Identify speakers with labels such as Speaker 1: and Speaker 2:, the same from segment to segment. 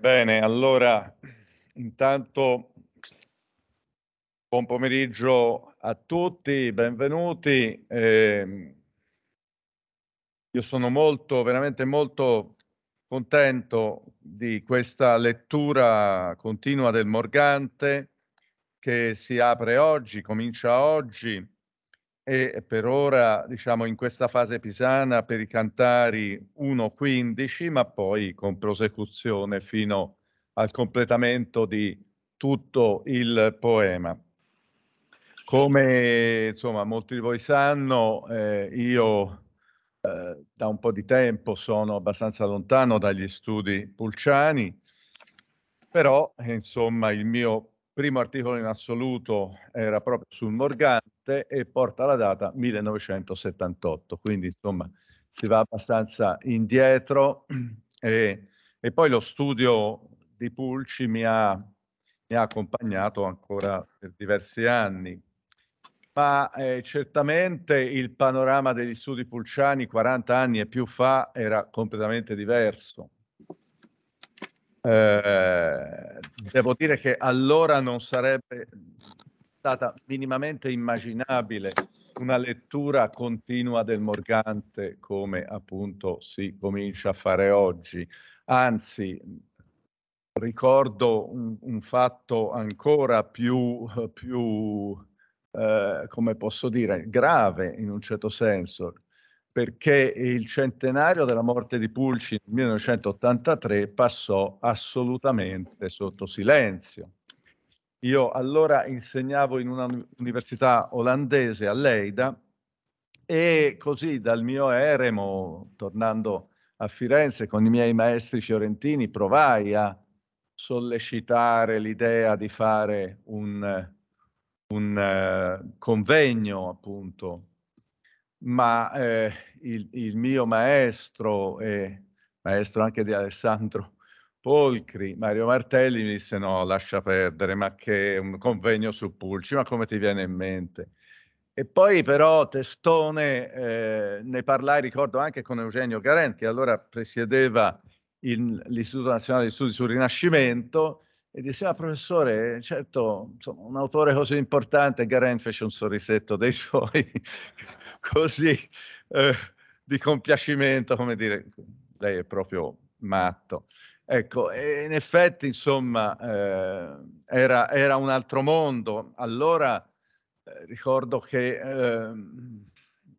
Speaker 1: Bene, allora intanto buon pomeriggio a tutti, benvenuti. Eh, io sono molto, veramente molto contento di questa lettura continua del Morgante che si apre oggi, comincia oggi e per ora diciamo in questa fase pisana per i Cantari 1.15 ma poi con prosecuzione fino al completamento di tutto il poema. Come insomma molti di voi sanno eh, io eh, da un po' di tempo sono abbastanza lontano dagli studi pulciani però insomma il mio primo articolo in assoluto era proprio sul Morganti Trieste e porta la data 1978, quindi insomma si va abbastanza indietro e, e poi lo studio di Pulci mi ha, mi ha, accompagnato ancora per diversi anni. Ma eh, certamente il panorama degli studi pulciani 40 anni e più fa era completamente diverso. Eh, devo dire che allora non sarebbe stata minimamente immaginabile una lettura continua del Morgante come appunto si comincia a fare oggi. Anzi, ricordo un, un fatto ancora più, più eh, come posso dire, grave in un certo senso, perché il centenario della morte di Pulci nel 1983 passò assolutamente sotto silenzio io allora insegnavo in un'università olandese a Leida e così dal mio eremo, tornando a Firenze con i miei maestri fiorentini, provai a sollecitare l'idea di fare un, un uh, convegno, appunto. Ma eh, il, il, mio maestro, e maestro anche di Alessandro Polcri, Mario Martelli mi disse no, lascia perdere, ma che un convegno su Pulci, ma come ti viene in mente? E poi però Testone eh, ne parlai, ricordo anche con Eugenio Garen, che allora presiedeva il, l'Istituto Nazionale di Studi sul Rinascimento, e disse, ma professore, certo, insomma, un autore così importante, Garen fece un sorrisetto dei suoi, così eh, di compiacimento, come dire, lei è proprio matto. Ecco, in effetti, insomma, eh, era, era, un altro mondo. Allora eh, ricordo che, eh,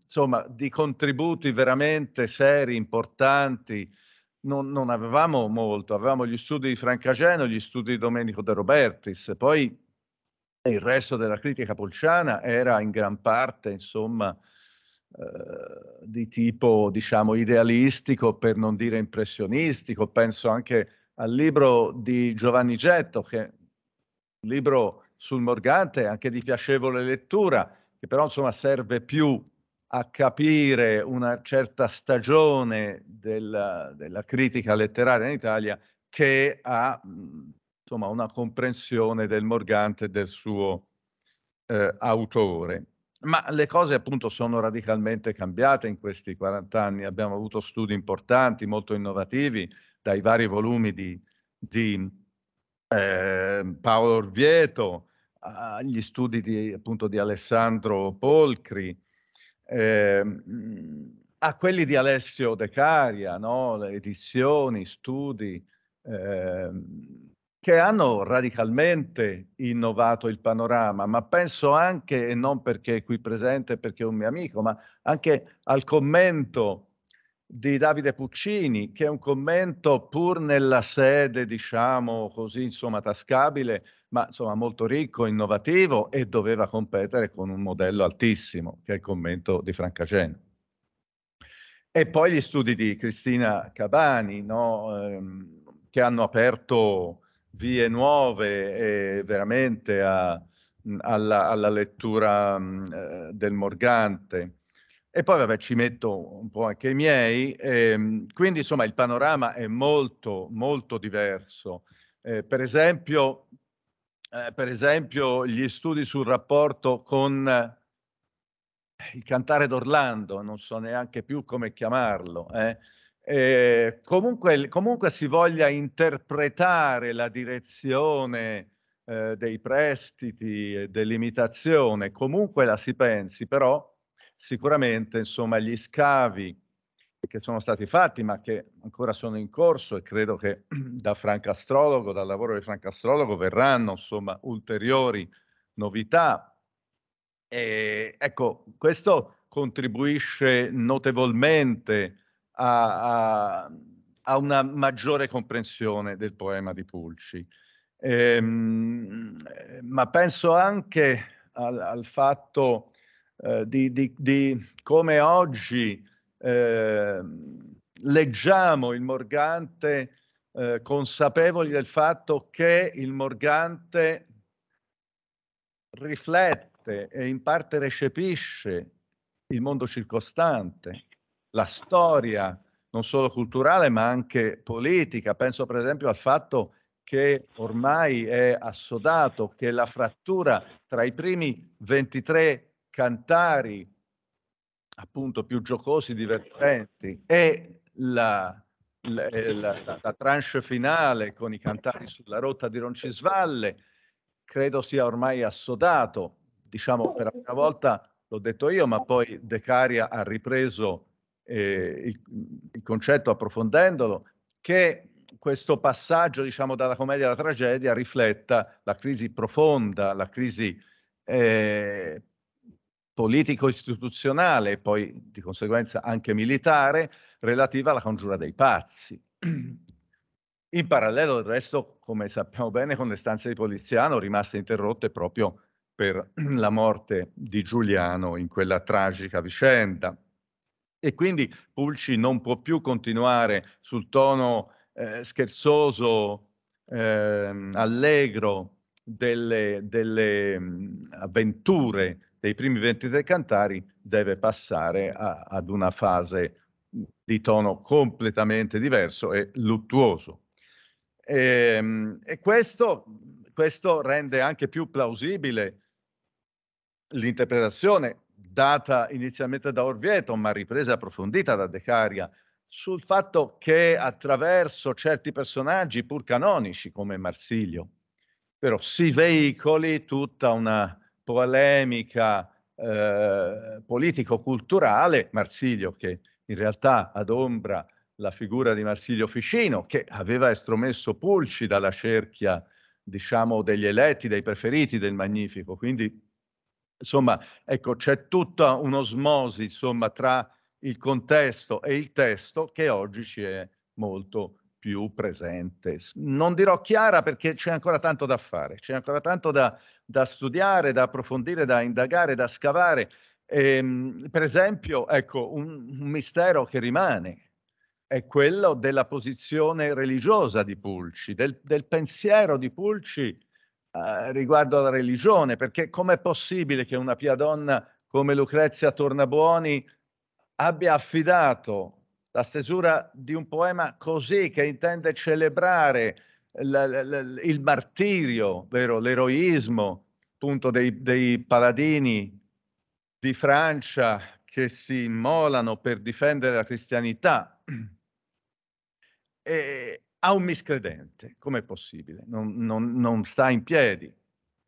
Speaker 1: insomma, di contributi veramente seri, importanti, non, non, avevamo molto. Avevamo gli studi di Francageno, gli studi di Domenico De Robertis, poi il resto della critica pulciana era in gran parte, insomma, eh, di tipo diciamo idealistico per non dire impressionistico penso anche al libro di Giovanni Getto che è un libro sul Morgante anche di piacevole lettura che però insomma serve più a capire una certa stagione della, della critica letteraria in Italia che ha insomma, una comprensione del Morgante e del suo eh, autore. Ma le cose appunto sono radicalmente cambiate in questi 40 anni. Abbiamo avuto studi importanti, molto innovativi, dai vari volumi di, di eh, Paolo Orvieto, agli studi di, appunto di Alessandro Polcri, eh, a quelli di Alessio De Caria, no? edizioni, studi. Eh, che hanno radicalmente innovato il panorama, ma penso anche, e non perché è qui presente, perché è un mio amico, ma anche al commento di Davide Puccini, che è un commento pur nella sede, diciamo così, insomma, tascabile, ma insomma molto ricco, innovativo e doveva competere con un modello altissimo, che è il commento di Francagena. E poi gli studi di Cristina Cabani, no, ehm, che hanno aperto vie nuove e veramente a, alla, alla, lettura mh, eh, del Morgante. E poi vabbè ci metto un po' anche i miei, ehm, quindi insomma il panorama è molto molto diverso. Eh, per, esempio, eh, per esempio gli studi sul rapporto con eh, il cantare d'Orlando, non so neanche più come chiamarlo, eh, eh, comunque, comunque, si voglia interpretare la direzione eh, dei prestiti e dell'imitazione, comunque la si pensi, però sicuramente insomma, gli scavi che sono stati fatti ma che ancora sono in corso e credo che da Francastrologo, dal lavoro di Francastrologo verranno insomma, ulteriori novità. E, ehm, ecco, questo contribuisce notevolmente a, a, a una maggiore comprensione del poema di Pulci. Ehm, ma penso anche al, al fatto eh, di, di, di, come oggi eh, leggiamo il Morgante eh, consapevoli del fatto che il Morgante riflette e in parte recepisce il mondo circostante, la storia non solo culturale ma anche politica. Penso per esempio al fatto che ormai è assodato che la frattura tra i primi 23 cantari appunto più giocosi, divertenti e la, eh, la, la, la tranche finale con i cantari sulla rotta di Roncisvalle credo sia ormai assodato. Diciamo per la prima volta l'ho detto io, ma poi De Caria ha ripreso eh, il, il, concetto approfondendolo, che questo passaggio diciamo, dalla commedia alla tragedia rifletta la crisi profonda, la crisi eh, politico-istituzionale e poi di conseguenza anche militare relativa alla congiura dei pazzi. In parallelo, del resto, come sappiamo bene, con le stanze di Poliziano rimaste interrotte proprio per la morte di Giuliano in quella tragica vicenda. E quindi Pulci non può più continuare sul tono eh, scherzoso, eh, allegro delle, delle mh, mm, avventure dei primi 23 cantari, deve passare a, ad una fase mm, di tono completamente diverso e luttuoso. E, ehm, e questo, questo rende anche più plausibile l'interpretazione data inizialmente da Orvieto, ma ripresa e approfondita da De Caria, sul fatto che attraverso certi personaggi pur canonici come Marsilio, però si veicoli tutta una polemica eh, politico-culturale, Marsilio che in realtà adombra la figura di Marsilio Ficino, che aveva estromesso Pulci dalla cerchia, diciamo, degli eletti, dei preferiti del Magnifico, quindi Insomma, ecco, c'è tutta un'osmosi insomma, tra il contesto e il testo che oggi ci è molto più presente. Non dirò chiara perché c'è ancora tanto da fare, c'è ancora tanto da, da studiare, da approfondire, da indagare, da scavare. E, ehm, per esempio, ecco, un, un mistero che rimane, è quello della posizione religiosa di Pulci, del, del pensiero di Pulci eh, riguardo alla religione, perché com'è possibile che una pia donna come Lucrezia Tornabuoni abbia affidato la stesura di un poema così che intende celebrare la, la, la, il martirio, vero, l'eroismo appunto dei, dei paladini di Francia che si immolano per difendere la cristianità. E, a un miscredente. Com'è possibile? Non, non, non sta in piedi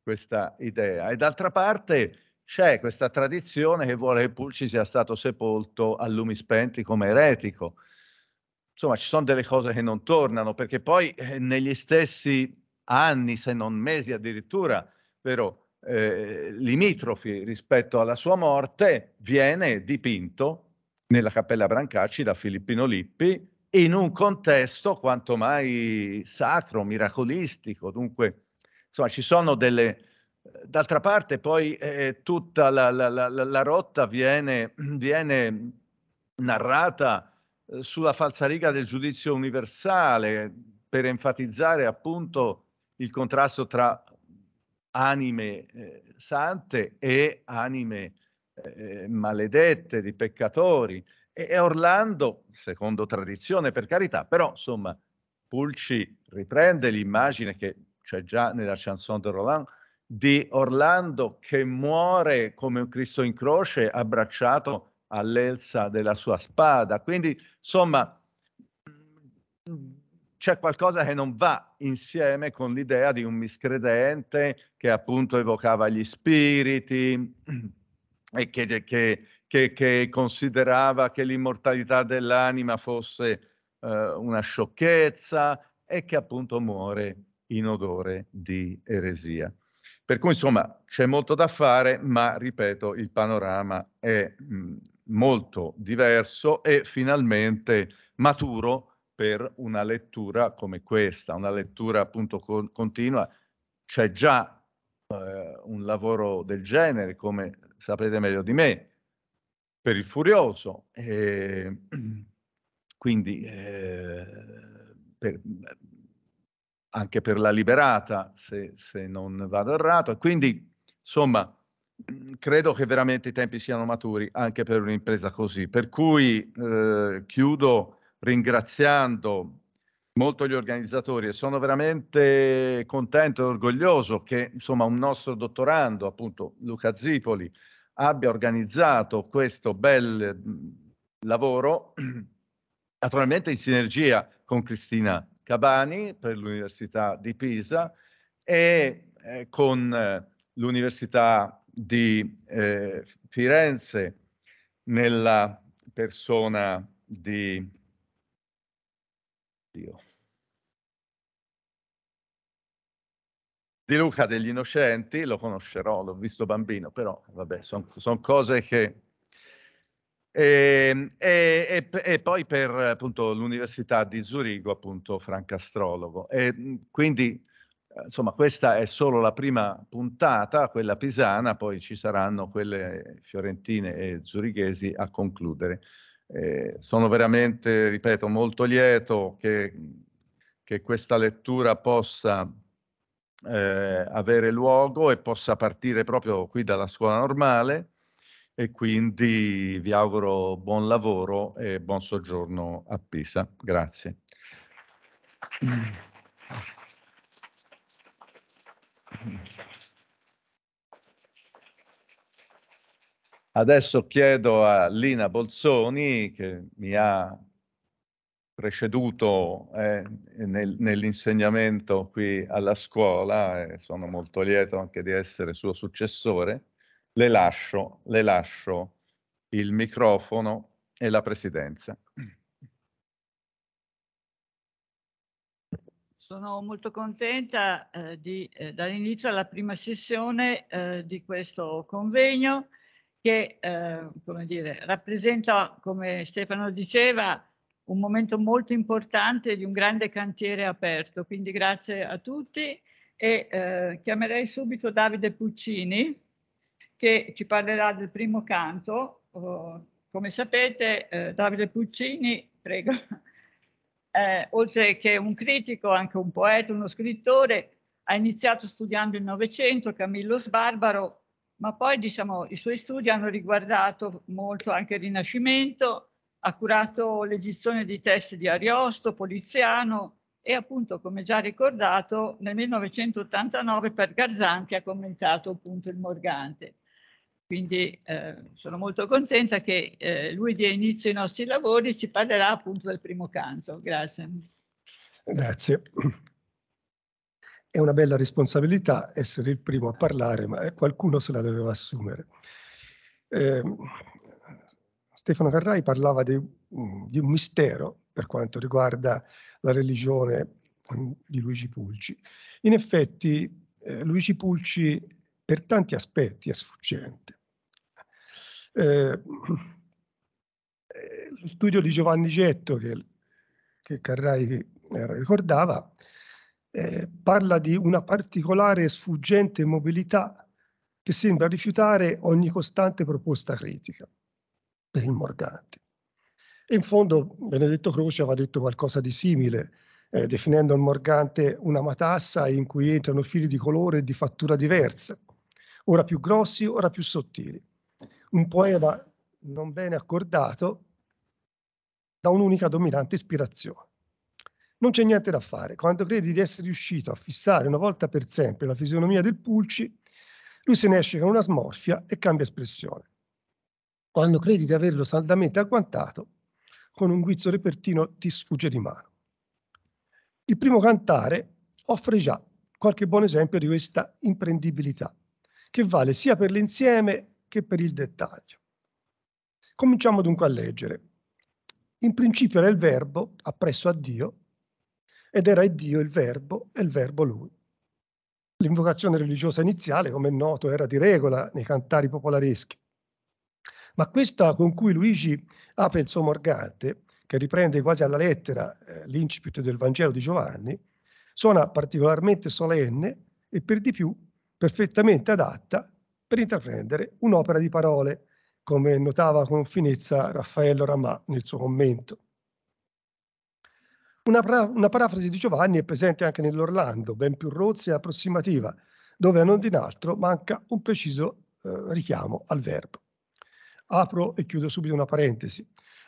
Speaker 1: questa idea. E d'altra parte c'è questa tradizione che vuole che Pulci sia stato sepolto a lumi spenti come eretico. Insomma, ci sono delle cose che non tornano, perché poi eh, negli stessi anni, se non mesi addirittura, vero, eh, limitrofi rispetto alla sua morte, viene dipinto nella Cappella Brancacci da Filippino Lippi in un contesto quanto mai sacro, miracolistico. Dunque, insomma, ci sono delle... Eh, d'altra parte poi eh, eh, tutta la, la, la, la, rotta viene, viene narrata eh, sulla falsariga del giudizio universale per enfatizzare appunto il contrasto tra anime eh, sante e anime maledette di peccatori. E Orlando, secondo tradizione per carità, però insomma, Pulci riprende l'immagine che c'è già nella chanson de Roland di Orlando che muore come un Cristo in croce abbracciato all'elsa della sua spada. Quindi, insomma, c'è qualcosa che non va insieme con l'idea di un miscredente che appunto evocava gli spiriti e che, che che, che considerava che l'immortalità dell'anima fosse eh, una sciocchezza e che appunto muore in odore di eresia. Per cui insomma c'è molto da fare, ma ripeto, il panorama è molto diverso e finalmente maturo per una lettura come questa, una lettura appunto con- continua. C'è già eh, un lavoro del genere, come sapete meglio di me, per il furioso, e ehm, quindi eh, per, anche per la liberata, se, se non vado errato. E Quindi, insomma, credo che veramente i tempi siano maturi anche per un'impresa così. Per cui eh, chiudo ringraziando molto gli organizzatori e sono veramente contento e orgoglioso che insomma un nostro dottorando, appunto Luca Zipoli, abbia organizzato questo bel lavoro, naturalmente in sinergia con Cristina Cabani per l'Università di Pisa e eh, con eh, l'Università di eh, Firenze nella persona di Dio. Di Luca degli Innocenti lo conoscerò, l'ho visto bambino, però vabbè, sono son cose che... Ehm, e, e, e, e poi per appunto, l'Università di Zurigo, appunto, Astrologo. E, mhmm, quindi, insomma, questa è solo la prima puntata, quella pisana, poi ci saranno quelle fiorentine e zurichesi a concludere. Eh, sono veramente, ripeto, molto lieto che, che questa lettura possa eh, avere luogo e possa partire proprio qui dalla scuola normale e quindi vi auguro buon lavoro e buon soggiorno a Pisa. Grazie. Adesso chiedo a Lina Bolzoni, che mi ha preceduto eh, nel, nell'insegnamento qui alla scuola e sono molto lieto anche di essere suo successore, le lascio, le lascio il microfono e la presidenza.
Speaker 2: Sono molto contenta eh, di eh, dare inizio alla prima sessione eh, di questo convegno che, eh, come dire, rappresenta, come Stefano diceva, un momento molto importante di un grande cantiere aperto. Quindi grazie a tutti e eh, chiamerei subito Davide Puccini che ci parlerà del primo canto. Oh, come sapete eh, Davide Puccini, prego, eh, oltre che un critico, anche un poeta, uno scrittore, ha iniziato studiando il Novecento, Camillo Sbarbaro, ma poi diciamo, i suoi studi hanno riguardato molto anche il Rinascimento, ha curato l'edizione di testi di Ariosto, Poliziano e appunto, come già ricordato, nel 1989 per Garzanti ha commentato appunto il Morgante. Quindi eh, sono molto contenta che eh, lui dia inizio ai nostri lavori e ci parlerà appunto del primo canto. Grazie.
Speaker 3: Grazie.
Speaker 4: È una bella responsabilità essere il primo a parlare, ma eh, qualcuno se la doveva assumere. Eh, Stefano Carrai parlava di, di un mistero per quanto riguarda la religione di Luigi Pulci. In effetti eh, Luigi Pulci per tanti aspetti è sfuggente. Eh, eh lo studio di Giovanni Getto, che, che Carrai ricordava, eh, parla di una particolare e sfuggente mobilità che sembra rifiutare ogni costante proposta critica per il Morganti. In fondo Benedetto Croce aveva detto qualcosa di simile, eh, definendo il Morgante una matassa in cui entrano fili di colore e di fattura diverse, ora più grossi, ora più sottili. Un poema non bene accordato da un'unica dominante ispirazione. Non c'è niente da fare. Quando credi di essere riuscito a fissare una volta per sempre la fisionomia del Pulci, lui se ne esce con una smorfia e cambia espressione. Quando credi di averlo saldamente agguantato, con un guizzo repertino ti sfugge di mano. Il primo cantare offre già qualche buon esempio di questa imprendibilità, che vale sia per l'insieme che per il dettaglio. Cominciamo dunque a leggere. In principio era il verbo appresso a Dio, ed era Dio il verbo e il verbo lui. L'invocazione religiosa iniziale, come è noto, era di regola nei cantari popolareschi. Ma questa con cui Luigi apre il suo Morgante, che riprende quasi alla lettera eh, l'incipit del Vangelo di Giovanni, suona particolarmente solenne e per di più perfettamente adatta per intraprendere un'opera di parole, come notava con finezza Raffaello Ramà nel suo commento. Una, pra- una, parafrasi di Giovanni è presente anche nell'Orlando, ben più rozza e approssimativa, dove a non di altro manca un preciso eh, richiamo al verbo. Apro e chiudo subito una parentesi.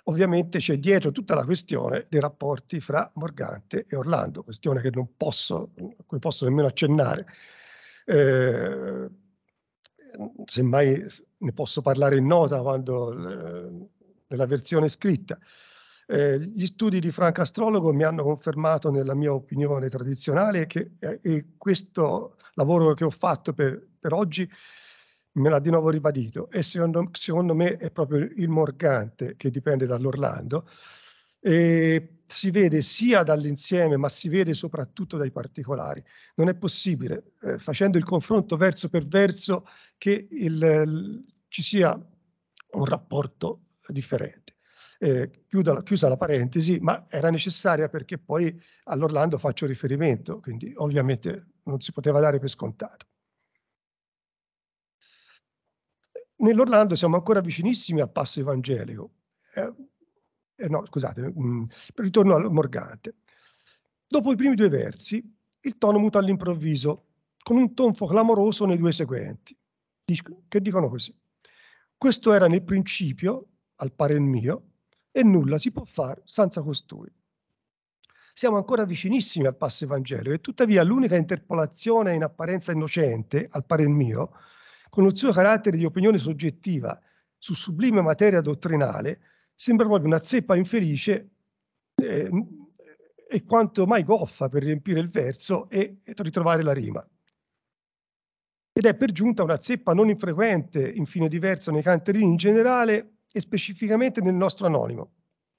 Speaker 4: Ovviamente c'è dietro tutta la questione dei rapporti fra Morgante e Orlando, questione che non posso, a cui posso nemmeno accennare. Eh, semmai ne posso parlare in nota quando, eh, nella versione scritta. Eh, gli studi di Franco Astrologo mi hanno confermato nella mia opinione tradizionale che eh, questo lavoro che ho fatto per, per oggi me l'ha di nuovo ribadito e secondo, secondo, me è proprio il Morgante che dipende dall'Orlando. E ehm, si vede sia dall'insieme, ma si vede soprattutto dai particolari. Non è possibile, eh, facendo il confronto verso per verso, che il, il, ci sia un rapporto differente. Eh, chiuda, chiusa la parentesi, ma era necessaria perché poi all'Orlando faccio riferimento, quindi ovviamente non si poteva dare per scontato. nell'Orlando siamo ancora vicinissimi al passo evangelico. Eh, eh, no, scusate, mh, mm, ritorno al Morgante. Dopo i primi due versi, il tono muta all'improvviso, con un tonfo clamoroso nei due seguenti, che dicono così. Questo era nel principio, al parer mio, e nulla si può fare senza costui. Siamo ancora vicinissimi al passo evangelico e tuttavia l'unica interpolazione in apparenza innocente, al parer mio, con il suo carattere di opinione soggettiva su sublime materia dottrinale, sembra proprio una zeppa infelice eh, e quanto mai goffa per riempire il verso e, e ritrovare la rima. Ed è per giunta una zeppa non infrequente in fine di verso nei canterini in generale e specificamente nel nostro anonimo.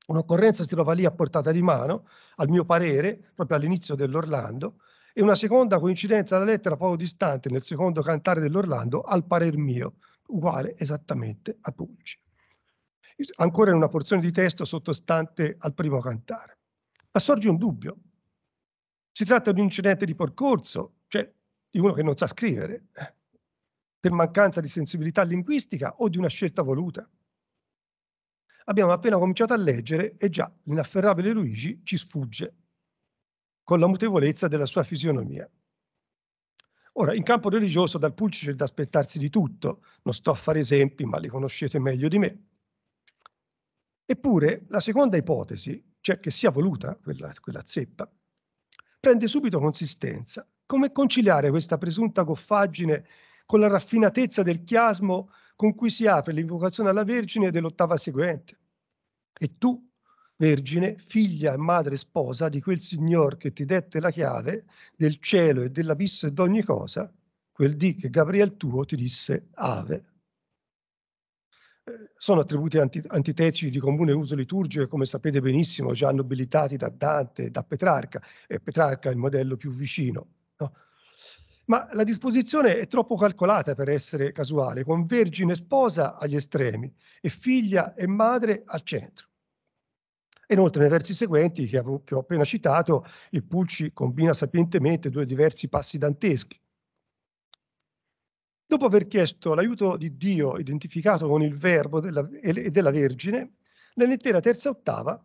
Speaker 4: Un'occorrenza si trova lì a portata di mano, al mio parere, proprio all'inizio dell'Orlando, e una seconda coincidenza della lettera poco distante nel secondo cantare dell'Orlando, al parer mio, uguale esattamente a Pulci. Ancora in una porzione di testo sottostante al primo cantare. Ma sorge un dubbio. Si tratta di un incidente di percorso, cioè di uno che non sa scrivere, per mancanza di sensibilità linguistica o di una scelta voluta. Abbiamo appena cominciato a leggere e già l'inafferrabile Luigi ci sfugge con la mutevolezza della sua fisionomia. Ora, in campo religioso dal pulci c'è da aspettarsi di tutto, non sto a fare esempi, ma li conoscete meglio di me. Eppure, la seconda ipotesi, cioè che sia voluta quella, quella zeppa, prende subito consistenza. Come conciliare questa presunta goffaggine con la raffinatezza del chiasmo con cui si apre l'invocazione alla Vergine dell'ottava seguente? E tu, Vergine, figlia e madre sposa di quel Signor che ti dette la chiave del cielo e dell'abisso e d'ogni cosa, quel dì che Gabriel tuo ti disse Ave. Eh, sono attributi antitetici di comune uso liturgico e, come sapete benissimo, già nobilitati da Dante e da Petrarca, e Petrarca è il modello più vicino. No? Ma la disposizione è troppo calcolata per essere casuale, con vergine sposa agli estremi e figlia e madre al centro. Inoltre, nei versi seguenti, che, avevo, che ho appena citato, il Pulci combina sapientemente due diversi passi danteschi. Dopo aver chiesto l'aiuto di Dio identificato con il Verbo della, e della Vergine, nell'intera terza ottava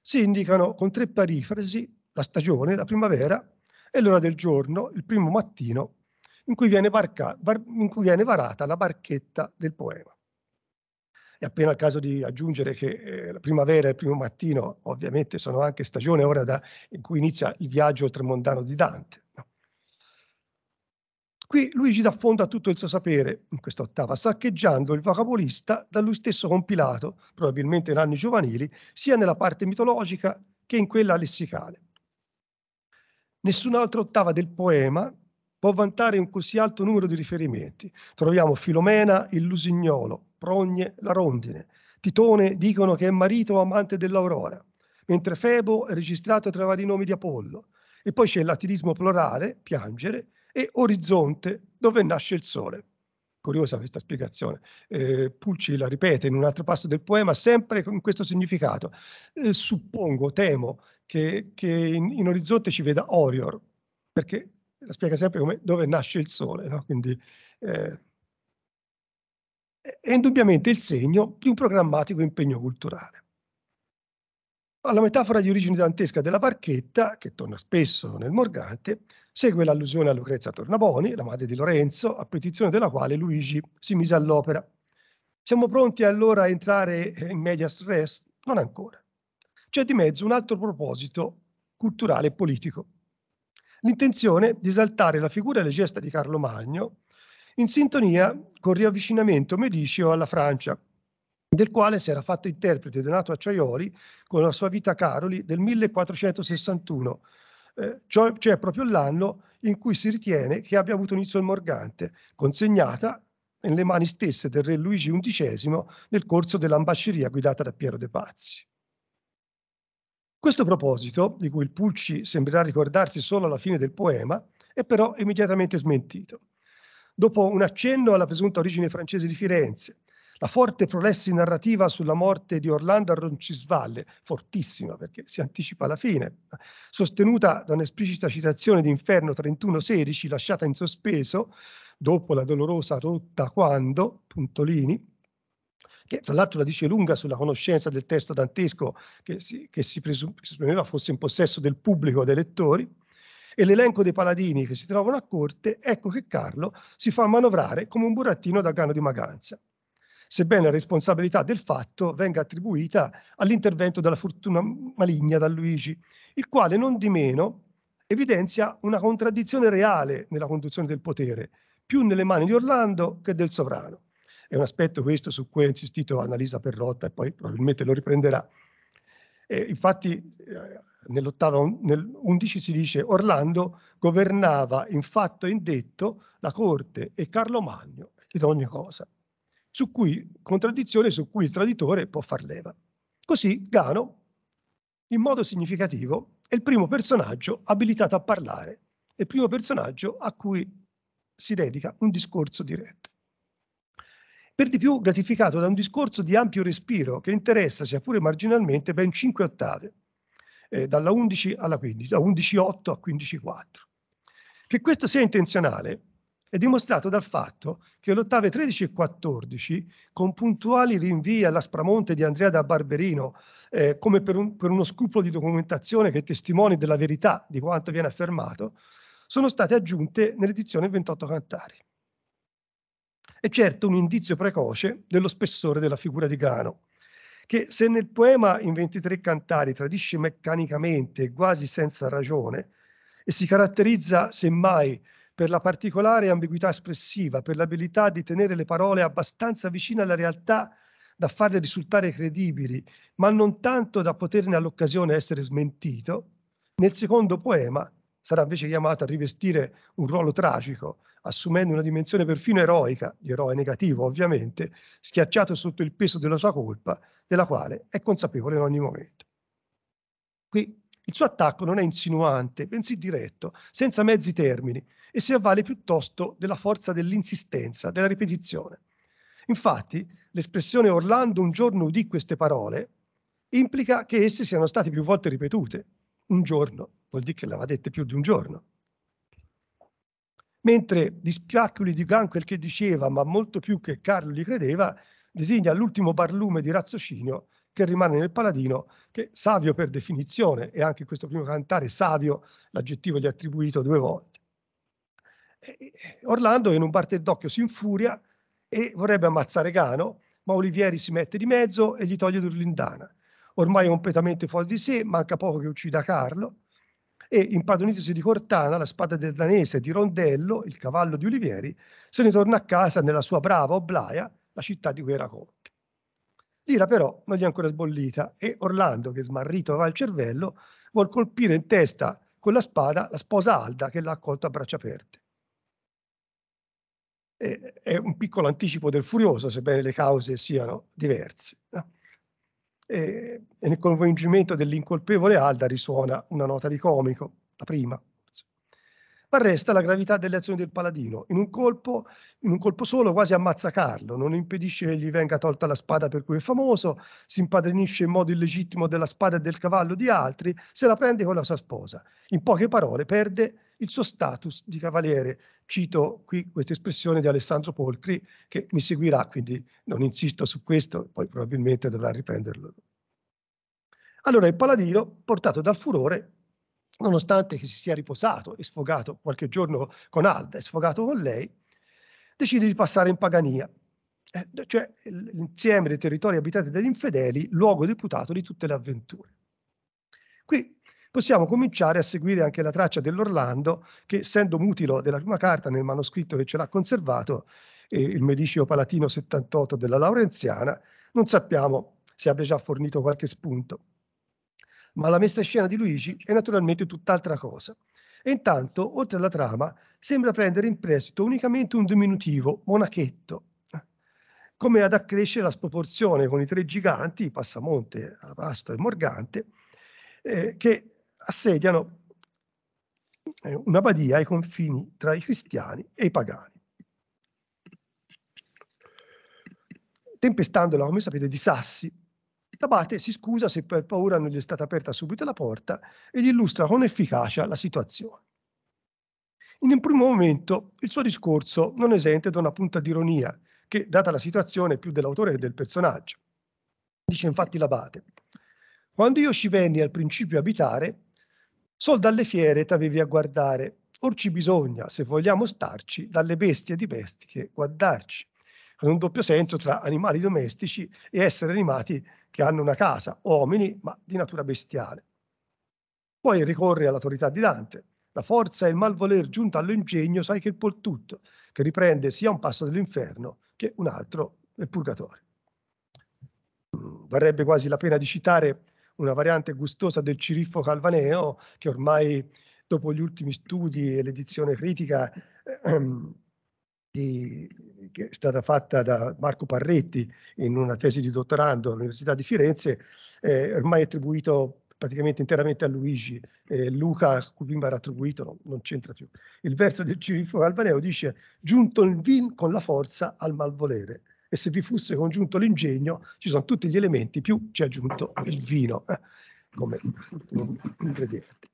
Speaker 4: si indicano con tre parifrasi la stagione, la primavera, e l'ora del giorno, il primo mattino, in cui viene, barca, in cui viene varata la barchetta del poema. È appena il caso di aggiungere che eh, la primavera e il primo mattino ovviamente sono anche stagione ora da, in cui inizia il viaggio oltremondano di Dante. Qui Luigi dà fondo a tutto il suo sapere in questa ottava, saccheggiando il vocabolista da lui stesso compilato, probabilmente in anni giovanili, sia nella parte mitologica che in quella lessicale. Nessun'altra ottava del poema può vantare un così alto numero di riferimenti. Troviamo Filomena, il Lusignolo, Progne la rondine. Titone dicono che è marito o amante dell'Aurora, mentre Febo è registrato tra vari nomi di Apollo. E poi c'è l'atirismo plurale, piangere, e orizzonte, dove nasce il sole. Curiosa questa spiegazione. Eh, Pulci la ripete in un altro passo del poema, sempre con questo significato. Eh, suppongo, temo, che, che in, in, orizzonte ci veda Orior, perché la spiega sempre come dove nasce il sole, no? quindi eh, è indubbiamente il segno di un programmatico impegno culturale. Alla metafora di origine dantesca della barchetta, che torna spesso nel Morgante, segue l'allusione a Lucrezia Tornaboni, la madre di Lorenzo, a petizione della quale Luigi si mise all'opera. Siamo pronti allora a entrare in medias res? Non ancora. C'è di mezzo un altro proposito culturale e politico. L'intenzione di esaltare la figura e le gesta di Carlo Magno in sintonia col riavvicinamento mediceo alla Francia, del quale si era fatto interprete Donato Acciaioli con la sua Vita Caroli del 1461, eh, cioè, cioè proprio l'anno in cui si ritiene che abbia avuto inizio il Morgante, consegnata nelle mani stesse del re Luigi XI nel corso dell'ambasceria guidata da Piero de Pazzi. Questo proposito, di cui il Pulci sembrerà ricordarsi solo alla fine del poema, è però immediatamente smentito dopo un accenno alla presunta origine francese di Firenze, la forte prolessi narrativa sulla morte di Orlando a Roncisvalle, fortissima perché si anticipa la fine, sostenuta da un'esplicita citazione di Inferno 31-16 lasciata in sospeso dopo la dolorosa rotta quando, puntolini, che tra l'altro la dice lunga sulla conoscenza del testo dantesco che si, che si presumeva fosse in possesso del pubblico dei lettori, e l'elenco dei paladini che si trovano a corte, ecco che Carlo si fa manovrare come un burattino da cano di Maganza, sebbene la responsabilità del fatto venga attribuita all'intervento della fortuna maligna da Luigi, il quale non di meno evidenzia una contraddizione reale nella conduzione del potere, più nelle mani di Orlando che del sovrano. È un aspetto questo su cui ha insistito Annalisa Perrotta e poi probabilmente lo riprenderà. Eh, infatti eh, nell'ottavo, 11 si dice Orlando governava in fatto e in detto la corte e Carlo Magno ed ogni cosa, su cui contraddizione su cui il traditore può far leva. Così Gano, in modo significativo, è il primo personaggio abilitato a parlare, è il primo personaggio a cui si dedica un discorso diretto. Per di più gratificato da un discorso di ampio respiro che interessa, sia pure marginalmente, ben cinque ottave, eh, dalla 11 alla 15, da 11.8 a 15.4. Che questo sia intenzionale è dimostrato dal fatto che le ottave 13 e 14, con puntuali rinvii alla Spramonte di Andrea da Barberino, eh, come per, un, per uno scrupolo di documentazione che testimoni della verità di quanto viene affermato, sono state aggiunte nell'edizione 28 Cantari. È certo un indizio precoce dello spessore della figura di Grano, che se nel poema in 23 cantari tradisce meccanicamente, quasi senza ragione, e si caratterizza semmai per la particolare ambiguità espressiva, per l'abilità di tenere le parole abbastanza vicine alla realtà da farle risultare credibili, ma non tanto da poterne all'occasione essere smentito, nel secondo poema sarà invece chiamato a rivestire un ruolo tragico, assumendo una dimensione perfino eroica, di eroe negativo ovviamente, schiacciato sotto il peso della sua colpa, della quale è consapevole in ogni momento. Qui il suo attacco non è insinuante, bensì diretto, senza mezzi termini, e si avvale piuttosto della forza dell'insistenza, della ripetizione. Infatti, l'espressione Orlando un giorno udì queste parole implica che esse siano state più volte ripetute, un giorno, vuol dire che l'aveva detta più di un giorno. Mentre Dispiaculi di Gan quel che diceva, ma molto più che Carlo gli credeva, designa l'ultimo barlume di razzocinio che rimane nel Paladino, che savio per definizione, e anche questo primo cantare savio l'aggettivo gli è attribuito due volte. Orlando in un parter d'occhio si infuria e vorrebbe ammazzare Gano, ma Olivieri si mette di mezzo e gli toglie Durlindana. Ormai è completamente fuori di sé, manca poco che uccida Carlo, e impadronitosi di Cortana, la spada del danese, di Rondello, il cavallo di Olivieri, se ne torna a casa nella sua brava Oblaia, la città di cui era conte. L'ira però non gli è ancora sbollita e Orlando, che smarrito va il cervello, vuol colpire in testa con la spada la sposa Alda che l'ha accolta a braccia aperte. è un piccolo anticipo del furioso, sebbene le cause siano diverse. No? e nel coinvolgimento dell'incolpevole Alda risuona una nota di comico, la prima ma resta la gravità delle azioni del paladino. In un colpo, in un colpo solo quasi ammazza Carlo, non impedisce che gli venga tolta la spada per cui è famoso, si impadronisce in modo illegittimo della spada e del cavallo di altri, se la prende con la sua sposa. In poche parole perde il suo status di cavaliere. Cito qui questa espressione di Alessandro Polcri che mi seguirà, quindi non insisto su questo, poi probabilmente dovrà riprenderlo. Allora il paladino, portato dal furore, nonostante che si sia riposato e sfogato qualche giorno con Alda e sfogato con lei, decide di passare in Pagania, eh, cioè l'insieme dei territori abitati dagli infedeli, luogo deputato di tutte le avventure. Qui possiamo cominciare a seguire anche la traccia dell'Orlando, che essendo mutilo della prima carta nel manoscritto che ce l'ha conservato, eh, il Medicio Palatino 78 della Laurenziana, non sappiamo se abbia già fornito qualche spunto ma la messa in scena di Luigi è naturalmente tutt'altra cosa. E intanto, oltre alla trama, sembra prendere in prestito unicamente un diminutivo, monachetto, come ad accrescere la sproporzione con i tre giganti, Passamonte, Alabastro e Morgante, eh, che assediano eh, una badia ai confini tra i cristiani e i pagani. Tempestandola, come sapete, di sassi L'abate si scusa se per paura non gli è stata aperta subito la porta e gli illustra con efficacia la situazione. In un primo momento il suo discorso non esente da una punta di ironia, che, data la situazione, più dell'autore che del personaggio. Dice infatti l'abate, quando io ci venni al principio a abitare, sol dalle fiere t'avevi a guardare, or ci bisogna, se vogliamo starci, dalle bestie di bestie guardarci, con un doppio senso tra animali domestici e essere animati che hanno una casa, uomini, ma di natura bestiale. Poi ricorre all'autorità di Dante. La forza e il malvoler giunta all'ingegno sai che il pol tutto, che riprende sia un passo dell'inferno che un altro del purgatorio. Mm, varrebbe quasi la pena di citare una variante gustosa del Ciriffo Calvaneo, che ormai dopo gli ultimi studi e l'edizione critica ehm, di, che è stata fatta da Marco Parretti in una tesi di dottorando all'Università di Firenze, eh, ormai attribuito praticamente interamente a Luigi, eh, Luca a cui prima era attribuito, no, non c'entra più. Il verso del Cirifo Albaneo dice «Giunto il vin con la forza al malvolere» e se vi fosse congiunto l'ingegno ci sono tutti gli elementi più ci è aggiunto il vino eh, come ingrediente.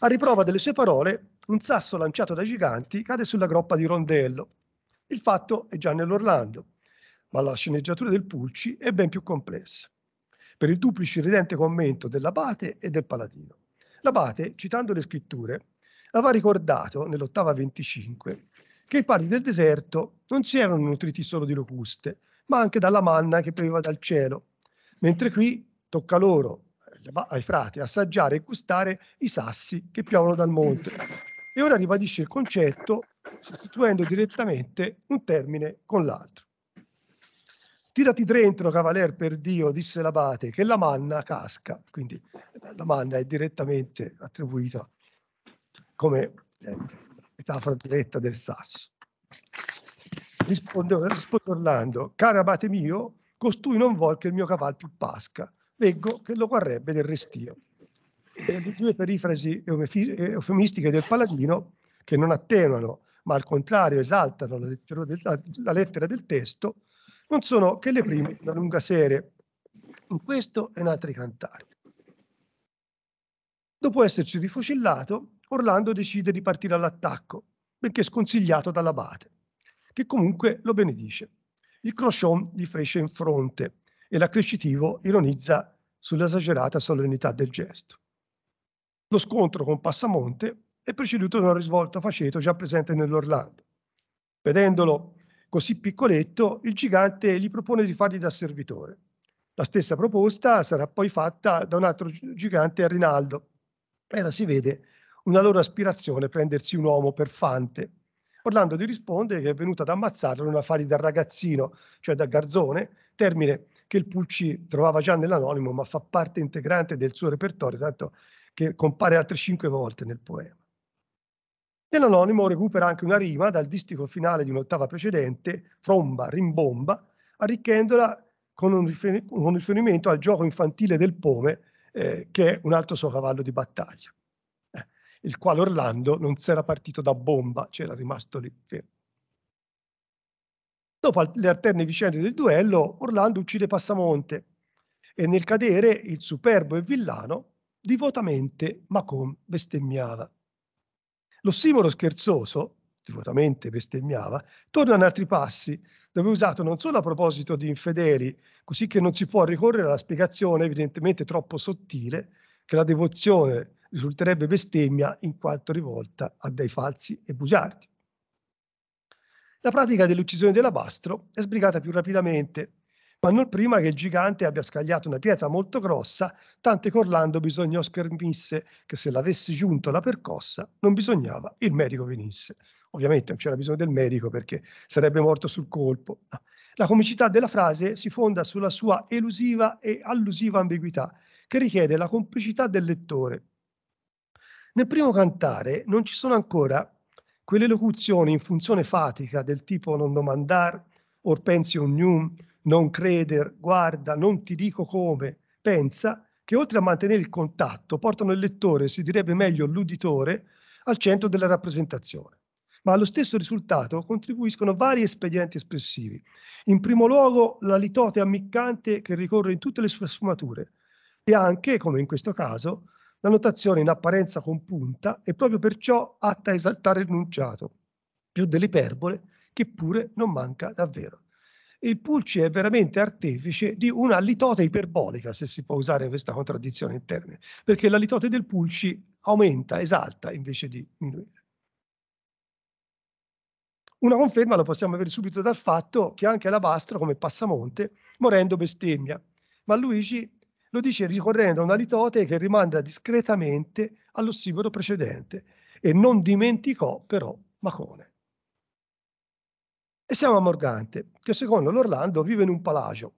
Speaker 4: A riprova delle sue parole, un sasso lanciato dai giganti cade sulla groppa di Rondello. Il fatto è già nell'Orlando, ma la sceneggiatura del Pulci è ben più complessa, per il duplice ridente commento dell'abate e del paladino. L'abate, citando le scritture, aveva ricordato nell'ottava 25 che i padri del deserto non si erano nutriti solo di locuste, ma anche dalla manna che pioveva dal cielo, mentre qui tocca loro, ma ai frati, assaggiare e gustare i sassi che piovono dal monte. E ora ribadisce il concetto sostituendo direttamente un termine con l'altro. Tirati dentro, cavaler, per Dio, disse l'abate, che la manna casca. Quindi eh, la manna è direttamente attribuita come eh, metafora diretta del sasso. Risponde, risponde Orlando, caro abate mio, costui non vuol che il mio caval più pasca, leggo che lo guarrebbe del restio. Le due perifrasi eh, eufemistiche del Paladino che non attenuano, ma al contrario esaltano la lettera del, la, lettera del testo, non sono che le prime di una lunga serie in questo e in altri cantari. Dopo esserci rifocillato, Orlando decide di partire all'attacco, benché sconsigliato dall'abate, che comunque lo benedice. Il Crochon gli fece in fronte e l'accrescitivo ironizza sull'esagerata solennità del gesto. Lo scontro con Passamonte è preceduto da una risvolta faceto già presente nell'Orlando. Vedendolo così piccoletto, il gigante gli propone di fargli da servitore. La stessa proposta sarà poi fatta da un altro gigante a Rinaldo. Era, si vede, una loro aspirazione prendersi un uomo per fante. Orlando gli risponde che è venuto ad ammazzarlo in affari da ragazzino, cioè da garzone, termine che il Pucci trovava già nell'anonimo, ma fa parte integrante del suo repertorio, tanto che compare altre cinque volte nel poema. Nell'anonimo recupera anche una rima dal distico finale di un'ottava precedente, fromba, rimbomba, arricchendola con un, rifer- un riferimento al gioco infantile del pome, eh, che è un altro suo cavallo di battaglia, eh, il quale Orlando non si era partito da bomba, c'era rimasto lì fermo. Dopo le alterne vicende del duello, Orlando uccide Passamonte e nel cadere il superbo e villano divotamente Macon bestemmiava. Lo L'ossimoro scherzoso, divotamente bestemmiava, torna in altri passi, dove è usato non solo a proposito di infedeli, così che non si può ricorrere alla spiegazione evidentemente troppo sottile che la devozione risulterebbe bestemmia in quanto rivolta a dei falsi e bugiardi. La pratica dell'uccisione dell'alabastro è sbrigata più rapidamente, ma non prima che il gigante abbia scagliato una pietra molto grossa, tante corlando bisognò schermisse che se l'avesse giunto la percossa non bisognava il medico venisse. Ovviamente non c'era bisogno del medico perché sarebbe morto sul colpo. La comicità della frase si fonda sulla sua elusiva e allusiva ambiguità, che richiede la complicità del lettore. Nel primo cantare non ci sono ancora quelle locuzioni in funzione fatica del tipo non domandar, or pensi ognun, non creder, guarda, non ti dico come, pensa, che oltre a mantenere il contatto portano il lettore, si direbbe meglio l'uditore, al centro della rappresentazione. Ma allo stesso risultato contribuiscono vari espedienti espressivi. In primo luogo la litote ammiccante che ricorre in tutte le sue sfumature e anche, come in questo caso, la notazione in apparenza compunta è proprio perciò atta a esaltare il nunciato, più dell'iperbole che pure non manca davvero. Il Pulci è veramente artefice di una litote iperbolica, se si può usare questa contraddizione in termini, perché la litote del Pulci aumenta, esalta invece di diminuire. Una conferma la possiamo avere subito dal fatto che anche Alabastro, come Passamonte, morendo bestemmia, ma Luigi lo dice ricorrendo a una litote che rimanda discretamente allo all'ossiboro precedente e non dimenticò però Macone. E siamo a Morgante, che secondo l'Orlando vive in un palagio.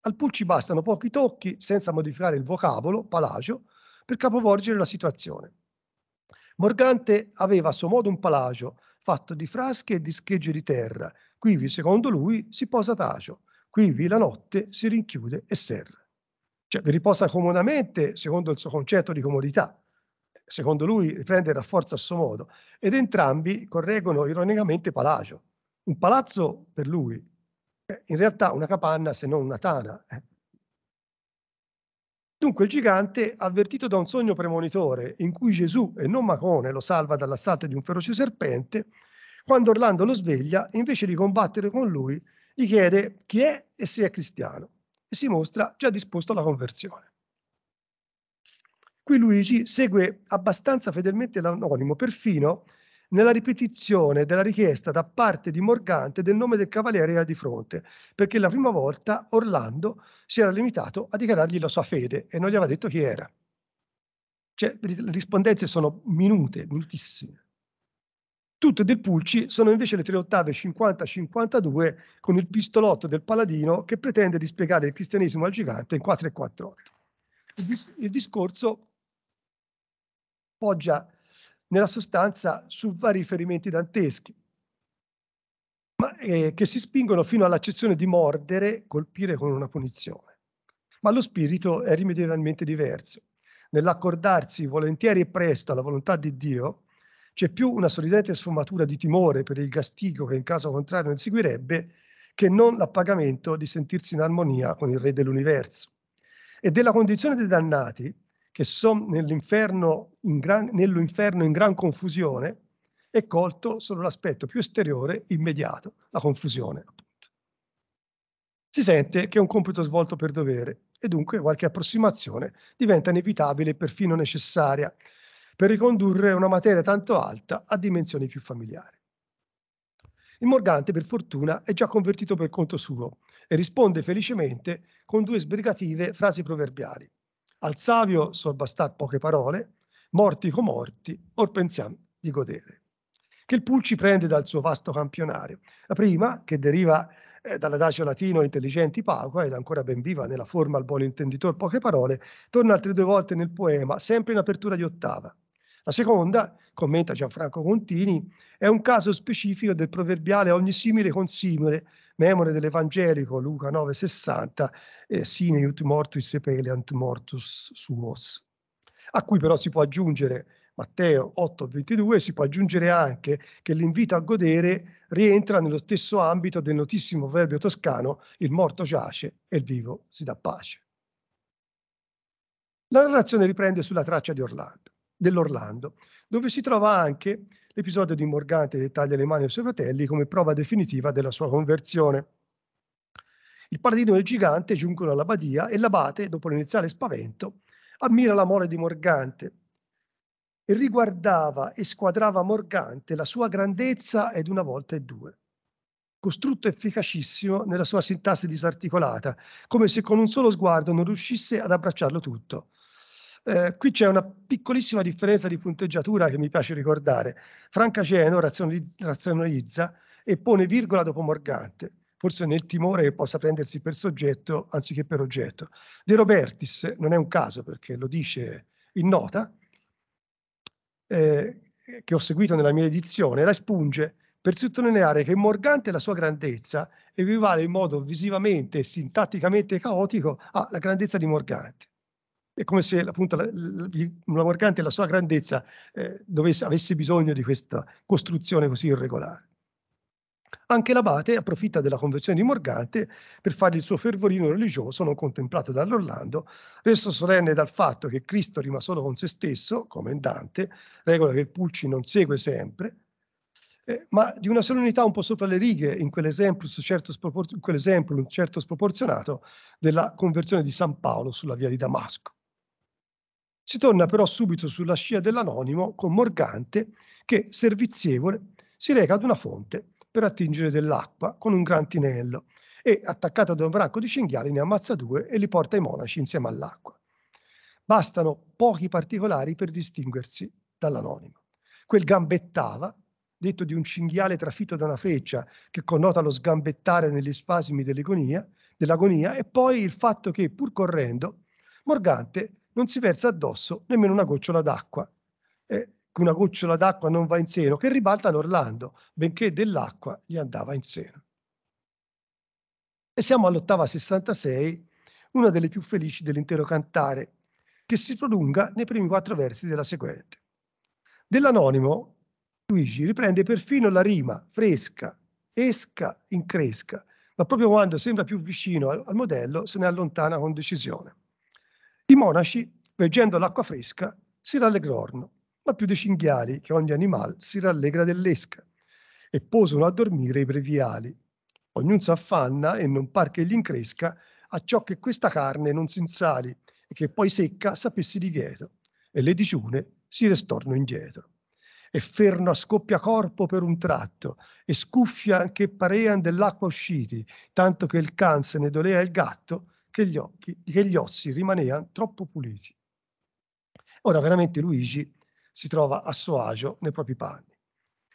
Speaker 4: Al Pulci bastano pochi tocchi, senza modificare il vocabolo, palagio, per capovolgere la situazione. Morgante aveva a suo modo un palagio, fatto di frasche e di schegge di terra. Quivi, secondo lui, si posa tacio, quivi la notte si rinchiude e serra. Cioè vi riposa comodamente secondo il suo concetto di comodità. Secondo lui riprende la forza a suo modo. Ed entrambi correggono ironicamente Palagio. Un palazzo per lui, eh, in realtà una capanna se non una tana. Eh. Dunque il gigante, avvertito da un sogno premonitore in cui Gesù e non Macone lo salva dall'assalto di un feroce serpente, quando Orlando lo sveglia, invece di combattere con lui, gli chiede chi è e se è cristiano e si mostra già disposto alla conversione. Qui Luigi segue abbastanza fedelmente l'anonimo, perfino nella ripetizione della richiesta da parte di Morgante del nome del cavaliere di fronte, perché la prima volta Orlando si era limitato a dichiarargli la sua fede e non gli aveva detto chi era. Cioè, le rispondenze sono minute, minutissime. Tutte del Pulci sono invece le tre ottave 50-52 con il pistolotto del Paladino che pretende di spiegare il cristianesimo al gigante in 4 e 4 ore. Il, dis- il discorso poggia nella sostanza su vari riferimenti danteschi, ma, eh, che si spingono fino all'accezione di mordere, colpire con una punizione. Ma lo spirito è rimedialmente diverso. Nell'accordarsi volentieri e presto alla volontà di Dio, c'è più una solidarietà sfumatura di timore per il gastigo che in caso contrario ne seguirebbe che non l'appagamento di sentirsi in armonia con il re dell'universo. E della condizione dei dannati, che sono nell'inferno in gran, nell'inferno in gran confusione, è colto solo l'aspetto più esteriore, immediato, la confusione. Appunto. Si sente che è un compito svolto per dovere e dunque qualche approssimazione diventa inevitabile e perfino necessaria, per ricondurre una materia tanto alta a dimensioni più familiari. Il Morgante, per fortuna, è già convertito per conto suo e risponde felicemente con due sbrigative frasi proverbiali. Al savio sol bastar poche parole, morti co morti, or pensiam di godere. Che il Pulci prende dal suo vasto campionario. La prima, che deriva eh, dall'adagio latino intelligenti pauca ed ancora ben viva nella forma al buon intenditor poche parole, torna altre due volte nel poema, sempre in apertura di ottava. La seconda, commenta Gianfranco Contini, è un caso specifico del proverbiale ogni simile con simile, memore dell'evangelico Luca 9,60, eh, sine ut mortuis sepeleant mortus suos, a cui però si può aggiungere Matteo 8,22 si può aggiungere anche che l'invito a godere rientra nello stesso ambito del notissimo proverbio toscano il morto giace e il vivo si dà pace. La narrazione riprende sulla traccia di Orlando dell'Orlando, dove si trova anche l'episodio di Morgante che taglia le mani ai suoi fratelli come prova definitiva della sua conversione. Il paladino e il gigante giungono alla badia e l'abate, dopo l'iniziale spavento, ammira la mole di Morgante e riguardava e squadrava Morgante la sua grandezza ed una volta e due costrutto efficacissimo nella sua sintassi disarticolata, come se con un solo sguardo non riuscisse ad abbracciarlo tutto. Eh, qui c'è una piccolissima differenza di punteggiatura che mi piace ricordare. Franca Geno razionalizza e pone virgola dopo Morgante, forse nel timore che possa prendersi per soggetto anziché per oggetto. De Robertis non è un caso perché lo dice in nota, eh, che ho seguito nella mia edizione, la spunge per sottolineare che Morgante la sua grandezza equivale in modo visivamente e sintatticamente caotico alla grandezza di Morgante è come se appunto la, la, Morgante e la sua grandezza eh, dovesse, avesse bisogno di questa costruzione così irregolare. Anche l'abate approfitta della conversione di Morgante per fare il suo fervorino religioso non contemplato dall'Orlando, reso solenne dal fatto che Cristo rima solo con se stesso, come in Dante, regola che il Pulci non segue sempre, eh, ma di una solennità un po' sopra le righe in quell'esempio, certo quell'esempio un certo sproporzionato della conversione di San Paolo sulla via di Damasco. Si torna però subito sulla scia dell'anonimo con Morgante che, servizievole, si reca ad una fonte per attingere dell'acqua con un gran tinello e, attaccato ad un branco di cinghiali, ne ammazza due e li porta ai monaci insieme all'acqua. Bastano pochi particolari per distinguersi dall'anonimo. Quel gambettava, detto di un cinghiale trafitto da una freccia che connota lo sgambettare negli spasimi dell'agonia, dell e poi il fatto che, pur correndo, Morgante non si versa addosso nemmeno una gocciola d'acqua. Eh, una gocciola d'acqua non va in seno, che ribalta l'Orlando, benché dell'acqua gli andava in seno. E siamo all'ottava 66, una delle più felici dell'intero cantare, che si prolunga nei primi quattro versi della seguente. Dell'anonimo, Luigi riprende perfino la rima fresca, esca, incresca, ma proprio quando sembra più vicino al, al modello se ne allontana con decisione. I monaci, veggendo l'acqua fresca, si rallegrorono, ma più dei cinghiali, che ogni animal si rallegra dell'esca, e posano a dormire i breviali. Ognun s'affanna e non par che gli incresca a ciò che questa carne non s'insali e che poi secca sapessi di vieto, e le digiune si restorno indietro. E ferno a scoppia corpo per un tratto, e scuffia che parean dell'acqua usciti, tanto che il can se ne dolea il gatto, che gli, occhi, che gli ossi rimanevano troppo puliti. Ora veramente Luigi si trova a suo agio nei propri panni.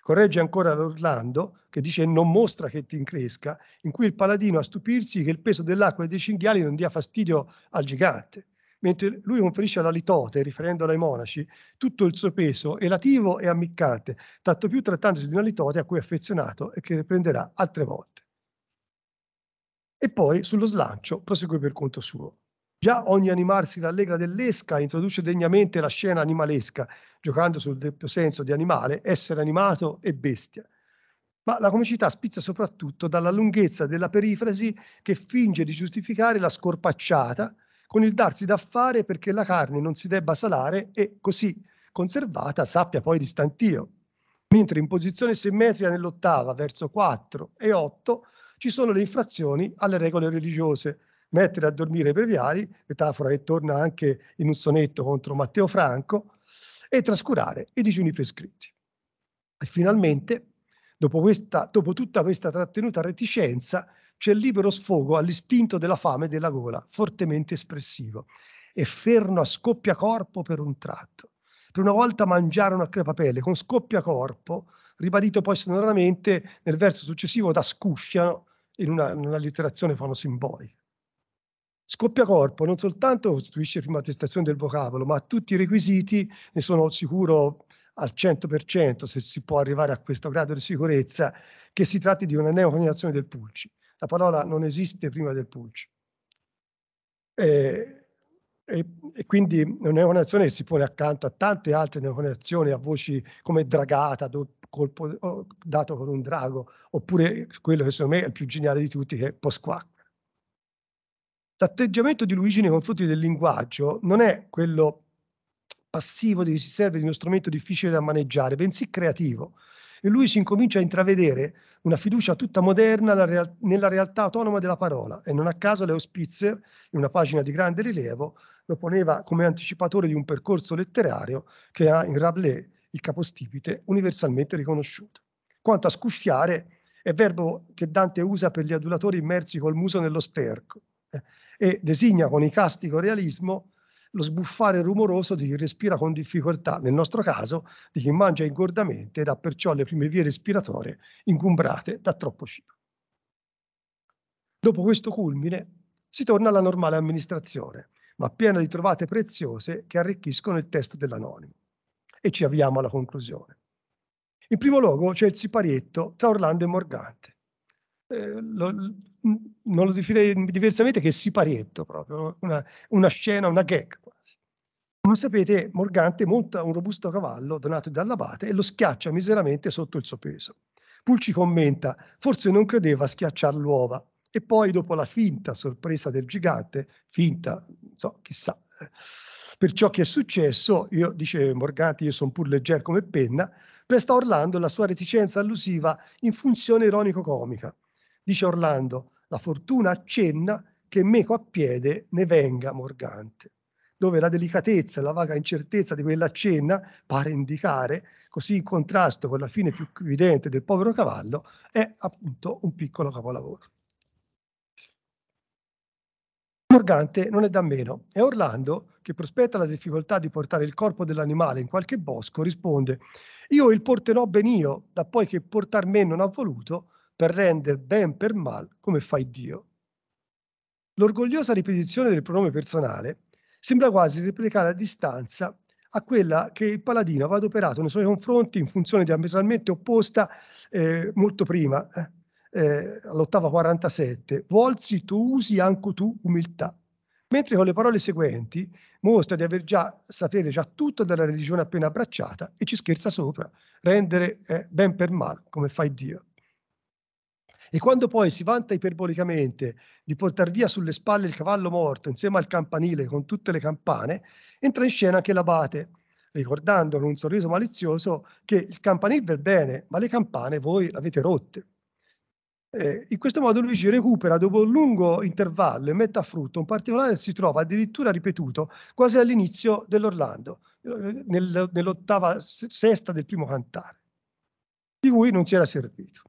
Speaker 4: Corregge ancora l'Orlando che dice non mostra che ti incresca, in cui il paladino a stupirsi che il peso dell'acqua e dei cinghiali non dia fastidio al gigante, mentre lui conferisce alla litote, riferendola ai monaci, tutto il suo peso elativo e ammiccante, tanto più trattandosi di una litote a cui è affezionato e che riprenderà altre volte e poi sullo slancio prosegue per conto suo. Già ogni animarsi si dell'esca, introduce degnamente la scena animalesca, giocando sul doppio senso di animale, essere animato e bestia. Ma la comicità spizza soprattutto dalla lunghezza della perifrasi che finge di giustificare la scorpacciata con il darsi da fare perché la carne non si debba salare e così conservata sappia poi di stantio. Mentre in posizione simmetrica nell'ottava verso 4 e 8 ci sono le infrazioni alle regole religiose. Mettere a dormire i breviari, metafora che torna anche in un sonetto contro Matteo Franco, e trascurare i digiuni prescritti. E finalmente, dopo, questa, dopo tutta questa trattenuta reticenza, c'è il libero sfogo all'istinto della fame e della gola, fortemente espressivo, e ferno a scoppia corpo per un tratto. Per una volta mangiarono a crepapelle con scoppia corpo, ribadito poi sonoramente nel verso successivo da scusciano in una, in una literazione fonosimbolica. Scoppiacorpo non soltanto costituisce prima attestazione del vocabolo, ma tutti i requisiti, ne sono sicuro al 100%, se si può arrivare a questo grado di sicurezza, che si tratti di una neoconjugazione del pulci. La parola non esiste prima del pulci. E, e, e quindi una neoconjugazione che si pone accanto a tante altre neoconjugazioni a voci come dragata, do, colpo dato con un drago, oppure quello che secondo me è il più geniale di tutti, che è Posquac. L'atteggiamento di Luigi nei confronti del linguaggio non è quello passivo di cui si serve di uno strumento difficile da maneggiare, bensì creativo. E lui si incomincia a intravedere una fiducia tutta moderna nella realtà autonoma della parola. E non a caso Leo Spitzer, in una pagina di grande rilievo, lo poneva come anticipatore di un percorso letterario che ha in Rabelais il capostipite universalmente riconosciuto. Quanto a scuffiare, è verbo che Dante usa per gli adulatori immersi col muso nello sterco eh, e designa con icastico realismo lo sbuffare rumoroso di chi respira con difficoltà, nel nostro caso di chi mangia ingordamente ed ha perciò le prime vie respiratorie ingumbrate da troppo cibo. Dopo questo culmine si torna alla normale amministrazione, ma piena di trovate preziose che arricchiscono il testo dell'anonimo e ci avviamo alla conclusione. In primo luogo c'è il siparietto tra Orlando e Morgante. Eh, lo, non lo definirei diversamente che siparietto proprio, una, una scena, una gag quasi. Come sapete, Morgante monta un robusto cavallo donato dall'abate e lo schiaccia miseramente sotto il suo peso. Pulci commenta, forse non credeva a schiacciar l'uova. E poi, dopo la finta sorpresa del gigante, finta, non so, chissà, eh, per ciò che è successo, io, dice Morganti, io sono pur leggero come penna, presta Orlando la sua reticenza allusiva in funzione ironico-comica. Dice Orlando, la fortuna accenna che meco a piede ne venga Morgante, dove la delicatezza e la vaga incertezza di quell'accenna pare indicare, così in contrasto con la fine più evidente del povero cavallo, è appunto un piccolo capolavoro. Morgante non è da meno e Orlando, che prospetta la difficoltà di portare il corpo dell'animale in qualche bosco, risponde «Io il porterò ben io, da poi che portar me non ha voluto, per render ben per mal come fai Dio». L'orgogliosa ripetizione del pronome personale sembra quasi replicare a distanza a quella che il paladino aveva adoperato nei suoi confronti in funzione diametralmente opposta eh, molto prima, eh, eh, all'ottava 47, volsi tu usi anche tu umiltà, mentre con le parole seguenti mostra di aver già sapere già tutto della religione appena abbracciata e ci scherza sopra, rendere eh, ben per male, come fa Dio. E quando poi si vanta iperbolicamente di portare via sulle spalle il cavallo morto insieme al campanile con tutte le campane, entra in scena anche l'abate, ricordando con un sorriso malizioso che il campanile va bene, ma le campane voi l'avete rotte. Eh, in questo modo Luigi recupera dopo un lungo intervallo e mette a frutto un particolare che si trova addirittura ripetuto quasi all'inizio dell'Orlando, nel, nell'ottava sesta del primo cantare, di cui non si era servito.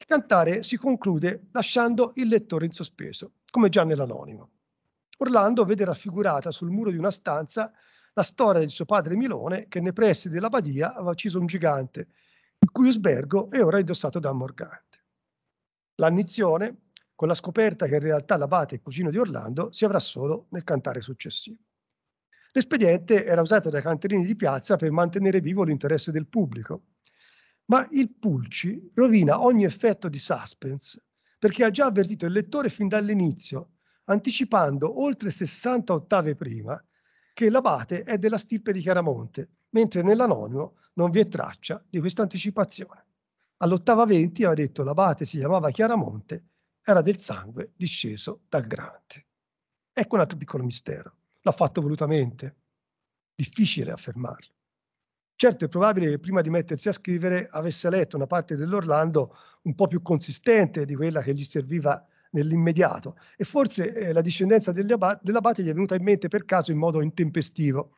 Speaker 4: Il cantare si conclude lasciando il lettore in sospeso, come già nell'anonimo. Orlando vede raffigurata sul muro di una stanza la storia di suo padre Milone che nei pressi della Badia aveva ucciso un gigante il cui usbergo è ora indossato da Morgante. L'annizione, con la scoperta che in realtà l'abate è cugino di Orlando, si avrà solo nel cantare successivo. L'espediente era usato dai canterini di piazza per mantenere vivo l'interesse del pubblico, ma il Pulci rovina ogni effetto di suspense perché ha già avvertito il lettore fin dall'inizio, anticipando oltre 60 ottave prima che l'abate è della stirpe di Chiaramonte, mentre nell'anonimo non vi è traccia di questa anticipazione. All'ottava 20 aveva detto l'abate si chiamava Chiaramonte, era del sangue disceso dal granate. Ecco un altro piccolo mistero. L'ha fatto volutamente. Difficile affermarlo. Certo, è probabile che prima di mettersi a scrivere avesse letto una parte dell'Orlando un po' più consistente di quella che gli serviva nell'immediato e forse eh, la discendenza dell'abate, dell'abate gli è venuta in mente per caso in modo intempestivo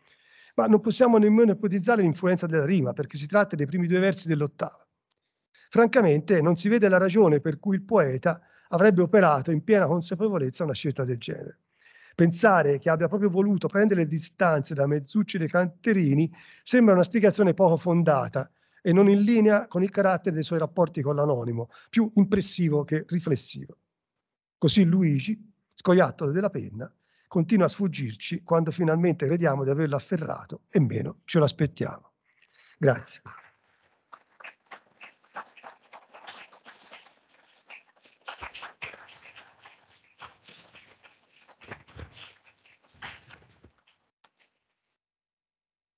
Speaker 4: ma non possiamo nemmeno ipotizzare l'influenza della rima, perché si tratta dei primi due versi dell'ottava. Francamente non si vede la ragione per cui il poeta avrebbe operato in piena consapevolezza una scelta del genere. Pensare che abbia proprio voluto prendere le distanze da Mezzucci dei Canterini sembra una spiegazione poco fondata e non in linea con il carattere dei suoi rapporti con l'anonimo, più impressivo che riflessivo. Così Luigi, scoiattolo della penna, continua a sfuggirci quando finalmente crediamo di averlo afferrato e meno ce lo aspettiamo. Grazie.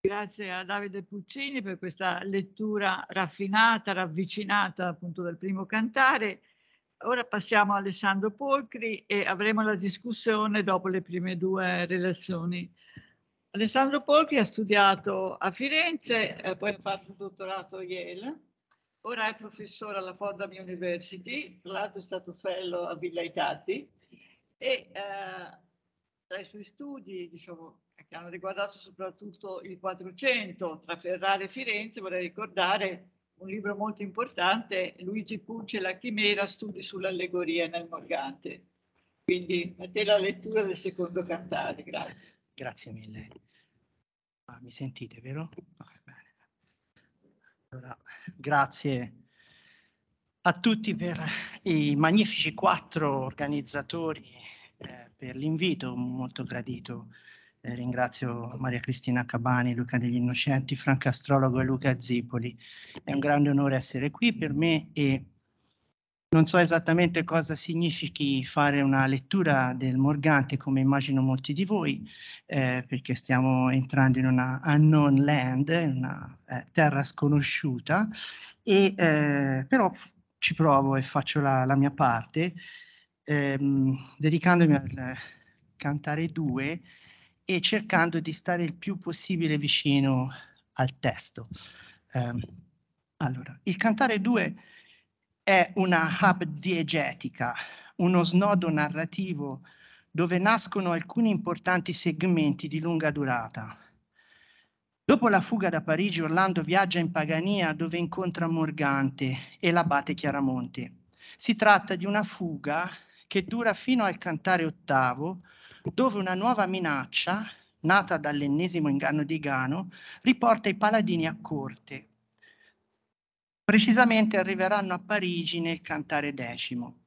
Speaker 2: Grazie a Davide Puccini per questa lettura raffinata, ravvicinata appunto dal primo cantare ora passiamo a Alessandro Polcri e avremo la discussione dopo le prime due relazioni. Alessandro Polcri ha studiato a Firenze, eh, poi ha fatto un dottorato a Yale, ora è professore alla Fordham University, tra l'altro è stato fellow a Villa Itati e eh, tra i suoi studi, diciamo, che hanno riguardato soprattutto il 400 tra Ferrara e Firenze, vorrei ricordare un libro molto importante, Luigi Punce La Chimera, studi sull'allegoria nel Morgante. Quindi a te la lettura del secondo cantare, grazie. Grazie mille. Ah, mi sentite, vero? Okay,
Speaker 5: allora, grazie a tutti per i magnifici quattro organizzatori eh, per l'invito, molto gradito. Eh, ringrazio Maria Cristina Cabani, Luca degli Innocenti, Franca Astrologo e Luca Zipoli. È un grande onore essere qui per me e non so esattamente cosa significhi fare una lettura del Morgante come immagino molti di voi, eh, perché stiamo entrando in una unknown land, una eh, terra sconosciuta, e, eh, però ci provo e faccio la, la mia parte, ehm, dedicandomi al Cantare 2 e cercando di stare il più possibile vicino al testo. Um, allora, il cantare 2 è una hub diegetica, uno snodo narrativo dove nascono alcuni importanti segmenti di lunga durata. Dopo la fuga da Parigi, Orlando viaggia in Pagania dove incontra Morgante e l'abate Chiaramonte. Si tratta di una fuga che dura fino al cantare ottavo, dove una nuova minaccia, nata dall'ennesimo inganno di Gano, riporta i paladini a corte. Precisamente arriveranno a Parigi nel cantare decimo.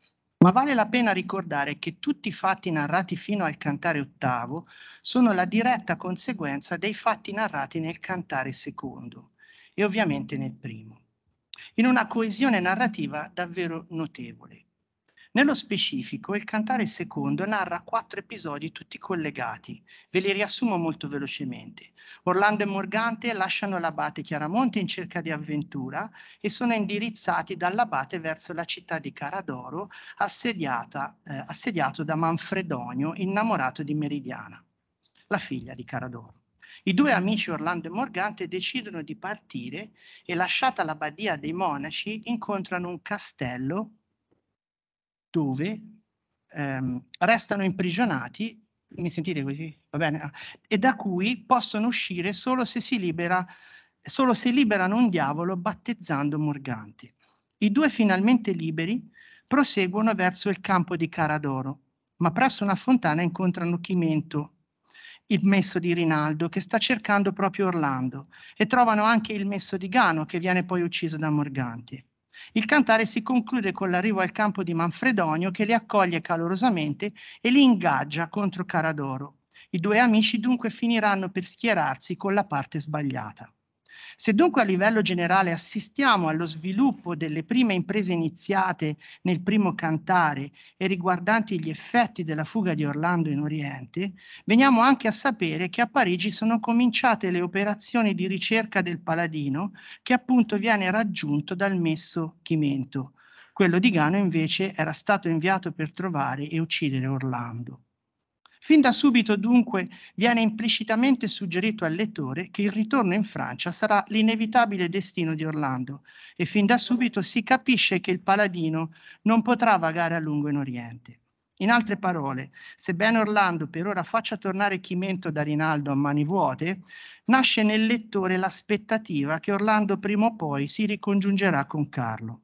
Speaker 5: Ma vale la pena ricordare che tutti i fatti narrati fino al cantare ottavo sono la diretta conseguenza dei fatti narrati nel cantare secondo e ovviamente nel primo, in una coesione narrativa davvero notevole. Nello specifico, il cantare II narra quattro episodi tutti collegati. Ve li riassumo molto velocemente. Orlando e Morgante lasciano l'abate Chiaramonte in cerca di avventura e sono indirizzati dall'abate verso la città di Caradoro, assediata, eh, assediato da Manfredonio, innamorato di Meridiana, la figlia di Caradoro. I due amici Orlando e Morgante decidono di partire e lasciata la badia dei monaci incontrano un castello dove ehm, restano imprigionati, mi sentite così? Va bene? Ah, e da cui possono uscire solo se si libera, solo se liberano un diavolo battezzando Morganti. I due finalmente liberi proseguono verso il campo di Caradoro, ma presso una fontana incontrano Chimento, il messo di Rinaldo, che sta cercando proprio Orlando, e trovano anche il messo di Gano, che viene poi ucciso da Morganti. Il cantare si conclude con l'arrivo al campo di Manfredonio che li accoglie calorosamente e li ingaggia contro Caradoro. I due amici dunque finiranno per schierarsi con la parte sbagliata. Se dunque a livello generale assistiamo allo sviluppo delle prime imprese iniziate nel primo cantare e riguardanti gli effetti della fuga di Orlando in Oriente, veniamo anche a sapere che a Parigi sono cominciate le operazioni di ricerca del Paladino che appunto viene raggiunto dal messo Chimento. Quello di Gano invece era stato inviato per trovare e uccidere Orlando. Fin da subito dunque viene implicitamente suggerito al lettore che il ritorno in Francia sarà l'inevitabile destino di Orlando e fin da subito si capisce che il paladino non potrà vagare a lungo in Oriente. In altre parole, sebbene Orlando per ora faccia tornare Chimento da Rinaldo a mani vuote, nasce nel lettore l'aspettativa che Orlando prima o poi si ricongiungerà con Carlo.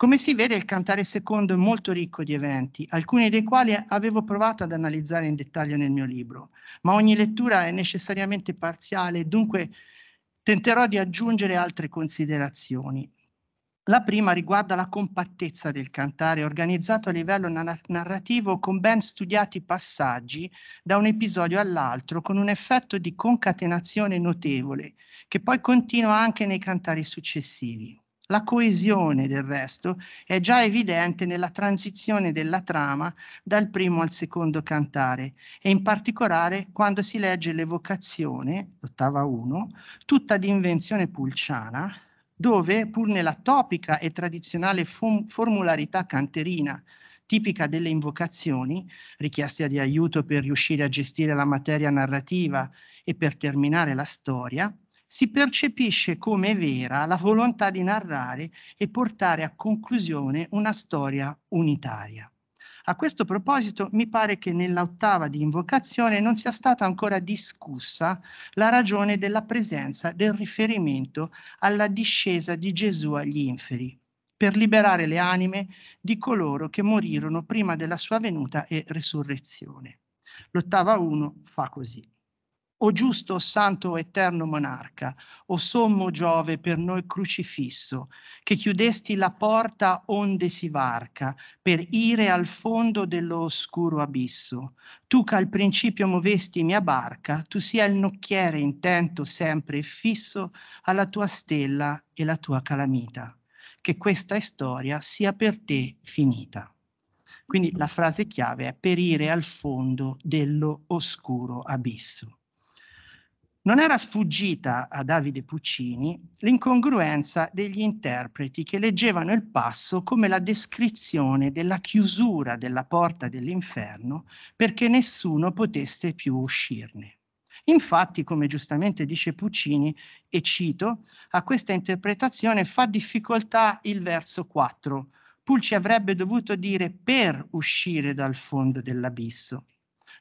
Speaker 5: Come si vede, il cantare secondo è molto ricco di eventi, alcuni dei quali avevo provato ad analizzare in dettaglio nel mio libro, ma ogni lettura è necessariamente parziale, dunque tenterò di aggiungere altre considerazioni. La prima riguarda la compattezza del cantare organizzato a livello narrativo con ben studiati passaggi da un episodio all'altro con un effetto di concatenazione notevole che poi continua anche nei cantari successivi. La coesione del resto è già evidente nella transizione della trama dal primo al secondo cantare e in particolare quando si legge l'evocazione, l'ottava 1, tutta di invenzione pulciana, dove pur nella topica e tradizionale fom- formularità canterina tipica delle invocazioni, richieste di aiuto per riuscire a gestire la materia narrativa e per terminare la storia, si percepisce come vera la volontà di narrare e portare a conclusione una storia unitaria. A questo proposito mi pare che nell'ottava di invocazione non sia stata ancora discussa la ragione della presenza del riferimento alla discesa di Gesù agli inferi, per liberare le anime di coloro che morirono prima della sua venuta e resurrezione. L'ottava 1 fa così. O giusto, santo, eterno monarca, o sommo Giove per noi crucifisso, che chiudesti la porta onde si varca, per ire al fondo dello oscuro abisso. Tu che al principio movesti mia barca, tu sia il nocchiere intento sempre e fisso alla tua stella e la tua calamita. Che questa storia sia per te finita. Quindi la frase chiave è per ire al fondo dello oscuro abisso. Non era sfuggita a Davide Puccini l'incongruenza degli interpreti che leggevano il passo come la descrizione della chiusura della porta dell'inferno perché nessuno potesse più uscirne. Infatti, come giustamente dice Puccini, e cito, a questa interpretazione fa difficoltà il verso 4. Pulci avrebbe dovuto dire per uscire dal fondo dell'abisso,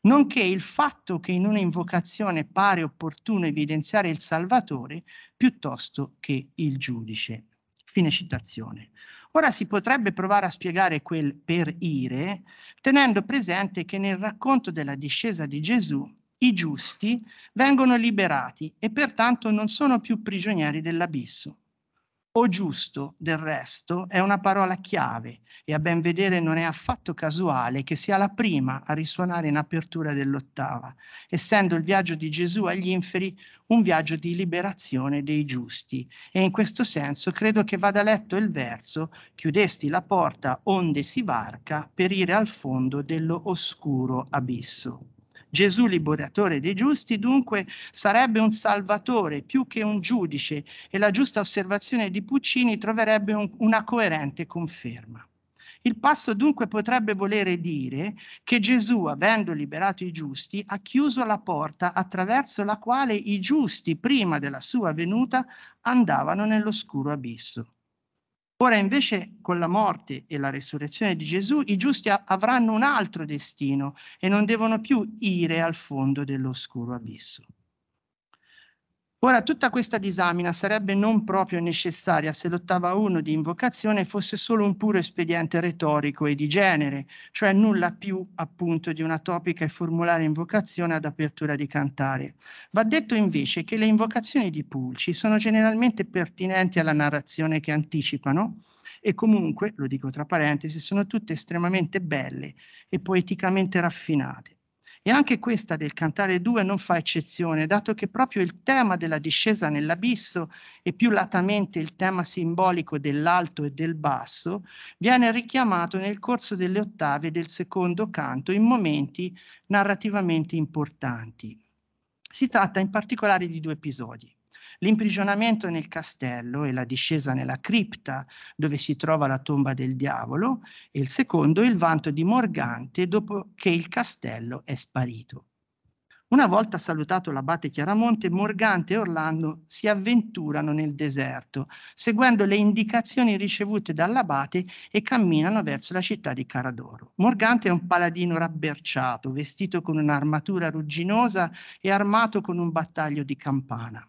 Speaker 5: nonché il fatto che in una invocazione pare opportuno evidenziare il Salvatore piuttosto che il giudice. Fine citazione. Ora si potrebbe provare a spiegare quel per ire, tenendo presente che nel racconto della discesa di Gesù i giusti vengono liberati e pertanto non sono più prigionieri dell'abisso o giusto, del resto, è una parola chiave e a ben vedere non è affatto casuale che sia la prima a risuonare in apertura dell'ottava, essendo il viaggio di Gesù agli inferi un viaggio di liberazione dei giusti. E in questo senso credo che vada letto il verso Chiudesti la porta onde si varca per ire al fondo dello oscuro abisso. Gesù liberatore dei giusti dunque sarebbe un salvatore più che un giudice e la giusta osservazione di Puccini troverebbe un, una coerente conferma. Il passo dunque potrebbe volere dire che Gesù, avendo liberato i giusti, ha chiuso la porta attraverso la quale i giusti, prima della sua venuta, andavano nell'oscuro abisso. Ora invece con la morte e la resurrezione di Gesù i giusti avranno un altro destino e non devono più ire al fondo dell'oscuro abisso. Ora, tutta questa disamina sarebbe non proprio necessaria se l'ottava 1 di invocazione fosse solo un puro espediente retorico e di genere, cioè nulla più appunto di una topica e formulare invocazione ad apertura di cantare. Va detto invece che le invocazioni di Pulci sono generalmente pertinenti alla narrazione che anticipano e comunque, lo dico tra parentesi, sono tutte estremamente belle e poeticamente raffinate. E anche questa del cantare 2 non fa eccezione, dato che proprio il tema della discesa nell'abisso e più latamente il tema simbolico dell'alto e del basso viene richiamato nel corso delle ottave del secondo canto in momenti narrativamente importanti. Si tratta in particolare di due episodi. L'imprigionamento nel castello e la discesa nella cripta dove si trova la tomba del diavolo e il secondo il vanto di Morgante dopo che il castello è sparito. Una volta salutato l'abate Chiaramonte, Morgante e Orlando si avventurano nel deserto, seguendo le indicazioni ricevute dall'abate e camminano verso la città di Caradoro. Morgante è un paladino rabberciato, vestito con un'armatura rugginosa e armato con un battaglio di campana.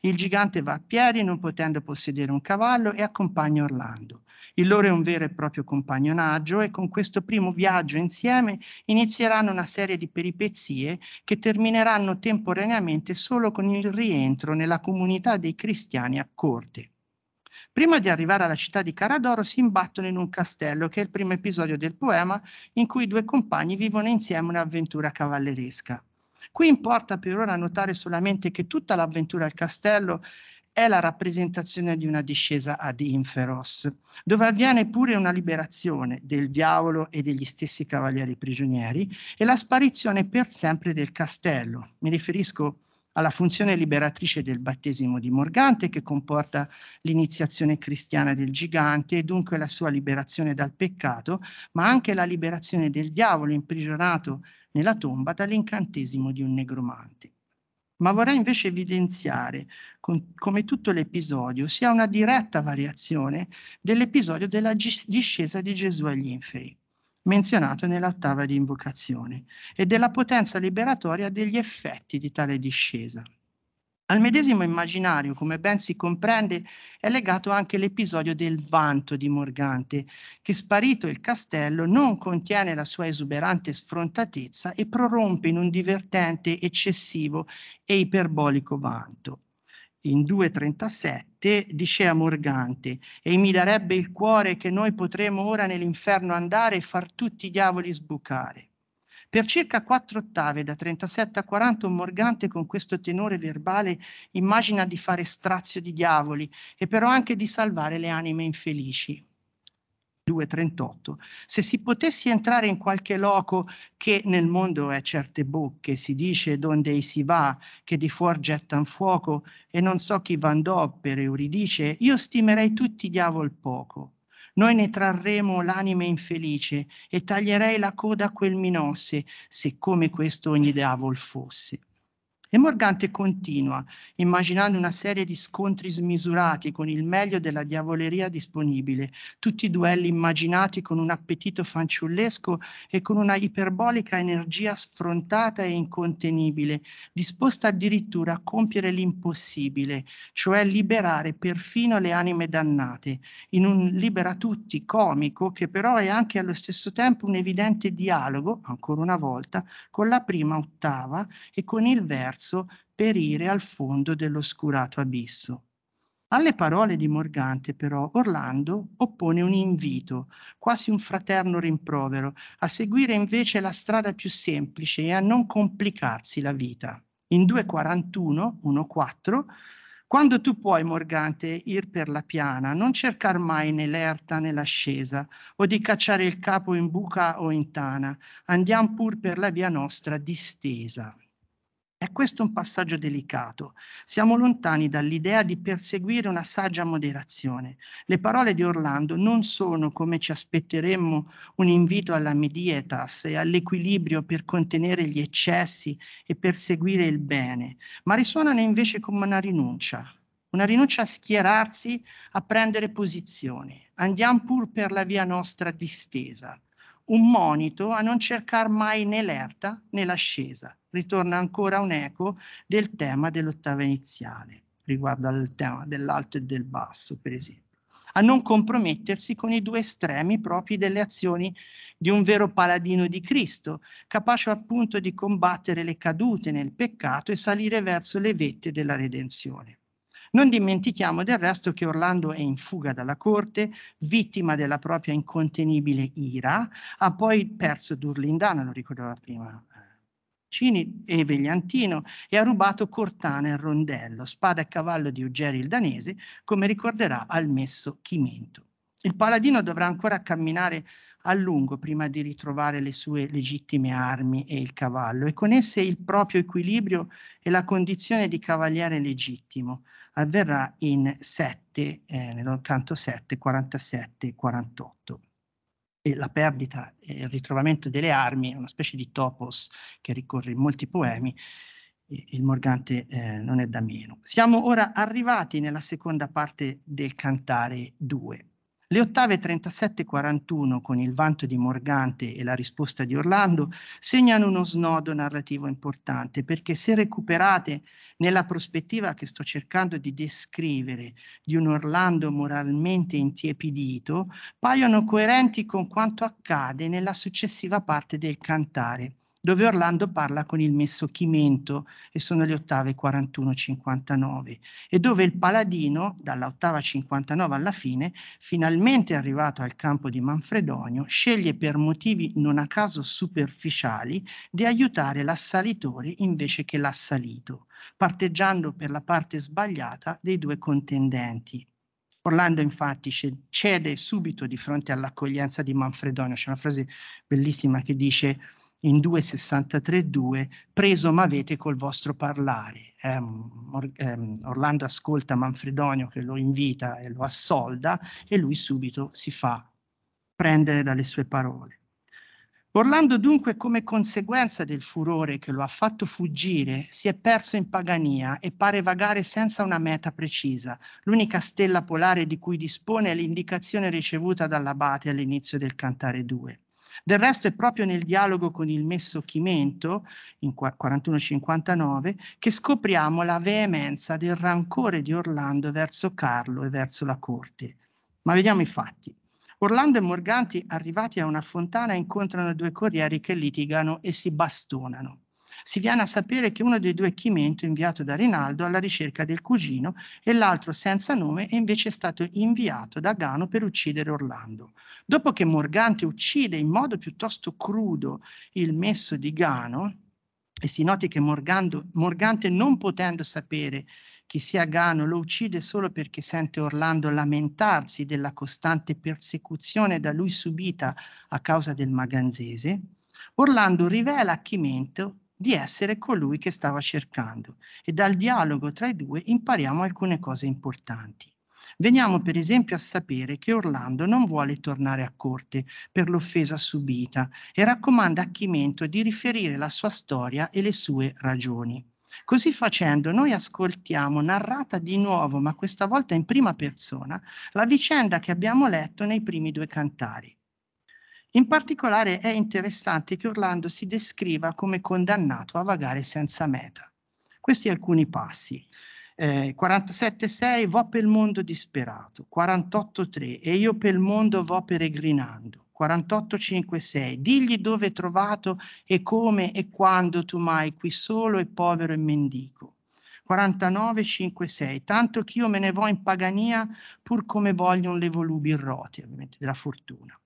Speaker 5: Il gigante va a piedi, non potendo possedere un cavallo, e accompagna Orlando. Il loro è un vero e proprio compagnonaggio e con questo primo viaggio insieme inizieranno una serie di peripezie che termineranno temporaneamente solo con il rientro nella comunità dei cristiani a corte. Prima di arrivare alla città di Caradoro si imbattono in un castello, che è il primo episodio del poema in cui i due compagni vivono insieme un'avventura cavalleresca. Qui importa per ora notare solamente che tutta l'avventura al castello è la rappresentazione di una discesa ad Inferos, dove avviene pure una liberazione del diavolo e degli stessi cavalieri prigionieri e la sparizione per sempre del castello. Mi riferisco alla funzione liberatrice del battesimo di Morgante che comporta l'iniziazione cristiana del gigante e dunque la sua liberazione dal peccato, ma anche la liberazione del diavolo imprigionato nella tomba dall'incantesimo di un negromante. Ma vorrei invece evidenziare con, come tutto l'episodio sia una diretta variazione dell'episodio della discesa di Gesù agli inferi menzionato nell'ottava di invocazione e della potenza liberatoria degli effetti di tale discesa. Al medesimo immaginario, come ben si comprende, è legato anche l'episodio del vanto di Morgante, che sparito il castello non contiene la sua esuberante sfrontatezza e prorompe in un divertente, eccessivo e iperbolico vanto in 2.37 dice a Morgante e mi darebbe il cuore che noi potremo ora nell'inferno andare e far tutti i diavoli sbucare. Per circa quattro ottave, da 37 a 40, un Morgante con questo tenore verbale immagina di fare strazio di diavoli e però anche di salvare le anime infelici. 2.38. Se si potessi entrare in qualche loco che nel mondo è certe bocche, si dice donde si va, che di fuor gettan fuoco, e non so chi vandò per Euridice, io stimerei tutti diavol poco. Noi ne trarremo l'anime infelice e taglierei la coda a quel minosse, se come questo ogni diavol fosse. E Morgante continua, immaginando una serie di scontri smisurati con il meglio della diavoleria disponibile, tutti duelli immaginati con un appetito fanciullesco e con una iperbolica energia sfrontata e incontenibile, disposta addirittura a compiere l'impossibile, cioè liberare perfino le anime dannate, in un libera tutti comico che però è anche allo stesso tempo un evidente dialogo, ancora una volta, con la prima ottava e con il verso terzo perire al fondo dell'oscurato abisso. Alle parole di Morgante, però, Orlando oppone un invito, quasi un fraterno rimprovero, a seguire invece la strada più semplice e a non complicarsi la vita. In 2.41, 1.4, quando tu puoi, Morgante, ir per la piana, non cercar mai né l'erta né l'ascesa, o di cacciare il capo in buca o in tana, andiamo pur per la via nostra distesa. E questo è un passaggio delicato. Siamo lontani dall'idea di perseguire una saggia moderazione. Le parole di Orlando non sono, come ci aspetteremmo, un invito alla medietas e all'equilibrio per contenere gli eccessi e perseguire il bene, ma risuonano invece come una rinuncia, una rinuncia a schierarsi, a prendere posizione. Andiamo pur per la via nostra distesa, un monito a non cercare mai né l'erta né l'ascesa ritorna ancora un'eco del tema dell'ottava iniziale, riguardo al tema dell'alto e del basso, per esempio, a non compromettersi con i due estremi propri delle azioni di un vero paladino di Cristo, capace appunto di combattere le cadute nel peccato e salire verso le vette della redenzione. Non dimentichiamo del resto che Orlando è in fuga dalla corte, vittima della propria incontenibile ira, ha poi perso Durlindana, lo ricordava prima eh, Mancini e Vegliantino e ha rubato Cortana e rondello, spada e cavallo di Uggeri il danese, come ricorderà al messo Chimento. Il paladino dovrà ancora camminare a lungo prima di ritrovare le sue legittime armi e il cavallo e con esse il proprio equilibrio e la condizione di cavaliere legittimo. Avverrà in 7, eh, nel canto 7, 47 48 e la perdita e il ritrovamento delle armi una specie di topos che ricorre in molti poemi il Morgante eh, non è da meno. Siamo ora arrivati nella seconda parte del Cantare 2. Le ottave 37-41 con il vanto di Morgante e la risposta di Orlando segnano uno snodo narrativo importante perché se recuperate nella prospettiva che sto cercando di descrivere di un Orlando moralmente intiepidito, paiono coerenti con quanto accade nella successiva parte del cantare dove Orlando parla con il messo Chimento e sono le ottave 41-59 e dove il paladino dall'ottava 59 alla fine, finalmente arrivato al campo di Manfredonio, sceglie per motivi non a caso superficiali di aiutare l'assalitore invece che l'assalito, parteggiando per la parte sbagliata dei due contendenti. Orlando infatti cede subito di fronte all'accoglienza di Manfredonio, c'è una frase bellissima che dice in 2.63.2, preso m'avete col vostro parlare. Eh, ehm, Orlando ascolta Manfredonio che lo invita e lo assolda e lui subito si fa prendere dalle sue parole. Orlando dunque, come conseguenza del furore che lo ha fatto fuggire, si è perso in Pagania e pare vagare senza una meta precisa. L'unica stella polare di cui dispone è l'indicazione ricevuta dall'abate all'inizio del Cantare 2. Del resto è proprio nel dialogo con il Messo Chimento, in 41-59, che scopriamo la veemenza del rancore di Orlando verso Carlo e verso la corte. Ma vediamo i fatti. Orlando e Morganti, arrivati a una fontana, incontrano due corrieri che litigano e si bastonano si viene a sapere che uno dei due è Chimento inviato da Rinaldo alla ricerca del cugino e l'altro senza nome è invece stato inviato da Gano per uccidere Orlando. Dopo che Morgante uccide in modo piuttosto crudo il messo di Gano, e si noti che Morgando, Morgante non potendo sapere chi sia Gano lo uccide solo perché sente Orlando lamentarsi della costante persecuzione da lui subita a causa del maganzese, Orlando rivela a Chimento di essere colui che stava cercando e dal dialogo tra i due impariamo alcune cose importanti. Veniamo per esempio a sapere che Orlando non vuole tornare a corte per l'offesa subita e raccomanda a Chimento di riferire la sua storia e le sue ragioni. Così facendo noi ascoltiamo narrata di nuovo, ma questa volta in prima persona, la vicenda che abbiamo letto nei primi due cantari. In particolare è interessante che Orlando si descriva come condannato a vagare senza meta. Questi alcuni passi. Eh, 47.6 Vo per il mondo disperato, 48.3 E io per il mondo vo peregrinando, 48.5.6 Digli dove trovato e come e quando tu mai qui solo e povero e mendico. 49.5.6 Tanto che io me ne vo in pagania pur come vogliono le volubi rote, ovviamente della fortuna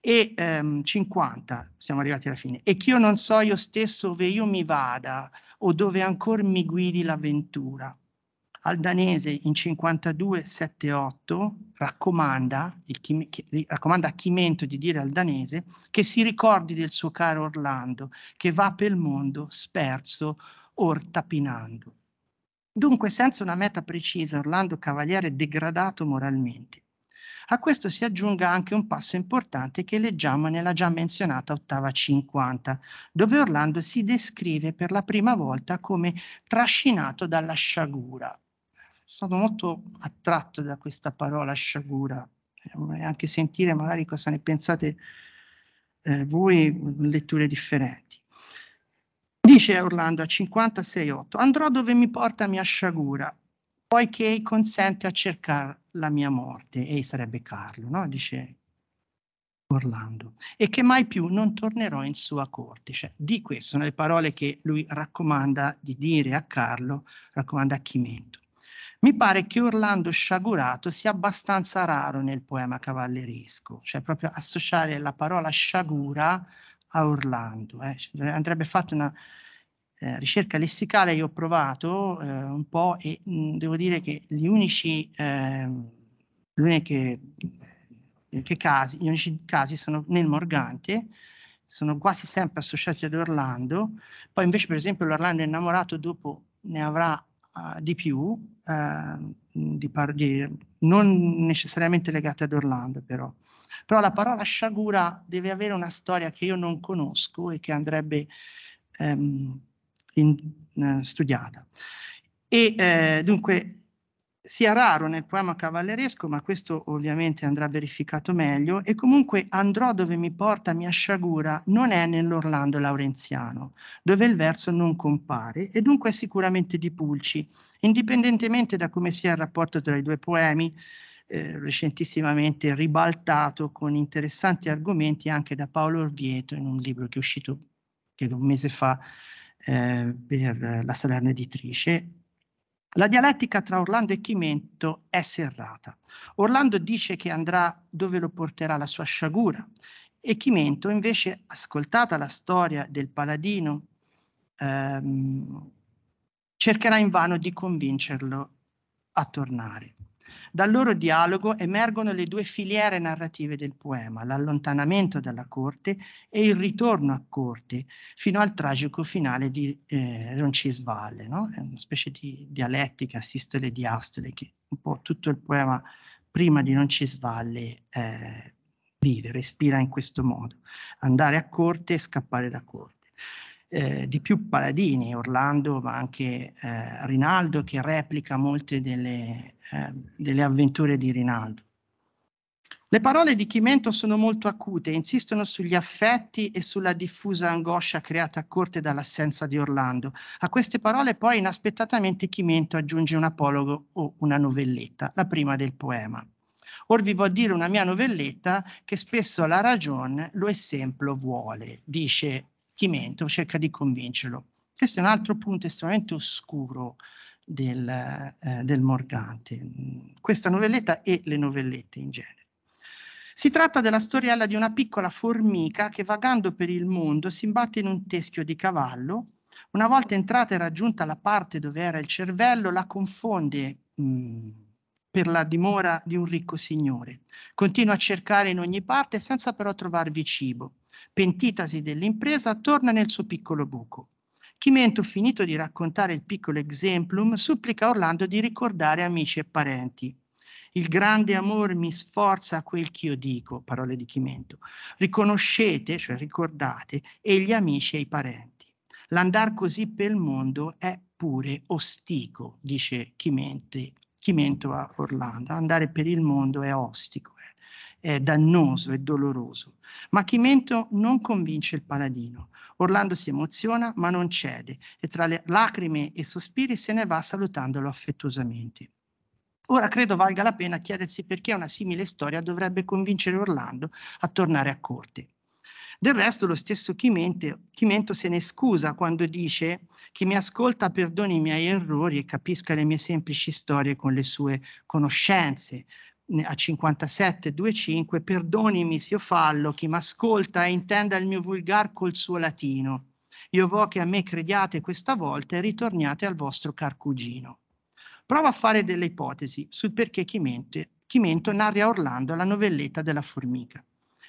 Speaker 5: e ehm, 50 siamo arrivati alla fine, e che io non so io stesso dove io mi vada o dove ancora mi guidi l'avventura. Al danese in 52,78 raccomanda, chi, chi, raccomanda a Chimento di dire al danese che si ricordi del suo caro Orlando che va per il mondo sperso or tapinando. Dunque, senza una meta precisa, Orlando Cavaliere è degradato moralmente a questo si aggiunga anche un passo importante che leggiamo nella già menzionata ottava 50, dove Orlando si descrive per la prima volta come trascinato dalla sciagura. Sono molto attratto da questa parola sciagura, eh, vorrei anche sentire magari cosa ne pensate eh, voi, letture differenti. Dice Orlando a 56.8, andrò dove mi porta mia sciagura, poiché consente a cercare la mia morte, e sarebbe Carlo, no? dice Orlando, e che mai più non tornerò in sua corte. Cioè, di questo sono le parole che lui raccomanda di dire a Carlo, raccomanda a Chimento. Mi pare che Orlando sciagurato sia abbastanza raro nel poema cavalleresco, cioè proprio associare la parola sciagura a Orlando. Eh. Andrebbe fatta una, eh, ricerca lessicale io ho provato eh, un po' e mh, mm, devo dire che gli unici, eh, gli uniche, che casi, gli unici casi sono nel Morgante, sono quasi sempre associati ad Orlando, poi invece per esempio l'Orlando innamorato dopo ne avrà uh, di più, uh, di di, non necessariamente legate ad Orlando però. Però la parola sciagura deve avere una storia che io non conosco e che andrebbe ehm, in, eh, studiata. E eh, dunque sia raro nel poema cavalleresco, ma questo ovviamente andrà verificato meglio, e comunque andrò dove mi porta mia sciagura non è nell'Orlando laurenziano, dove il verso non compare e dunque è sicuramente di Pulci, indipendentemente da come sia il rapporto tra i due poemi, eh, recentissimamente ribaltato con interessanti argomenti anche da Paolo Orvieto in un libro che è uscito credo un mese fa eh, per la Salerno Editrice, la dialettica tra Orlando e Chimento è serrata. Orlando dice che andrà dove lo porterà la sua sciagura e Chimento invece, ascoltata la storia del paladino, ehm, cercherà invano di convincerlo a tornare. Dal loro dialogo emergono le due filiere narrative del poema, l'allontanamento dalla corte e il ritorno a corte, fino al tragico finale di eh, Roncisvalle, no? È una specie di dialettica, sistole e diastole, che un po' tutto il poema prima di Roncisvalle eh, vive, respira in questo modo, andare a corte e scappare da corte eh, di più paladini, Orlando ma anche eh, Rinaldo che replica molte delle, eh, delle avventure di Rinaldo. Le parole di Chimento sono molto acute, insistono sugli affetti e sulla diffusa angoscia creata a corte dall'assenza di Orlando. A queste parole poi inaspettatamente Chimento aggiunge un apologo o una novelletta, la prima del poema. Or vi vo dire una mia novelletta che spesso la ragione lo esempio vuole, dice Chimento cerca di convincerlo. Questo è un altro punto estremamente oscuro del, eh, del Morgante, questa novelletta e le novellette in genere. Si tratta della storiella di una piccola formica che vagando per il mondo si imbatte in un teschio di cavallo. Una volta entrata e raggiunta la parte dove era il cervello, la confonde mh, per la dimora di un ricco signore. Continua a cercare in ogni parte senza però trovarvi cibo. Pentitasi dell'impresa, torna nel suo piccolo buco. Chimento, finito di raccontare il piccolo exemplum, supplica Orlando di ricordare amici e parenti. Il grande amor mi sforza a quel che io dico, parole di Chimento. Riconoscete, cioè ricordate, e gli amici e i parenti. L'andar così per il mondo è pure ostico, dice Chimente, Chimento a Orlando. Andare per il mondo è ostico eh, dannoso e doloroso. Machimento non convince il paladino. Orlando si emoziona ma non cede e tra lacrime e sospiri se ne va salutandolo affettuosamente. Ora credo valga la pena chiedersi perché una simile storia dovrebbe convincere Orlando a tornare a corte. Del resto lo stesso Chimente, Chimento se ne scusa quando dice chi mi ascolta perdoni i miei errori e capisca le mie semplici storie con le sue conoscenze, a 57,25 perdonimi se io fallo, chi m'ascolta e intenda il mio vulgar col suo latino. Io vo che a me crediate questa volta e ritorniate al vostro carcugino. cugino. Prova a fare delle ipotesi sul perché Chimente, Chimento narra a Orlando la novelletta della formica.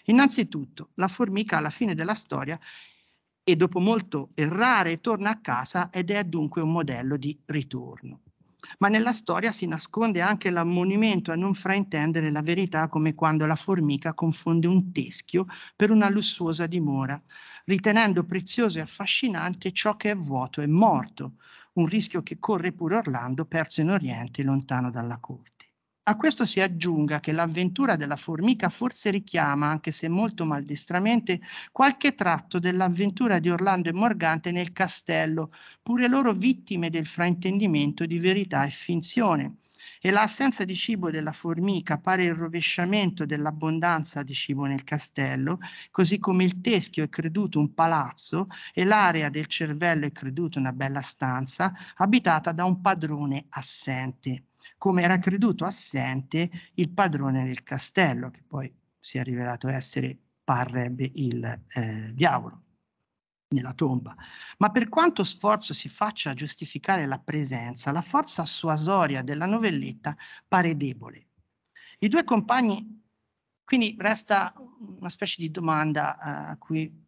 Speaker 5: Innanzitutto, la formica alla fine della storia e dopo molto errare torna a casa ed è dunque un modello di ritorno ma nella storia si nasconde anche l'ammonimento a non fraintendere la verità come quando la formica confonde un teschio per una lussuosa dimora, ritenendo prezioso e affascinante ciò che è vuoto e morto, un rischio che corre pure Orlando, perso in Oriente, lontano dalla corte. A questo si aggiunga che l'avventura della formica forse richiama, anche se molto maldestramente, qualche tratto dell'avventura di Orlando e Morgante nel castello, pure loro vittime del fraintendimento di verità e finzione. E l'assenza di cibo della formica pare il rovesciamento dell'abbondanza di cibo nel castello, così come il teschio è creduto un palazzo e l'area del cervello è creduta una bella stanza abitata da un padrone assente come era creduto assente il padrone del castello, che poi si è rivelato essere, parrebbe, il eh, diavolo nella tomba. Ma per quanto sforzo si faccia a giustificare la presenza, la forza suasoria della novelletta pare debole. I due compagni, quindi resta una specie di domanda eh, a cui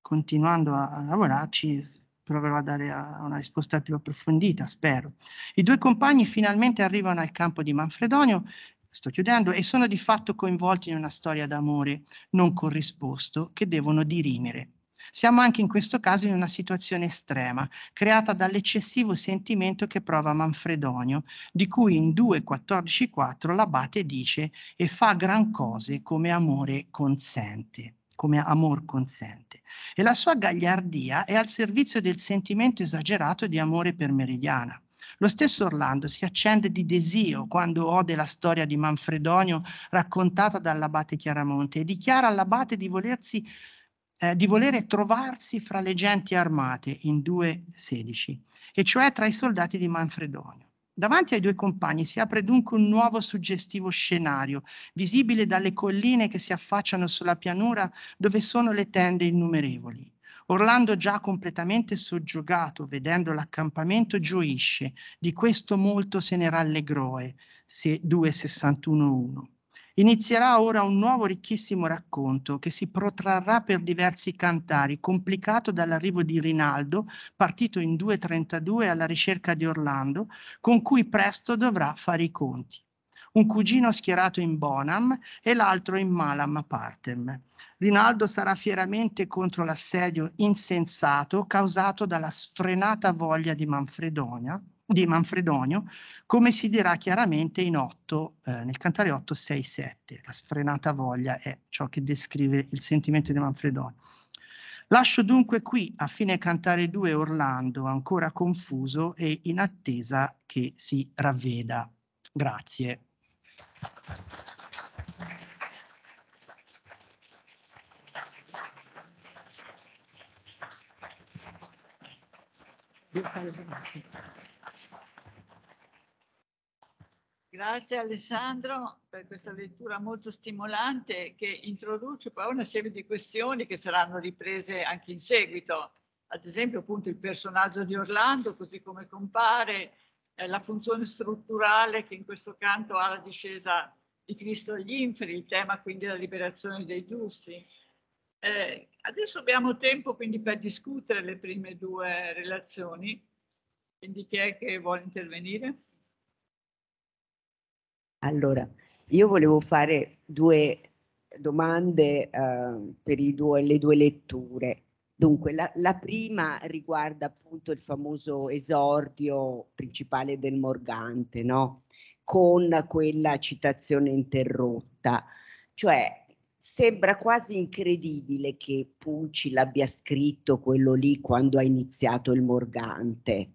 Speaker 5: continuando a lavorarci proverò a dare una risposta più approfondita, spero. I due compagni finalmente arrivano al campo di Manfredonio, sto chiudendo, e sono di fatto coinvolti in una storia d'amore non corrisposto che devono dirimere. Siamo anche in questo caso in una situazione estrema, creata dall'eccessivo sentimento che prova Manfredonio, di cui in 2.14.4 l'abate dice e fa gran cose come amore consente come amor consente. E la sua gagliardia è al servizio del sentimento esagerato di amore per Meridiana. Lo stesso Orlando si accende di desio quando ode la storia di Manfredonio raccontata dall'abate Chiaramonte e dichiara all'abate di volersi eh, di volere trovarsi fra le genti armate in 2.16, e cioè tra i soldati di Manfredonio. Davanti ai due compagni si apre dunque un nuovo suggestivo scenario, visibile dalle colline che si affacciano sulla pianura dove sono le tende innumerevoli. Orlando, già completamente soggiogato, vedendo l'accampamento, gioisce, di questo molto se ne rallegrò, 261.1. Eh, Inizierà ora un nuovo ricchissimo racconto che si protrarrà per diversi cantari, complicato dall'arrivo di Rinaldo, partito in 2.32 alla ricerca di Orlando, con cui presto dovrà fare i conti un cugino schierato in Bonham e l'altro in Malam Partem. Rinaldo sarà fieramente contro l'assedio insensato causato dalla sfrenata voglia di Manfredonia, di Manfredonio, come si dirà chiaramente in 8, eh, nel cantare 8, 6, 7. La sfrenata voglia è ciò che descrive il sentimento di Manfredonio. Lascio dunque qui a fine cantare 2 Orlando, ancora confuso e in attesa che si ravveda. Grazie.
Speaker 2: Devo Grazie Alessandro per questa lettura molto stimolante che introduce poi una serie di questioni che saranno riprese anche in seguito, ad esempio appunto il personaggio di Orlando così come compare, eh, la funzione strutturale che in questo canto ha la discesa di Cristo agli inferi, il tema quindi della liberazione dei giusti. Eh, adesso abbiamo tempo quindi per discutere le prime due relazioni, quindi chi è che vuole intervenire?
Speaker 6: Allora, io volevo fare due domande eh, per due, le due letture. Dunque, la, la, prima riguarda appunto il famoso esordio principale del Morgante, no? con quella citazione interrotta. Cioè, sembra quasi incredibile che Pucci l'abbia scritto quello lì quando ha iniziato il Morgante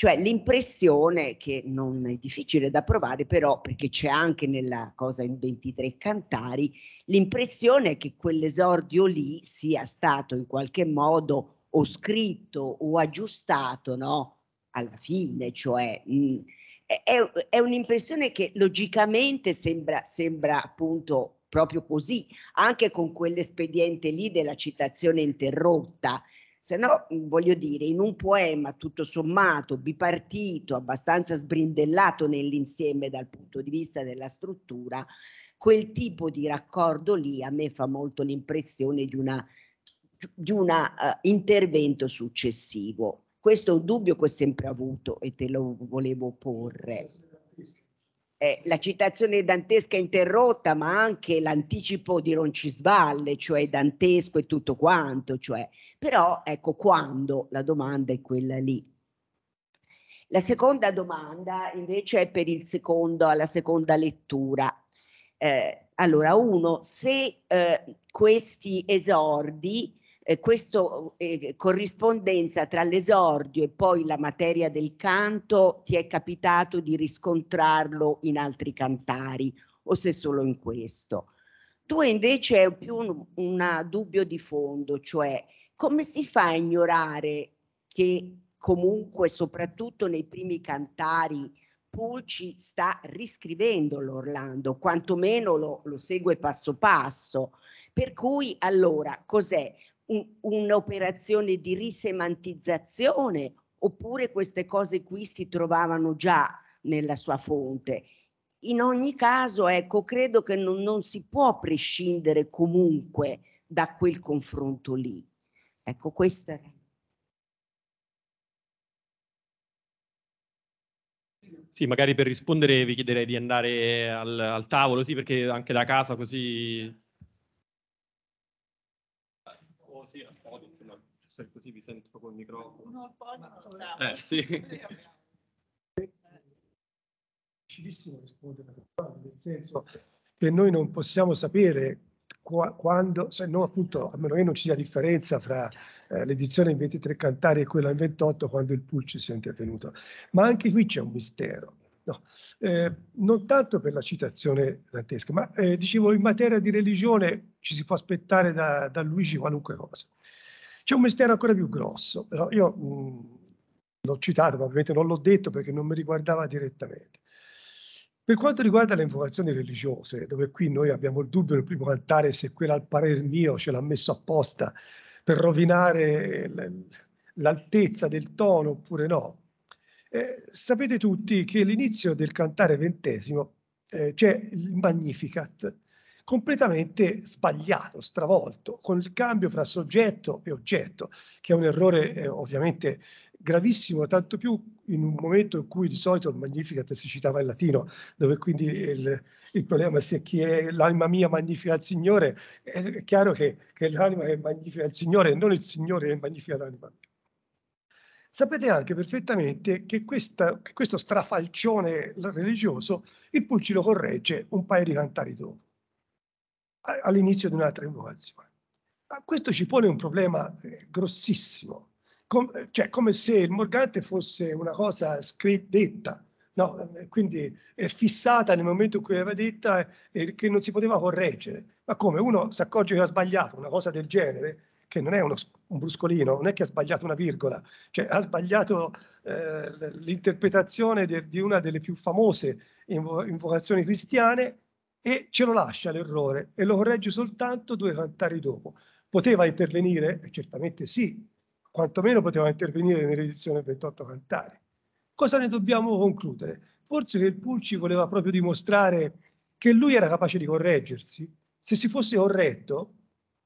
Speaker 6: cioè l'impressione che non è difficile da provare però perché c'è anche nella cosa in 23 cantari l'impressione che quell'esordio lì sia stato in qualche modo o scritto o aggiustato no? alla fine cioè mh, mm, è, è, un'impressione che logicamente sembra, sembra appunto proprio così anche con quell'espediente lì della citazione interrotta se no, mhmm, voglio dire, in un poema tutto sommato bipartito, abbastanza sbrindellato nell'insieme dal punto di vista della struttura, quel tipo di raccordo lì a me fa molto l'impressione di un uh, eh, intervento successivo. Questo è un dubbio che ho sempre avuto e te lo volevo porre eh, la citazione dantesca interrotta, ma anche l'anticipo di Roncisvalle, cioè dantesco e tutto quanto, cioè. però ecco quando la domanda è quella lì. La seconda domanda invece è per il secondo, alla seconda lettura. Eh, allora, uno, se eh, questi esordi eh, questa eh, corrispondenza tra l'esordio e poi la materia del canto ti è capitato di riscontrarlo in altri cantari o se solo in questo. Tu invece hai più un una dubbio di fondo, cioè come si fa a ignorare che comunque soprattutto nei primi cantari Pulci sta riscrivendo l'Orlando, quantomeno lo, lo segue passo passo. Per cui allora cos'è? un, un'operazione di risemantizzazione oppure queste cose qui si trovavano già nella sua fonte. In ogni caso, ecco, credo che non, non si può prescindere comunque da quel confronto
Speaker 7: lì. Ecco, questa è. Sì, magari per rispondere vi chiederei di andare al, al tavolo, sì, perché anche da casa così così vi sento col microfono. No, poi Eh, sì.
Speaker 4: difficilissimo rispondere nel senso che noi non possiamo sapere qua, quando, se no appunto, a meno che non ci sia differenza fra eh, l'edizione in 23 cantari e quella in 28, quando il pulci sia intervenuto. Ma anche qui c'è un mistero. No? Eh, non tanto per la citazione dantesca, ma eh, dicevo in materia di religione ci si può aspettare da, da Luigi qualunque cosa. C'è un mistero ancora più grosso, però io mh, mm, l'ho citato, ma ovviamente non l'ho detto perché non mi riguardava direttamente. Per quanto riguarda le invocazioni religiose, dove qui noi abbiamo il dubbio nel primo cantare se quella al parer mio ce l'ha messo apposta per rovinare l'altezza del tono oppure no, eh, sapete tutti che all'inizio del cantare ventesimo eh, c'è il Magnificat, completamente sbagliato, stravolto, con il cambio fra soggetto e oggetto, che è un errore eh, ovviamente gravissimo, tanto più in un momento in cui di solito il Magnificat si citava in latino, dove quindi il, il problema se chi è l'anima mia magnifica il Signore, è chiaro che, che l'anima che magnifica il Signore, non il Signore che magnifica l'anima mia. Sapete anche perfettamente che, questa, che questo strafalcione religioso il Pulci lo corregge un paio di cantari dopo all'inizio di un'altra innovazione. Ma questo ci pone un problema eh, grossissimo, Com- eh, cioè come se il Morgante fosse una cosa scritta, no? Eh, quindi fissata nel momento in cui aveva detta e che non si poteva correggere. Ma come uno si accorge che ha sbagliato una cosa del genere, che non è uno, un bruscolino, non è che ha sbagliato una virgola, cioè ha sbagliato eh, l'interpretazione de- di una delle più famose invo- invocazioni cristiane e ce lo lascia l'errore e lo corregge soltanto due cantari dopo. Poteva intervenire? Certamente sì, quantomeno poteva intervenire nell'edizione 28 cantari. Cosa ne dobbiamo concludere? Forse che il Pulci voleva proprio dimostrare che lui era capace di correggersi. Se si fosse corretto,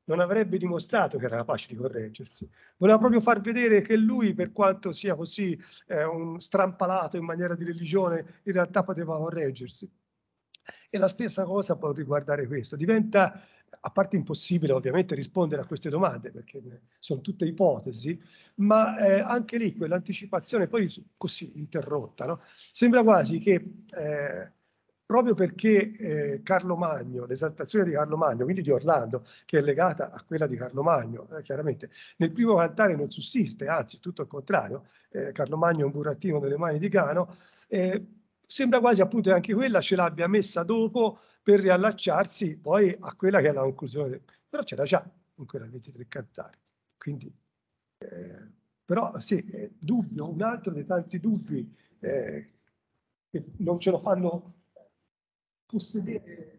Speaker 4: non avrebbe dimostrato che era capace di correggersi. Voleva proprio far vedere che lui, per quanto sia così eh, un strampalato in maniera di religione, in realtà poteva correggersi. E la stessa cosa può riguardare questo. Diventa a parte impossibile ovviamente rispondere a queste domande perché sono tutte ipotesi, ma eh, anche lì quell'anticipazione poi così interrotta, no? sembra quasi che eh, proprio perché eh, Carlo Magno, l'esaltazione di Carlo Magno, quindi di Orlando, che è legata a quella di Carlo Magno, eh, chiaramente, nel primo cantare non sussiste, anzi tutto il contrario, eh, Carlo Magno è un burattino delle mani di Cano, eh, sembra quasi appunto che anche quella ce l'abbia messa dopo per riallacciarsi poi a quella che è la conclusione. Però c'era già in quella 23 cantare. Quindi, eh, però sì, eh, dubbio, un altro dei tanti dubbi eh, che non ce lo fanno possedere.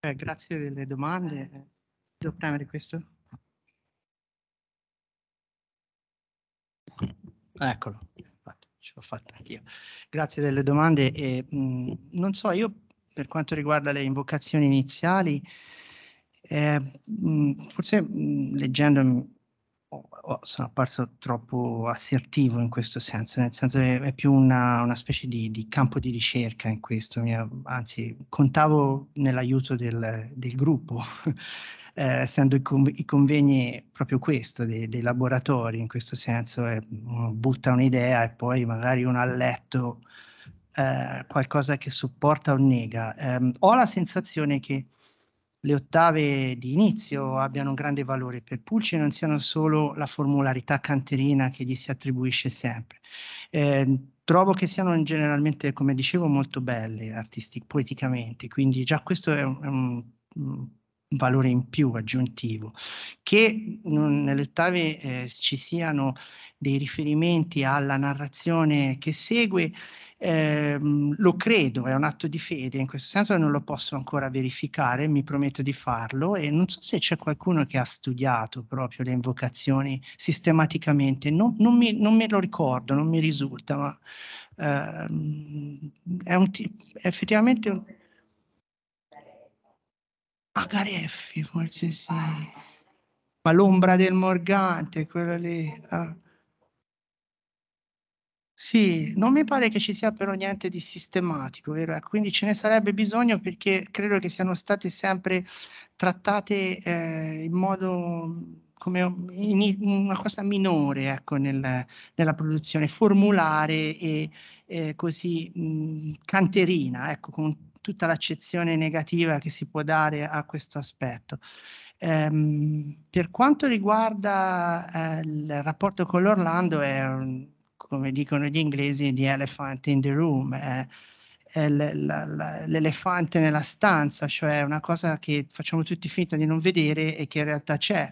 Speaker 5: Eh, grazie delle domande. Eh, devo premere questo? Eccolo, ce l'ho fatta anch'io. Grazie delle domande. E, mh, non so, io per quanto riguarda le invocazioni iniziali, eh, mh, forse mh, leggendomi oh, oh, sono apparso troppo assertivo in questo senso, nel senso che è più una, una specie di, di, campo di ricerca in questo, mia, anzi contavo nell'aiuto del, del gruppo eh, essendo i, con- i, convegni proprio questo, dei, dei, laboratori, in questo senso è, eh, butta un'idea e poi magari uno ha letto eh, qualcosa che supporta o nega. Eh, ho la sensazione che le ottave di inizio abbiano un grande valore per Pulci e non siano solo la formularità canterina che gli si attribuisce sempre. Eh, trovo che siano generalmente, come dicevo, molto belle artisti, poeticamente, quindi già questo è un, è un valore in più aggiuntivo, che nelle ottave eh, ci siano dei riferimenti alla narrazione che segue, ehm, lo credo, è un atto di fede, in questo senso non lo posso ancora verificare, mi prometto di farlo e non so se c'è qualcuno che ha studiato proprio le invocazioni sistematicamente, non, non, mi, non me lo ricordo, non mi risulta, ma ehm, è, un, è effettivamente un Magari Careffi, forse sì. Eh. Ma l'ombra del Morgante, quella lì. Ah. Sì, non mi pare che ci sia però niente di sistematico, vero? Quindi ce ne sarebbe bisogno perché credo che siano state sempre trattate eh, in modo come in, una cosa minore ecco, nel, nella produzione, formulare e eh, così mh, canterina, ecco, con tutta l'accezione negativa che si può dare a questo aspetto. Ehm, per quanto riguarda eh, il rapporto con l'Orlando, è un, come dicono gli inglesi, the elephant in the room, è, è l'elefante nella stanza, cioè una cosa che facciamo tutti finta di non vedere e che in realtà c'è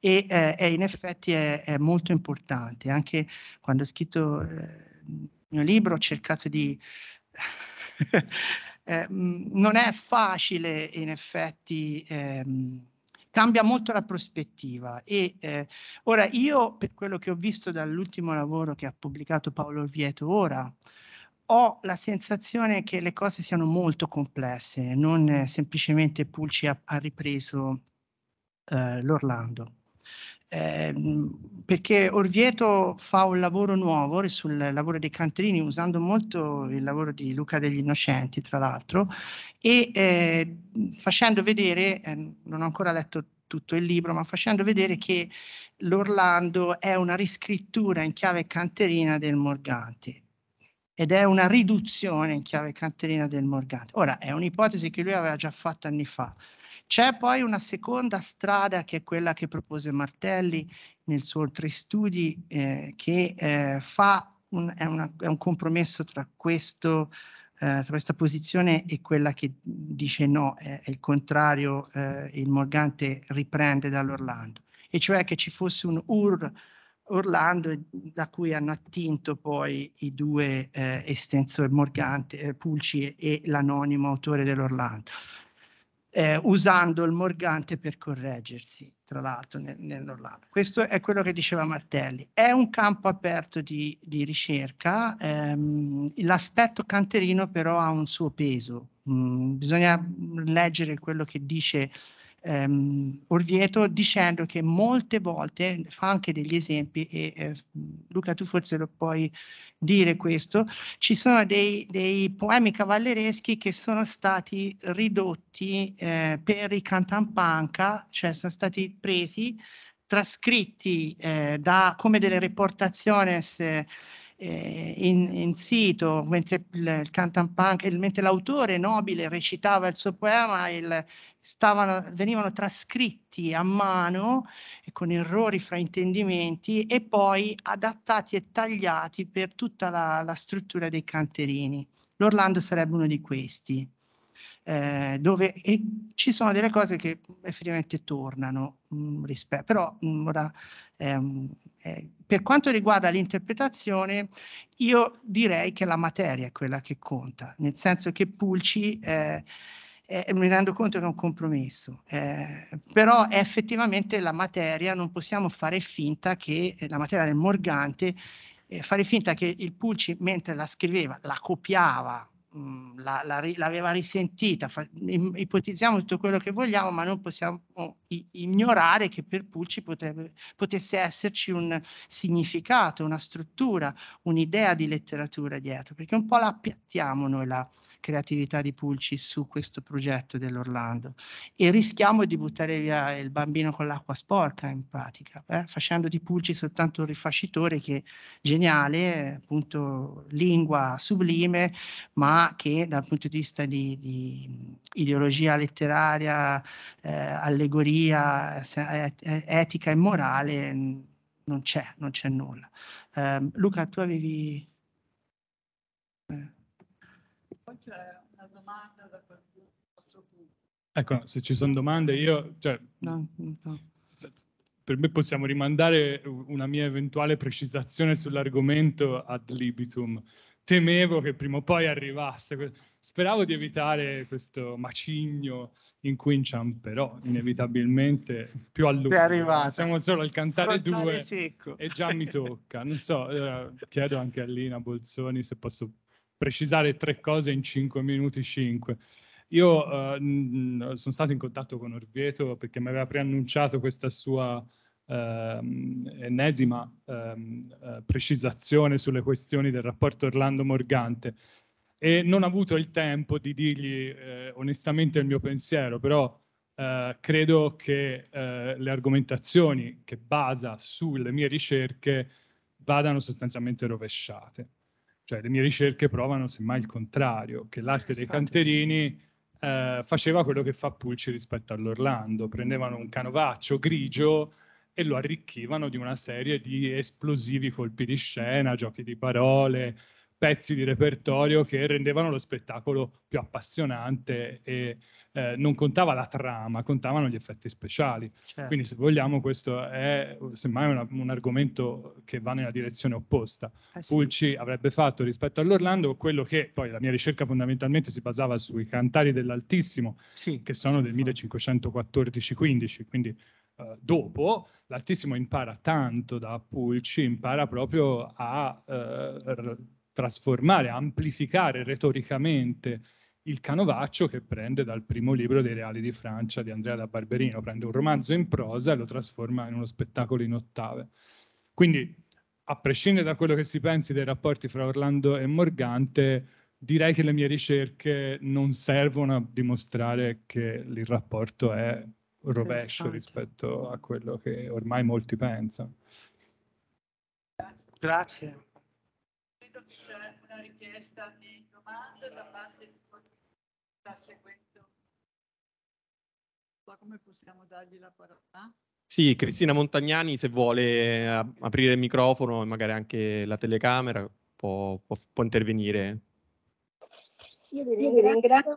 Speaker 5: e eh, è, in effetti è, è, molto importante. Anche quando ho scritto eh, il mio libro ho cercato di Eh, mhmm, non è facile in effetti. Ehm, cambia molto la prospettiva e eh, ora io per quello che ho visto dall'ultimo lavoro che ha pubblicato Paolo Orvieto ora ho la sensazione che le cose siano molto complesse non eh, semplicemente Pulci ha, ha ripreso eh, l'Orlando Ehm, perché Orvieto fa un lavoro nuovo sul lavoro dei canterini, usando molto il lavoro di Luca degli Innocenti, tra l'altro, e eh, facendo vedere, eh, non ho ancora letto tutto il libro, ma facendo vedere che l'Orlando è una riscrittura in chiave canterina del Morgante ed è una riduzione in chiave canterina del Morgante. Ora, è un'ipotesi che lui aveva già fatto anni fa, c'è poi una seconda strada che è quella che propose Martelli nel suo Oltre Studi, eh, che eh, fa un, è, una, è, un compromesso tra, questo, eh, tra questa posizione e quella che dice no, è, il contrario, eh, il Morgante riprende dall'Orlando, e cioè che ci fosse un UR Orlando da cui hanno attinto poi i due eh, Estenso e Morgante, eh, Pulci e, e l'anonimo autore dell'Orlando eh, usando il morgante per correggersi, tra l'altro, nel, nell'Orlando. Questo è quello che diceva Martelli. È un campo aperto di, di ricerca, ehm, l'aspetto canterino però ha un suo peso. Mm, bisogna leggere quello che dice ehm, Orvieto dicendo che molte volte fa anche degli esempi e eh, Luca tu forse lo puoi dire questo, ci sono dei, dei poemi cavallereschi che sono stati ridotti eh, per i cantampanca, cioè sono stati presi, trascritti eh, da, come delle reportaciones eh, in, in, sito, mentre, il mentre l'autore nobile recitava il suo poema, il, stavano, venivano trascritti a mano con errori fraintendimenti e poi adattati e tagliati per tutta la, la struttura dei canterini. L'Orlando sarebbe uno di questi. Eh, dove ci sono delle cose che effettivamente tornano, mh, mm, rispetto, però mh, mm, ora, ehm, eh, per quanto riguarda l'interpretazione, io direi che la materia è quella che conta, nel senso che Pulci eh, eh, eh, mi rendo conto che è un compromesso, eh, però effettivamente la materia non possiamo fare finta che eh, la materia del Morgante, eh, fare finta che il Pulci mentre la scriveva, la copiava, mh, mm, la, la, l'aveva risentita, fa, ipotizziamo tutto quello che vogliamo, ma non possiamo oh, ignorare che per Pulci potrebbe, potesse esserci un significato, una struttura, un'idea di letteratura dietro, perché un po' la appiattiamo noi la creatività di Pulci su questo progetto dell'Orlando e rischiamo di buttare via il bambino con l'acqua sporca in pratica, eh? facendo di Pulci soltanto un rifascitore che geniale, appunto lingua sublime, ma che dal punto di vista di, di ideologia letteraria, eh, allegoria, eh, eh, etica e morale non c'è, non c'è nulla. Um, Luca, tu avevi...
Speaker 2: Eh poi c'è una domanda da qualcuno.
Speaker 8: Ecco, se ci sono domande, io... Cioè, no, no. Per me possiamo rimandare una mia eventuale precisazione sull'argomento ad libitum. Temevo che prima o poi arrivasse. Speravo di evitare questo macigno in cui inciamperò inevitabilmente più a lungo. Siamo solo al cantare Frontale due secco. e già mi tocca. Non so, eh, chiedo anche a Lina Bolzoni se posso precisare tre cose in 5 minuti 5. Io uh, sono stato in contatto con Orvieto perché mi aveva preannunciato questa sua Uh, ennesima uh, precisazione sulle questioni del rapporto Orlando Morgante e non ho avuto il tempo di dirgli eh, onestamente il mio pensiero, però credo che le argomentazioni che basa sulle mie ricerche vadano sostanzialmente rovesciate. Cioè, le mie ricerche provano semmai il contrario, che l'arte dei esatto. canterini eh, faceva quello che fa Pulci rispetto all'Orlando, prendevano un canovaccio grigio e lo arricchivano di una serie di esplosivi colpi di scena, giochi di parole, pezzi di repertorio che rendevano lo spettacolo più appassionante e eh, non contava la trama, contavano gli effetti speciali. Certo. Quindi se vogliamo questo è semmai una, un argomento che va nella direzione opposta. Eh sì. Pulci avrebbe fatto rispetto all'Orlando quello che poi la mia ricerca fondamentalmente si basava sui cantari dell'Altissimo, sì. che sono del 1514-15, quindi Uh, dopo, l'Altissimo impara tanto da Pulci, impara proprio a uh, trasformare, amplificare retoricamente il canovaccio che prende dal primo libro dei Reali di Francia di Andrea da Barberino, prende un romanzo in prosa e lo trasforma in uno spettacolo in ottave. Quindi, a prescindere da quello che si pensi dei rapporti fra Orlando e Morgante, direi che le mie ricerche non servono a dimostrare che il rapporto è rovescio rispetto a quello che ormai molti pensano.
Speaker 4: Grazie c'è una richiesta di domande da parte di chi
Speaker 7: sta seguendo. Come possiamo dargli la parola? Sì, Cristina Montagnani, se vuole eh, aprire il microfono e magari anche la telecamera, può, può, può intervenire.
Speaker 9: Io vi ringrazio.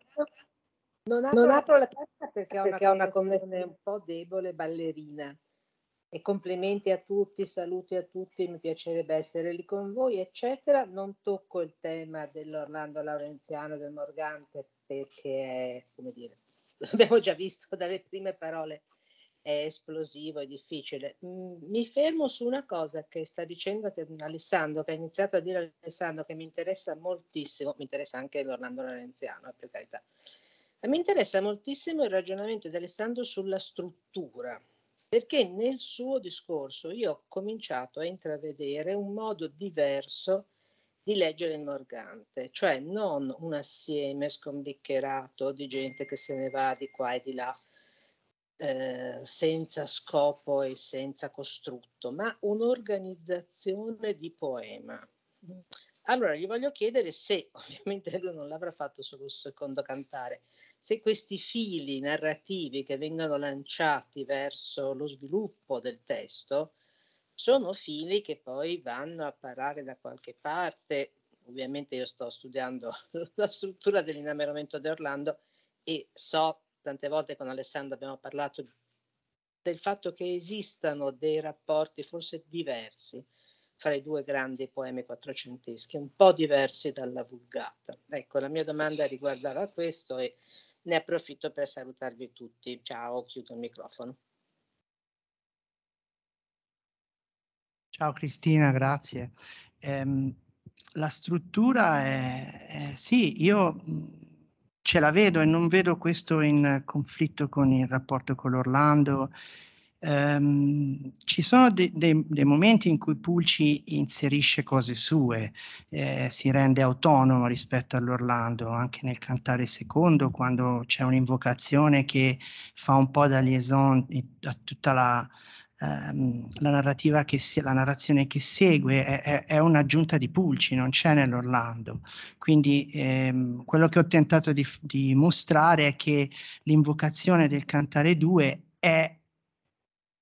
Speaker 9: Non apro, non apro la testa perché, perché ho una connessione un po' debole, ballerina e complimenti a tutti, saluti a tutti, mi piacerebbe essere lì con voi, eccetera. Non tocco il tema dell'Orlando Laurenziano del Morgante perché è, come dire, abbiamo già visto dalle prime parole, è esplosivo, è difficile. Mm, mi fermo su una cosa che sta dicendo che Alessandro, che ha iniziato a dire Alessandro, che mi interessa moltissimo, mi interessa anche l'Orlando Laurenziano, eh, per carità. mi interessa moltissimo il ragionamento di Alessandro sulla struttura perché nel suo discorso io ho cominciato a intravedere un modo diverso di leggere il Morgante, cioè non un assieme scombiccherato di gente che se ne va di qua e di là, eh, senza scopo e senza costrutto, ma un'organizzazione di poema. Allora gli voglio chiedere se, ovviamente lui non l'avrà fatto solo sul secondo cantare, se questi fili narrativi che vengono lanciati verso lo sviluppo del testo sono fili che poi vanno a parare da qualche parte. Ovviamente io sto studiando la struttura dell'innamoramento di Orlando e so, tante volte con Alessandro abbiamo parlato del fatto che esistano dei rapporti forse diversi fra i due grandi poemi quattrocenteschi, un po' diversi dalla vulgata. Ecco, la mia domanda riguardava questo e ne approfitto per salutarvi tutti. Ciao, chiudo il microfono.
Speaker 5: Ciao Cristina, grazie. Ehm, la struttura è, è sì, io mm, ce la vedo e non vedo questo in conflitto con il rapporto con l'Orlando Um, ci sono de- de- dei momenti in cui Pulci inserisce cose sue, eh, si rende autonomo rispetto all'Orlando, anche nel cantare secondo, quando c'è un'invocazione che fa un po' da liaison a tutta la, um, la narrativa che se- la narrazione che segue, è-, è-, è, un'aggiunta di Pulci, non c'è nell'Orlando. Quindi ehm, quello che ho tentato di, f- di mostrare è che l'invocazione del cantare due è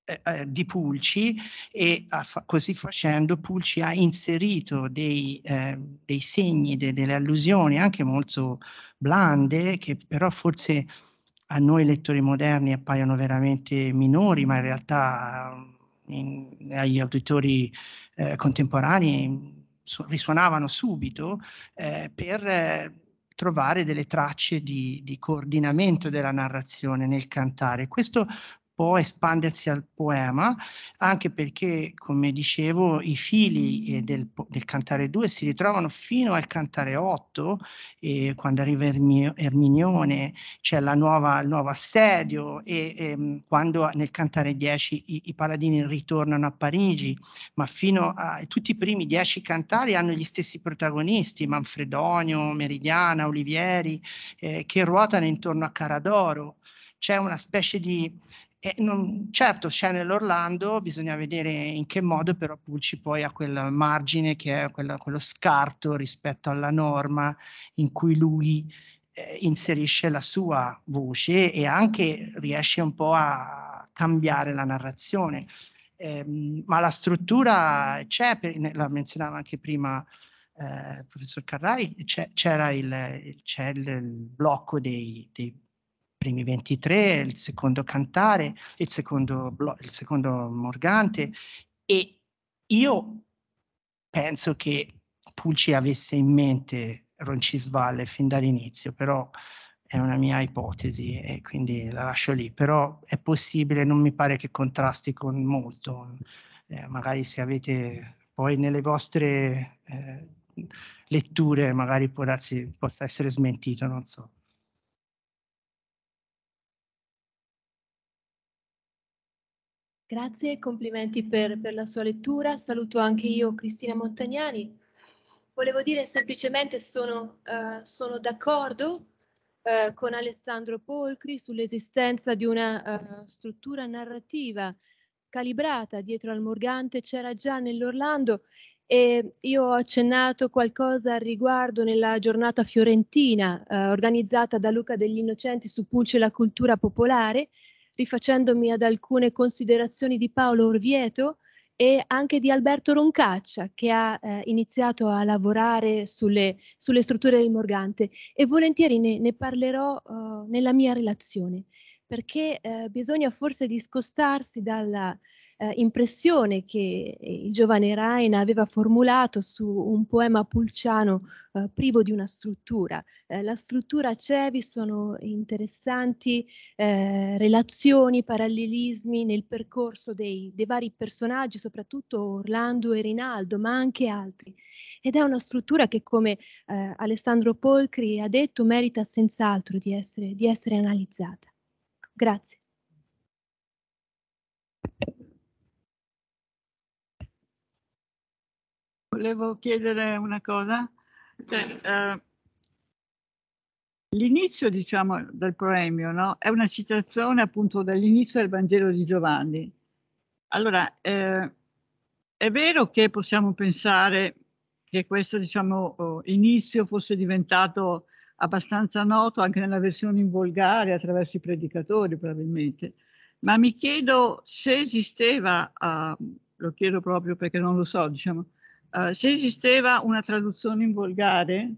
Speaker 5: eh, eh, di Pulci e fa- così facendo Pulci ha inserito dei, eh, dei segni, de- delle allusioni anche molto blande che però forse a noi lettori moderni appaiono veramente minori, ma in realtà ehm, in, agli auditori eh, contemporanei mm, so, risuonavano subito eh, per eh, trovare delle tracce di, di, coordinamento della narrazione nel cantare. Questo può espandersi al poema, anche perché, come dicevo, i fili eh, del, del cantare 2 si ritrovano fino al cantare 8, eh, quando arriva Erminione, c'è nuova, il nuovo assedio, e ehm, quando nel cantare 10 i, i, paladini ritornano a Parigi, ma fino a tutti i primi dieci cantari hanno gli stessi protagonisti, Manfredonio, Meridiana, Olivieri, eh, che ruotano intorno a Caradoro c'è una specie di e non, certo, c'è nell'Orlando, bisogna vedere in che modo però Pulci poi ha quel margine che è quella, quello scarto rispetto alla norma in cui lui eh, inserisce la sua voce e anche riesce un po' a cambiare la narrazione. Eh, ma la struttura c'è, la menzionava anche prima eh, il professor Carrai, c'era il, il, il, blocco dei, dei primi 23, il secondo Cantare, il secondo, Blo- il secondo Morgante e io penso che Pulci avesse in mente Roncisvalle fin dall'inizio, però è una mia ipotesi e quindi la lascio lì, però è possibile, non mi pare che contrasti con molto, eh, magari se avete poi nelle vostre eh, letture, magari può darsi, possa essere smentito, non so.
Speaker 10: Grazie, complimenti per, per, la sua lettura. Saluto anche io Cristina Montagnani. Volevo dire semplicemente sono, uh, sono d'accordo uh, con Alessandro Polcri sull'esistenza di una uh, struttura narrativa calibrata dietro al Morgante, c'era già nell'Orlando e io ho accennato qualcosa al riguardo nella giornata fiorentina eh, organizzata da Luca degli Innocenti su Pulce e la cultura popolare rifacendomi ad alcune considerazioni di Paolo Orvieto e anche di Alberto Roncaccia che ha eh, iniziato a lavorare sulle, sulle, strutture del Morgante e volentieri ne, ne parlerò uh, nella mia relazione perché eh, bisogna forse discostarsi dalla, eh, impressione che eh, il giovane Rain aveva formulato su un poema pulciano eh, privo di una struttura. Eh, la struttura c'è, vi sono interessanti eh, relazioni, parallelismi nel percorso dei, dei vari personaggi, soprattutto Orlando e Rinaldo, ma anche altri ed è una struttura che, come eh, Alessandro Polcri ha detto, merita senz'altro di essere, di essere analizzata. Grazie.
Speaker 2: Volevo chiedere una cosa. Cioè, eh, L'inizio, diciamo, del premio no? è una citazione appunto dall'inizio del Vangelo di Giovanni. Allora, eh, è vero che possiamo pensare che questo, diciamo, inizio fosse diventato abbastanza noto anche nella versione in volgare attraverso i predicatori, probabilmente, ma mi chiedo se esisteva, eh, lo chiedo proprio perché non lo so, diciamo, Uh, se esisteva una traduzione in volgare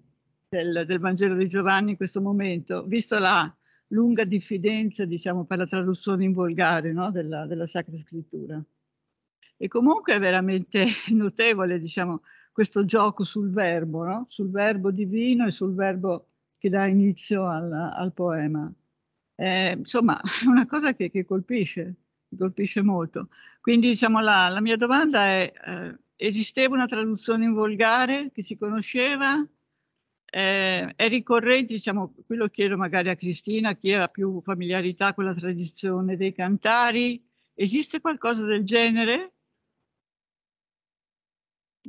Speaker 2: del, del, Vangelo di Giovanni in questo momento, visto la lunga diffidenza diciamo, per la traduzione in volgare no, della, della, Sacra Scrittura. E comunque è veramente notevole diciamo, questo gioco sul verbo, no? sul verbo divino e sul verbo che dà inizio al, al poema. Eh, insomma, è una cosa che, che colpisce, colpisce molto. Quindi diciamo, la, la mia domanda è... Eh, esisteva una traduzione in volgare che si conosceva, eh, è ricorrente, diciamo, qui lo chiedo magari a Cristina, chi ha più familiarità con la tradizione dei cantari, esiste qualcosa del genere?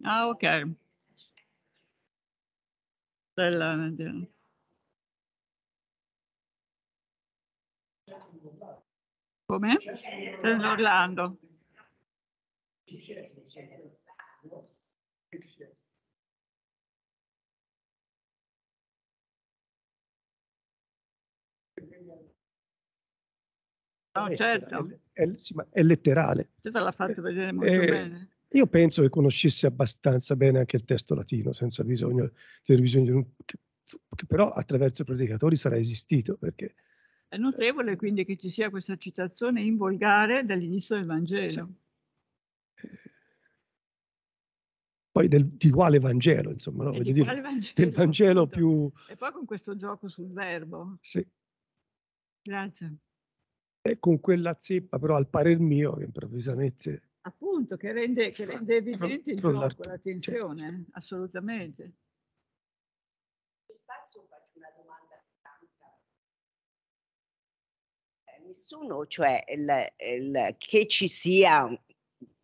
Speaker 2: Ah, ok. Bella, bella.
Speaker 4: Come? Orlando
Speaker 6: attacco
Speaker 2: No, eh, certo.
Speaker 4: È, è, sì, ma è letterale. Te l'ha
Speaker 2: fatto vedere molto eh, bene.
Speaker 4: Io penso che conoscesse abbastanza bene anche il testo latino, senza bisogno di revisione di un... Che, che però attraverso i predicatori sarà esistito, perché...
Speaker 2: È notevole quindi che ci sia questa citazione in volgare dall'inizio del Vangelo. Sì. Eh,
Speaker 4: poi del, di quale Vangelo, insomma, no? Voglio dire, Vangelo? del Vangelo certo. più...
Speaker 2: E poi con questo gioco sul verbo. Sì. Grazie.
Speaker 4: E con quella zeppa, però al parer mio, che improvvisamente...
Speaker 2: Appunto, che rende, che rende evidente il gioco, l'attenzione, certo, certo. assolutamente.
Speaker 6: Faccio una domanda eh, Nessuno, cioè il, il, che ci sia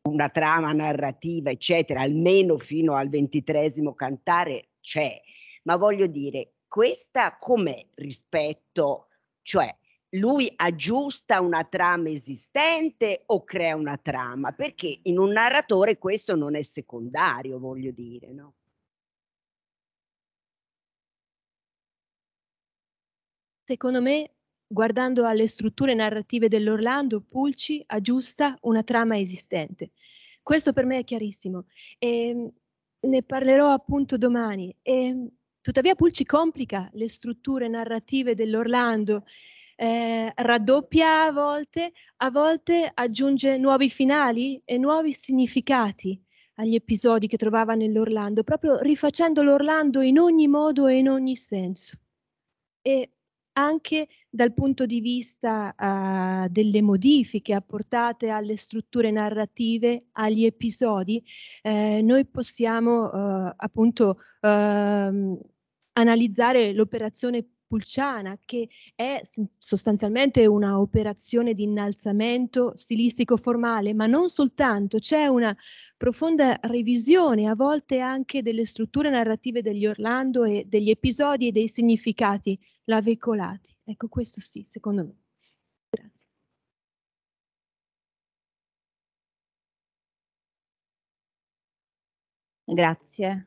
Speaker 6: una trama narrativa, eccetera, almeno fino al ventitresimo cantare c'è. Ma voglio dire, questa com'è rispetto, cioè lui aggiusta una trama esistente o crea una trama? Perché in un narratore questo non è secondario, voglio dire, no?
Speaker 10: Secondo me guardando alle strutture narrative dell'Orlando, Pulci aggiusta una trama esistente. Questo per me è chiarissimo e ehm, ne parlerò appunto domani. E, ehm, tuttavia Pulci complica le strutture narrative dell'Orlando, eh, raddoppia a volte, a volte aggiunge nuovi finali e nuovi significati agli episodi che trovava nell'Orlando, proprio rifacendo l'Orlando in ogni modo e in ogni senso. E anche dal punto di vista uh, delle modifiche apportate alle strutture narrative, agli episodi, eh, noi possiamo uh, appunto uh, analizzare l'operazione Pulciana, che è sostanzialmente una operazione di innalzamento stilistico formale, ma non soltanto, c'è una profonda revisione a volte anche delle strutture narrative degli Orlando e degli episodi e dei significati la veicolati. Ecco, questo sì, secondo me. Grazie.
Speaker 2: Grazie.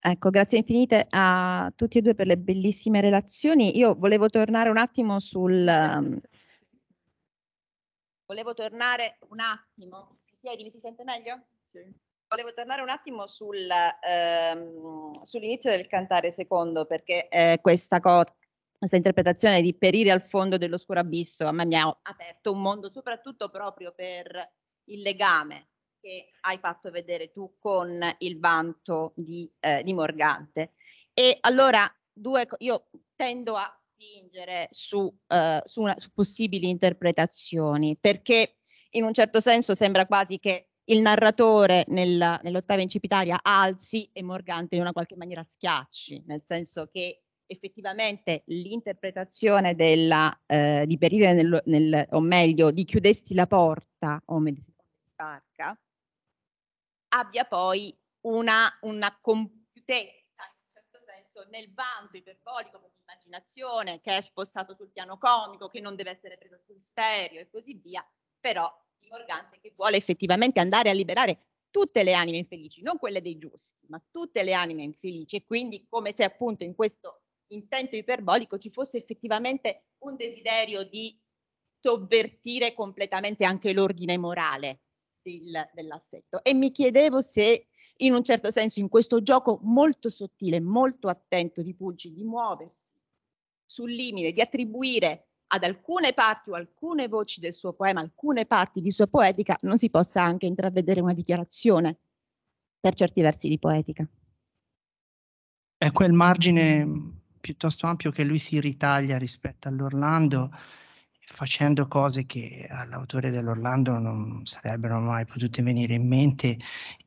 Speaker 11: Ecco, grazie infinite a tutti e due per le bellissime relazioni. Io volevo tornare un attimo sul... Ehm, volevo tornare un attimo. Chiedi, mi si sente meglio? Sì volevo tornare un attimo sul, ehm, sull'inizio del cantare secondo, perché eh, questa, cosa, questa interpretazione di perire al fondo dell'oscuro abisso a me mi ha aperto un mondo, soprattutto proprio per il legame che hai fatto vedere tu con il vanto di, eh, di Morgante. E allora, due, io tendo a spingere su, eh, su, una, su possibili interpretazioni, perché in un certo senso sembra quasi che il narratore nel, nell'ottava incipitaria alzi e Morgante in una qualche maniera schiacci, nel senso che effettivamente l'interpretazione della, eh, di perire nel, nel, o meglio di chiudesti la porta o meglio l'arca abbia poi una, una compiutezza in un certo senso nel vanto iperbolico dell'immaginazione che è spostato sul piano comico che non deve essere preso sul serio e così via però Morgante che vuole effettivamente andare a liberare tutte le anime infelici, non quelle dei giusti, ma tutte le anime infelici e quindi come se appunto in questo intento iperbolico ci fosse effettivamente un desiderio di sovvertire completamente anche l'ordine morale del, dell'assetto. E mi chiedevo se in un certo senso in questo gioco molto sottile, molto attento di Pulci di muoversi sul limite, di attribuire ad alcune parti o alcune voci del suo poema, alcune parti di sua poetica, non si possa anche intravedere una dichiarazione, per certi versi, di poetica.
Speaker 5: È quel margine mm, piuttosto ampio che lui si ritaglia rispetto all'Orlando, facendo cose che all'autore dell'Orlando non sarebbero mai potute venire in mente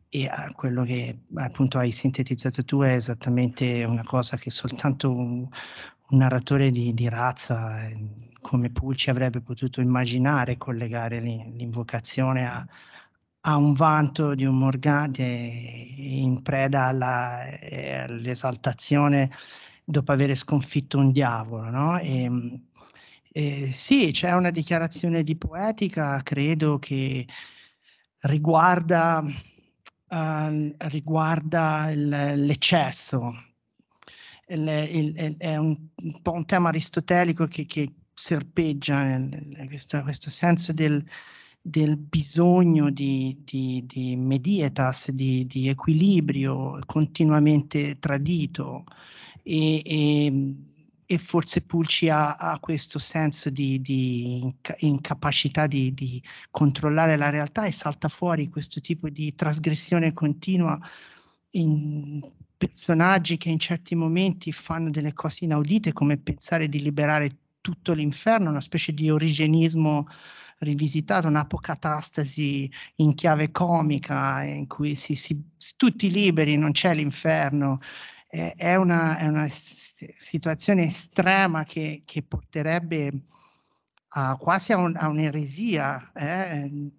Speaker 5: e a quello che appunto hai sintetizzato tu è esattamente una cosa che soltanto un, un narratore di, di razza ehm, come Pulci avrebbe potuto immaginare collegare l'invocazione a, a un vanto di un Morgante in preda alla, eh, all'esaltazione dopo aver sconfitto un diavolo. No? E, ehm, e eh, sì, c'è una dichiarazione di poetica, credo che riguarda, uh, riguarda l'eccesso il, il, è un, un, po' un tema aristotelico che, che serpeggia nel, questo, questo, senso del, del bisogno di, di, di medietas, di, di, equilibrio continuamente tradito e, e, e forse Pulci ha, ha, questo senso di, incapacità di, controllare la realtà e salta fuori questo tipo di trasgressione continua in, personaggi che in certi momenti fanno delle cose inaudite, come pensare di liberare tutto l'inferno, una specie di origenismo rivisitato, un'apocatastasi in chiave comica, in cui si, si, tutti liberi, non c'è l'inferno. è, una, è, una, situazione estrema che, che porterebbe a, quasi a, un, a un'eresia, eh,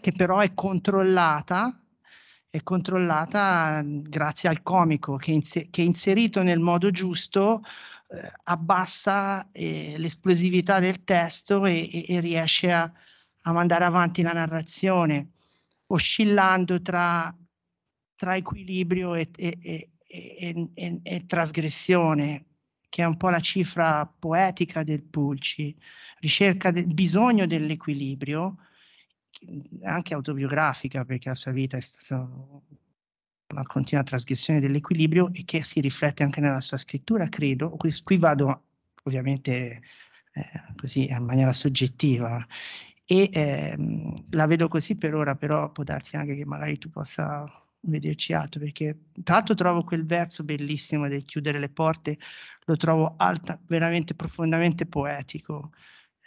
Speaker 5: che però è controllata è controllata mhmm, grazie al comico che, inse- che inserito nel modo giusto eh, abbassa eh, l'esplosività del testo e, e, e riesce a, a, mandare avanti la narrazione, oscillando tra, tra equilibrio e, e, trasgressione, che è un po' la cifra poetica del Pulci, ricerca del bisogno dell'equilibrio anche autobiografica, perché la sua vita è stata una continua trasgressione dell'equilibrio e che si riflette anche nella sua scrittura, credo. Qui, qui vado ovviamente eh, così in maniera soggettiva e eh, la vedo così per ora, però può darsi anche che magari tu possa vederci altro, perché tra l'altro trovo quel verso bellissimo del chiudere le porte, lo trovo alta, veramente profondamente poetico,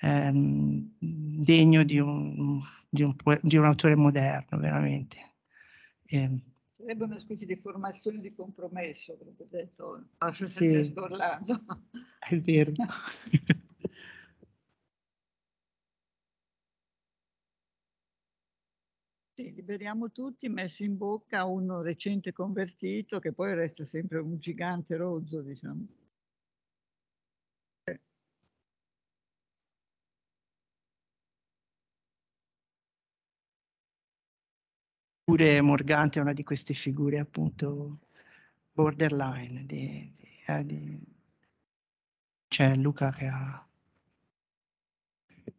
Speaker 5: ehm, degno di un, di un, di un autore moderno, veramente. E, ehm,
Speaker 2: Sarebbe una specie di formazione di compromesso, come ho detto a Francesco sì, Orlando. È
Speaker 12: vero.
Speaker 2: Sì, liberiamo tutti, messo in bocca uno recente convertito che poi resta sempre un gigante rozzo, diciamo.
Speaker 5: Pure Morgante è una di queste figure appunto borderline di, di, eh, di... c'è Luca che ha
Speaker 8: non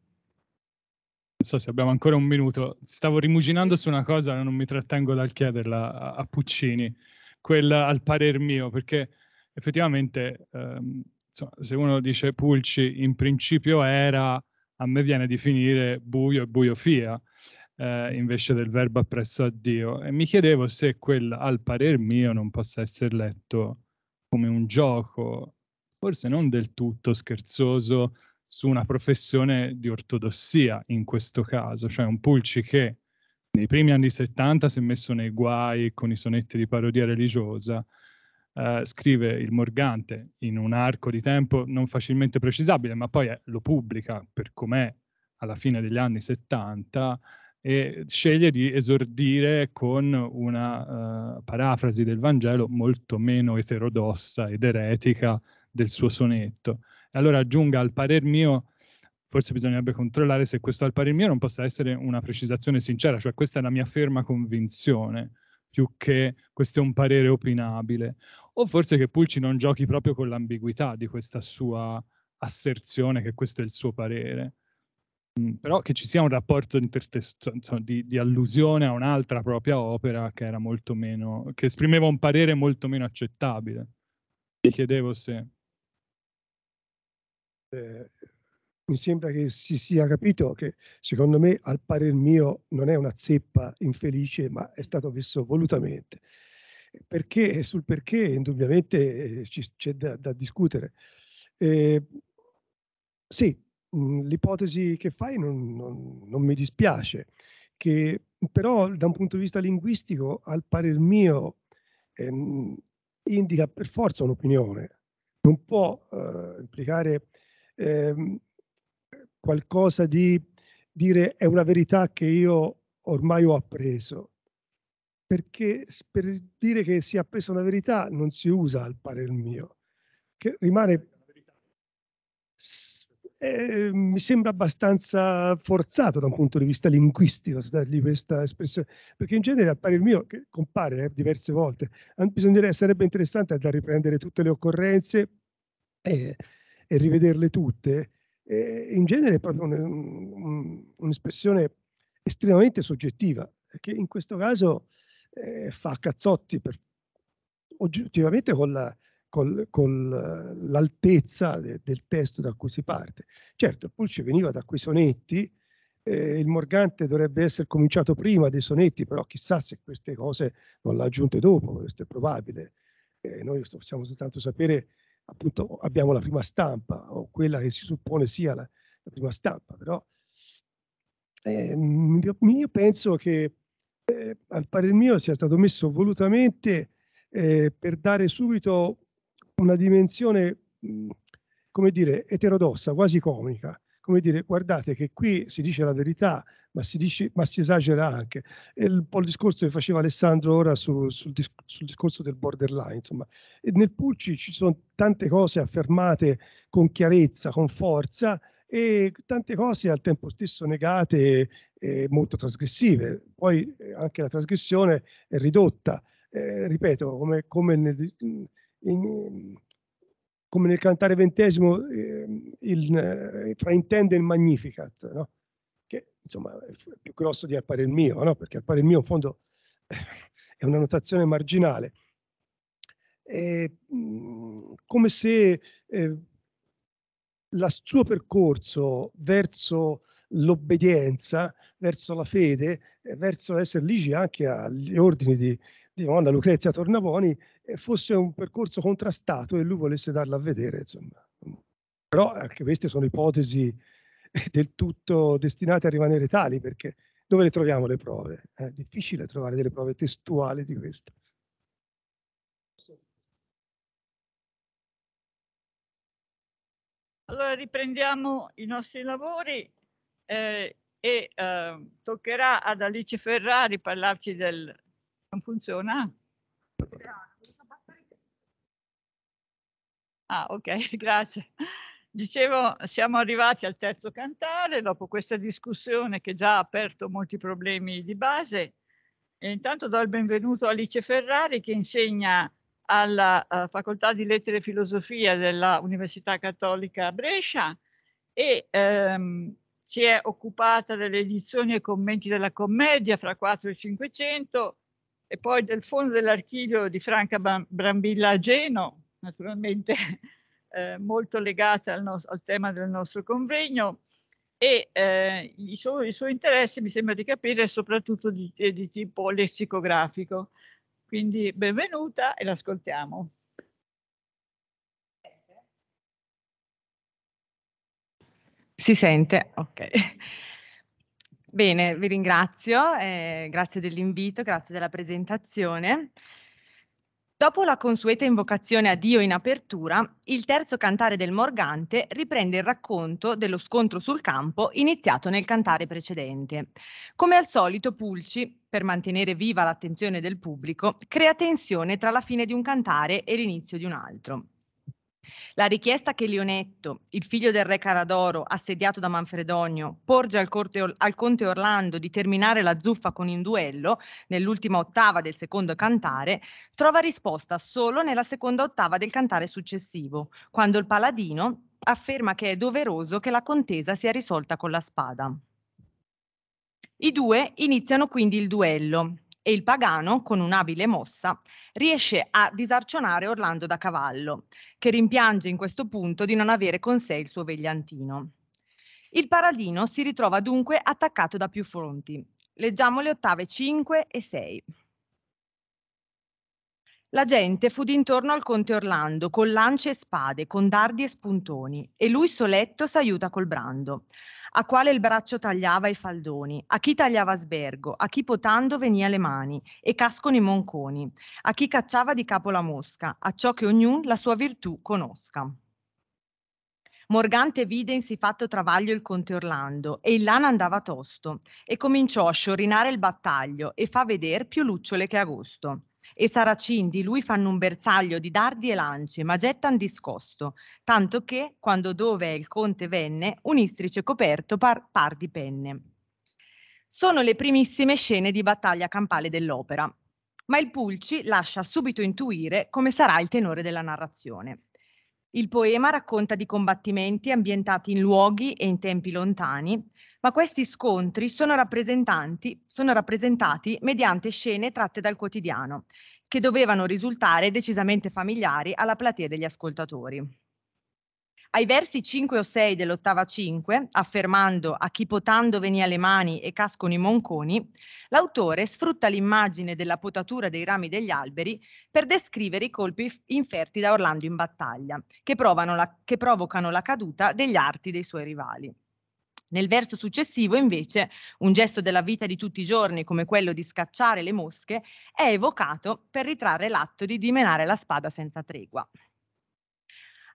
Speaker 8: so se abbiamo ancora un minuto stavo rimuginando su una cosa non mi trattengo dal chiederla a, a Puccini quella al parer mio perché effettivamente ehm, insomma, se uno dice Pulci in principio era a me viene a definire buio e buio fia eh, invece del verbo appresso a Dio e mi chiedevo se quel al parer mio non possa essere letto come un gioco, forse non del tutto scherzoso, su una professione di ortodossia in questo caso, cioè un Pulci che nei primi anni 70 si è messo nei guai con i sonetti di parodia religiosa, eh, scrive il Morgante in un arco di tempo non facilmente precisabile, ma poi è, eh, lo pubblica per com'è alla fine degli anni 70 e sceglie di esordire con una uh, parafrasi del Vangelo molto meno eterodossa ed eretica del suo sonetto. Allora aggiunga al parer mio, forse bisognerebbe controllare se questo al parer mio non possa essere una precisazione sincera, cioè questa è la mia ferma convinzione, più che questo è un parere opinabile, o forse che Pulci non giochi proprio con l'ambiguità di questa sua asserzione che questo è il suo parere Mm. però che ci sia un rapporto intertestuale insomma, di, di, allusione a un'altra propria opera che era molto meno, che esprimeva un parere molto meno accettabile. Mi chiedevo se...
Speaker 4: Eh, mi sembra che si sia capito che secondo me, al parere mio, non è una zeppa infelice, ma è stato visto volutamente. Perché, sul perché indubbiamente eh, ci, c'è da, da discutere. Eh, sì, Mhmm, l'ipotesi che fai non, non, non mi dispiace, che però da un punto di vista linguistico, al parer mio, ehm, indica per forza un'opinione, non può eh, implicare ehm, qualcosa di dire è una verità che io ormai ho appreso. Perché per dire che si è appresa una verità non si usa al parer mio, che rimane eh, mi sembra abbastanza forzato da un punto di vista linguistico dargli questa espressione, perché in genere a parer mio che compare eh, diverse volte. Bisognerebbe, sarebbe interessante andare a riprendere tutte le occorrenze e, eh, e rivederle tutte. E eh, in genere è proprio un'espressione un, un estremamente soggettiva, che in questo caso eh, fa cazzotti per, oggettivamente con la, con, con l'altezza de, del testo da cui si parte. Certo, Pulci veniva da quei sonetti, eh, il Morgante dovrebbe essere cominciato prima dei sonetti, però chissà se queste cose non le ha aggiunte dopo, questo è probabile. Eh, noi possiamo soltanto sapere, appunto, abbiamo la prima stampa o quella che si suppone sia la, la prima stampa, però eh, io penso che eh, al parer mio sia stato messo volutamente eh, per dare subito una dimensione, come dire, eterodossa, quasi comica. Come dire, guardate che qui si dice la verità, ma si, dice, ma si esagera anche. E il, un po' il discorso che faceva Alessandro ora su, sul, sul, discorso del borderline, insomma. E nel Pucci ci sono tante cose affermate con chiarezza, con forza, e tante cose al tempo stesso negate e molto trasgressive. Poi eh, anche la trasgressione è ridotta, eh, ripeto, come, come nel, in, come nel cantare ventesimo, eh, il, eh, fraintende il Magnificat, no? che insomma è più grosso di appare il mio, no? perché appare il mio in fondo eh, è una notazione marginale. È, come se eh, il suo percorso verso l'obbedienza, verso la fede, eh, verso essere ligi anche agli ordini di, di Monna Lucrezia Tornavoni, fosse un percorso contrastato e lui volesse darla a vedere. Insomma. Però anche queste sono ipotesi del tutto destinate a rimanere tali, perché dove le troviamo le prove? È difficile trovare delle prove testuali di questo.
Speaker 2: Allora riprendiamo i nostri lavori eh, e eh, toccherà ad Alice Ferrari parlarci del... non funziona? Ah, ok, grazie. Dicevo, siamo arrivati al terzo cantare dopo questa discussione che già ha aperto molti problemi di base. E intanto do il benvenuto a Alice Ferrari che insegna alla uh, Facoltà di Lettere e Filosofia della Università Cattolica Brescia e ehm, si è occupata delle edizioni e commenti della commedia fra 4 e 500 e poi del fondo dell'archivio di Franca Brambilla a Genova naturalmente eh, molto legata al, no- al, tema del nostro convegno e eh, il, suo, il, suo, interesse mi sembra di capire è soprattutto di, eh, di tipo lessicografico. Quindi benvenuta e l'ascoltiamo.
Speaker 13: Si sente? Ok. Bene, vi ringrazio, eh, grazie dell'invito, grazie della presentazione. Dopo la consueta invocazione a Dio in apertura, il terzo cantare del Morgante riprende il racconto dello scontro sul campo iniziato nel cantare precedente. Come al solito, Pulci, per mantenere viva l'attenzione del pubblico, crea tensione tra la fine di un cantare e l'inizio di un altro. La richiesta che Leonetto, il figlio del re Caradoro, assediato da Manfredonio, porge al, corte, al, conte Orlando di terminare la zuffa con il duello, nell'ultima ottava del secondo cantare, trova risposta solo nella seconda ottava del cantare successivo, quando il paladino afferma che è doveroso che la contesa sia risolta con la spada. I due iniziano quindi il duello e il pagano, con un'abile mossa, riesce a disarcionare Orlando da cavallo, che rimpiange in questo punto di non avere con sé il suo vegliantino. Il paradino si ritrova dunque attaccato da più fronti. Leggiamo le ottave 5 e 6. La gente fu d'intorno al conte Orlando con lance e spade, con dardi e spuntoni, e lui soletto s'aiuta col brando a quale il braccio tagliava i faldoni, a chi tagliava sbergo, a chi potando venia le mani, e cascono i monconi, a chi cacciava di capo la mosca, a ciò che ognun la sua virtù conosca. Morgante vide in si fatto travaglio il conte Orlando e il lana andava tosto e cominciò a sciorinare il battaglio e fa veder più lucciole che agosto e Saracin di lui fanno un bersaglio di dardi e lance, ma gettan discosto, tanto che, quando dove il conte venne, un istrice coperto par, par di penne. Sono le primissime scene di battaglia campale dell'opera, ma il Pulci lascia subito intuire come sarà il tenore della narrazione. Il poema racconta di combattimenti ambientati in luoghi e in tempi lontani, ma questi scontri sono, sono rappresentati mediante scene tratte dal quotidiano, che dovevano risultare decisamente familiari alla platea degli ascoltatori. Ai versi 5 o 6 dell'ottava 5, affermando a chi potando venia le mani e cascono i monconi, l'autore sfrutta l'immagine della potatura dei rami degli alberi per descrivere i colpi inferti da Orlando in battaglia, che, la, che provocano la caduta degli arti dei suoi rivali. Nel verso successivo, invece, un gesto della vita di tutti i giorni, come quello di scacciare le mosche, è evocato per ritrarre l'atto di dimenare la spada senza tregua.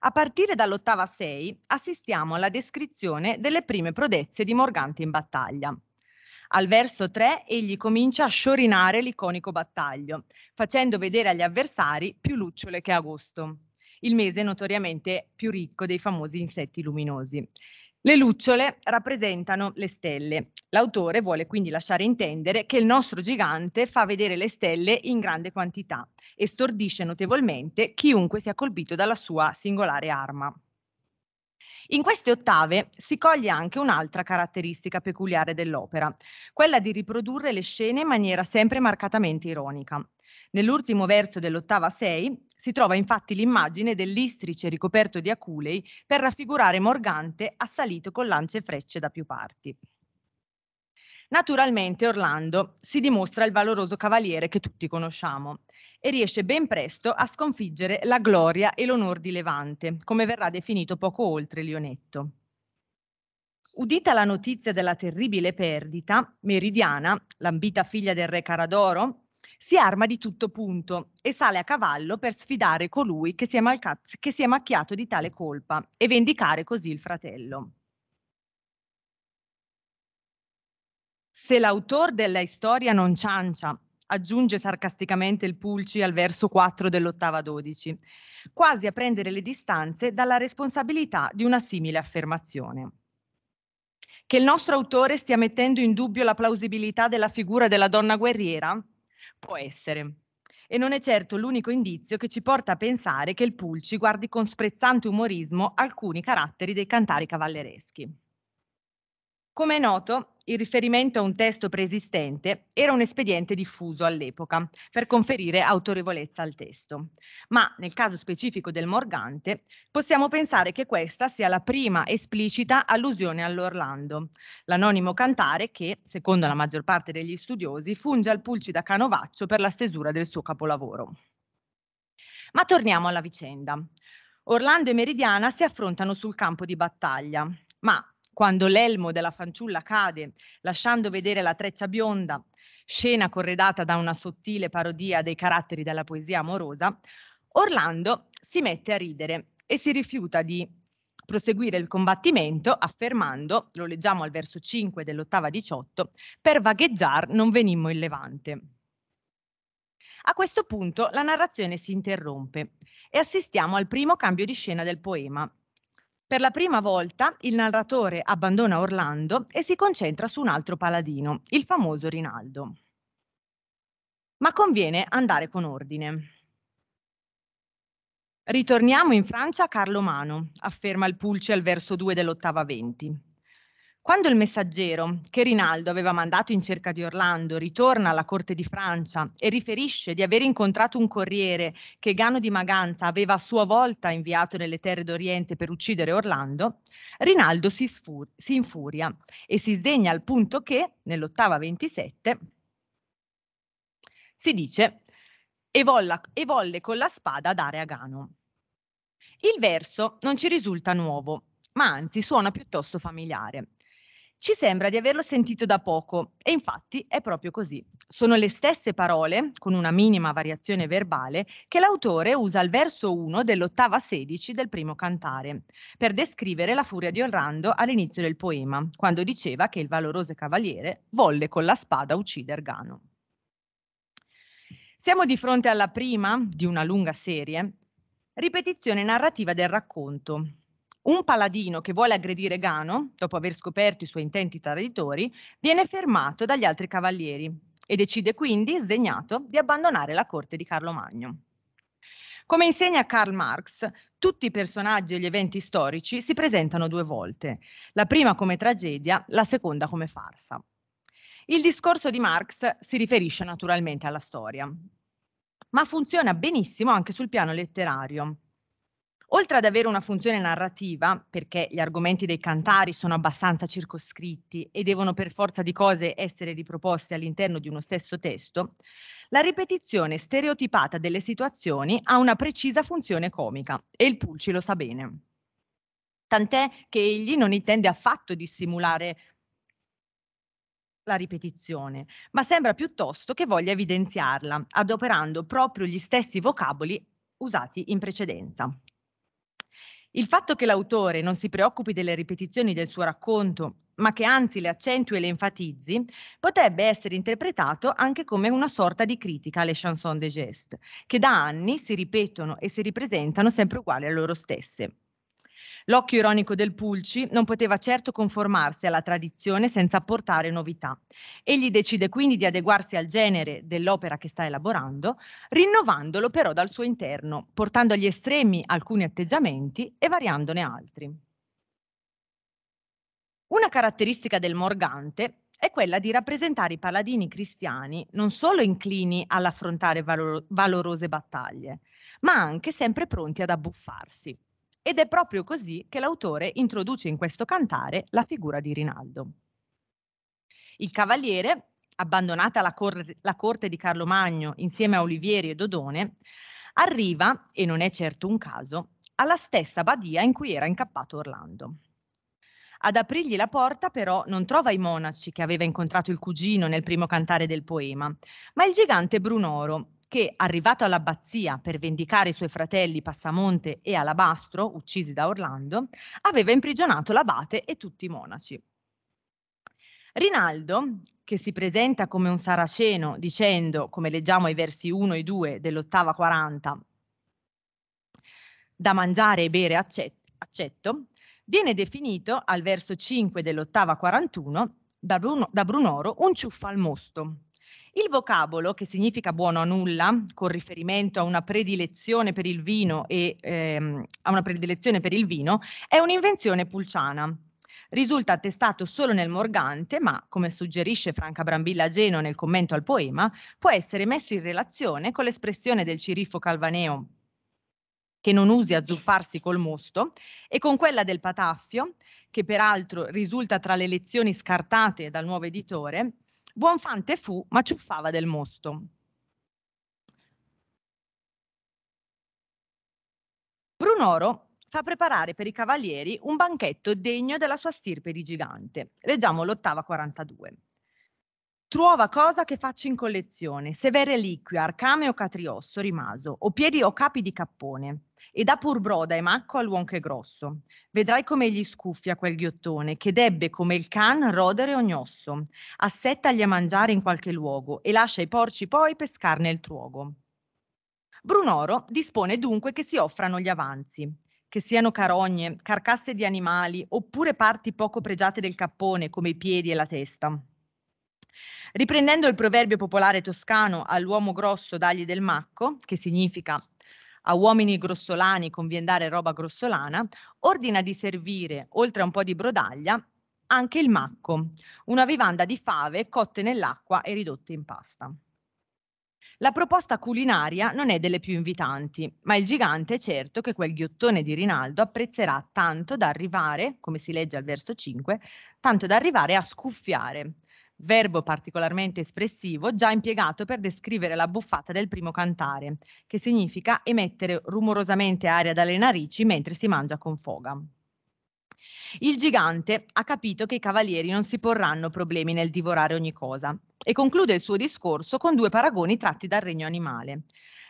Speaker 13: A partire dall'ottava 6 assistiamo alla descrizione delle prime prodezze di Morganti in battaglia. Al verso 3 egli comincia a sciorinare l'iconico battaglio, facendo vedere agli avversari più lucciole che agosto, il mese notoriamente più ricco dei famosi insetti luminosi. Le lucciole rappresentano le stelle. L'autore vuole quindi lasciare intendere che il nostro gigante fa vedere le stelle in grande quantità e stordisce notevolmente chiunque sia colpito dalla sua singolare arma. In queste ottave si coglie anche un'altra caratteristica peculiare dell'opera, quella di riprodurre le scene in maniera sempre marcatamente ironica. Nell'ultimo verso dell'ottava 6 si trova infatti l'immagine dell'istrice ricoperto di aculei per raffigurare Morgante assalito con lance e frecce da più parti. Naturalmente Orlando si dimostra il valoroso cavaliere che tutti conosciamo e riesce ben presto a sconfiggere la gloria e l'onor di Levante, come verrà definito poco oltre Lionetto. Udita la notizia della terribile perdita, Meridiana, l'ambita figlia del re Caradoro, si arma di tutto punto e sale a cavallo per sfidare colui che si è, malcaz- che si è macchiato di tale colpa e vendicare così il fratello. Se l'autore della storia non ciancia, aggiunge sarcasticamente il Pulci al verso 4 dell'ottava 12, quasi a prendere le distanze dalla responsabilità di una simile affermazione. Che il nostro autore stia mettendo in dubbio la plausibilità della figura della donna guerriera Può essere. E non è certo l'unico indizio che ci porta a pensare che il Pulci guardi con sprezzante umorismo alcuni caratteri dei cantari cavallereschi. Come è noto, il riferimento a un testo preesistente era un espediente diffuso all'epoca per conferire autorevolezza al testo, ma nel caso specifico del Morgante possiamo pensare che questa sia la prima esplicita allusione all'Orlando, l'anonimo cantare che, secondo la maggior parte degli studiosi, funge al pulci da canovaccio per la stesura del suo capolavoro. Ma torniamo alla vicenda. Orlando e Meridiana si affrontano sul campo di battaglia, ma quando l'elmo della fanciulla cade, lasciando vedere la treccia bionda, scena corredata da una sottile parodia dei caratteri della poesia amorosa, Orlando si mette a ridere e si rifiuta di proseguire il combattimento affermando, lo leggiamo al verso 5 dell'ottava 18, per vagheggiar non venimmo il Levante. A questo punto la narrazione si interrompe e assistiamo al primo cambio di scena del poema, per la prima volta il narratore abbandona Orlando e si concentra su un altro paladino, il famoso Rinaldo. Ma conviene andare con ordine. Ritorniamo in Francia a Carlo Mano, afferma il Pulce al verso 2 dell'ottava 20. Quando il messaggero che Rinaldo aveva mandato in cerca di Orlando ritorna alla corte di Francia e riferisce di aver incontrato un corriere che Gano di Maganza aveva a sua volta inviato nelle terre d'Oriente per uccidere Orlando, Rinaldo si, sfur- si infuria e si sdegna al punto che, nell'ottava 27, si dice e, volla, e volle con la spada dare a Gano. Il verso non ci risulta nuovo, ma anzi suona piuttosto familiare ci sembra di averlo sentito da poco e infatti è proprio così. Sono le stesse parole, con una minima variazione verbale, che l'autore usa al verso 1 dell'ottava 16 del primo cantare, per descrivere la furia di Orlando all'inizio del poema, quando diceva che il valoroso cavaliere volle con la spada uccidere Gano. Siamo di fronte alla prima di una lunga serie ripetizione narrativa del racconto, un paladino che vuole aggredire Gano, dopo aver scoperto i suoi intenti traditori, viene fermato dagli altri cavalieri e decide quindi, sdegnato, di abbandonare la corte di Carlo Magno. Come insegna Karl Marx, tutti i personaggi e gli eventi storici si presentano due volte, la prima come tragedia, la seconda come farsa. Il discorso di Marx si riferisce naturalmente alla storia, ma funziona benissimo anche sul piano letterario. Oltre ad avere una funzione narrativa, perché gli argomenti dei cantari sono abbastanza circoscritti e devono per forza di cose essere riproposti all'interno di uno stesso testo, la ripetizione stereotipata delle situazioni ha una precisa funzione comica e il Pulci lo sa bene. Tant'è che egli non intende affatto dissimulare la ripetizione, ma sembra piuttosto che voglia evidenziarla, adoperando proprio gli stessi vocaboli usati in precedenza. Il fatto che l'autore non si preoccupi delle ripetizioni del suo racconto, ma che anzi le accentui e le enfatizzi, potrebbe essere interpretato anche come una sorta di critica alle chansons de geste, che da anni si ripetono e si ripresentano sempre uguali a loro stesse. L'occhio ironico del Pulci non poteva certo conformarsi alla tradizione senza apportare novità. Egli decide quindi di adeguarsi al genere dell'opera che sta elaborando, rinnovandolo però dal suo interno, portando agli estremi alcuni atteggiamenti e variandone altri. Una caratteristica del Morgante è quella di rappresentare i paladini cristiani non solo inclini all'affrontare valorose battaglie, ma anche sempre pronti ad abbuffarsi. Ed è proprio così che l'autore introduce in questo cantare la figura di Rinaldo. Il cavaliere, abbandonata la, cor la corte di Carlo Magno insieme a Olivieri e Dodone, arriva, e non è certo un caso, alla stessa badia in cui era incappato Orlando. Ad aprirgli la porta però non trova i monaci che aveva incontrato il cugino nel primo cantare del poema, ma il gigante Brunoro, che, arrivato all'abbazia per vendicare i suoi fratelli Passamonte e Alabastro, uccisi da Orlando, aveva imprigionato l'abate e tutti i monaci. Rinaldo, che si presenta come un saraceno dicendo, come leggiamo ai versi 1 e 2 dell'ottava 40, da mangiare e bere accetto, viene definito al verso 5 dell'ottava 41 da, Bruno, da Brunoro un ciuffo al mosto, il vocabolo, che significa buono a nulla, con riferimento a una predilezione per il vino, e, ehm, per il vino è un'invenzione pulciana. Risulta attestato solo nel Morgante, ma, come suggerisce Franca Brambilla Geno nel commento al poema, può essere messo in relazione con l'espressione del Cirifo Calvaneo che non usi azzuffarsi col mosto, e con quella del Pataffio, che peraltro risulta tra le lezioni scartate dal nuovo editore, Buonfante fu, ma ciuffava del mosto. Brunoro fa preparare per i cavalieri un banchetto degno della sua stirpe di gigante. Leggiamo l'ottava 42. Trova cosa che faccia in collezione, se vere liquia, arcame o catriosso rimaso, o piedi o capi di cappone e da pur broda e macco all'uomo che grosso. Vedrai come gli scuffia quel ghiottone, che debbe come il can rodere ogni osso. Assettagli a mangiare in qualche luogo e lascia i porci poi pescarne il truogo. Brunoro dispone dunque che si offrano gli avanzi, che siano carogne, carcasse di animali oppure parti poco pregiate del cappone come i piedi e la testa. Riprendendo il proverbio popolare toscano all'uomo grosso dagli del macco, che significa a uomini grossolani con viandare roba grossolana, ordina di servire, oltre a un po' di brodaglia, anche il macco, una vivanda di fave cotte nell'acqua e ridotte in pasta. La proposta culinaria non è delle più invitanti, ma il gigante è certo che quel ghiottone di Rinaldo apprezzerà tanto da arrivare, come si legge al verso 5, tanto da arrivare a scuffiare, verbo particolarmente espressivo già impiegato per descrivere la buffata del primo cantare, che significa emettere rumorosamente aria dalle narici mentre si mangia con foga. Il gigante ha capito che i cavalieri non si porranno problemi nel divorare ogni cosa e conclude il suo discorso con due paragoni tratti dal regno animale.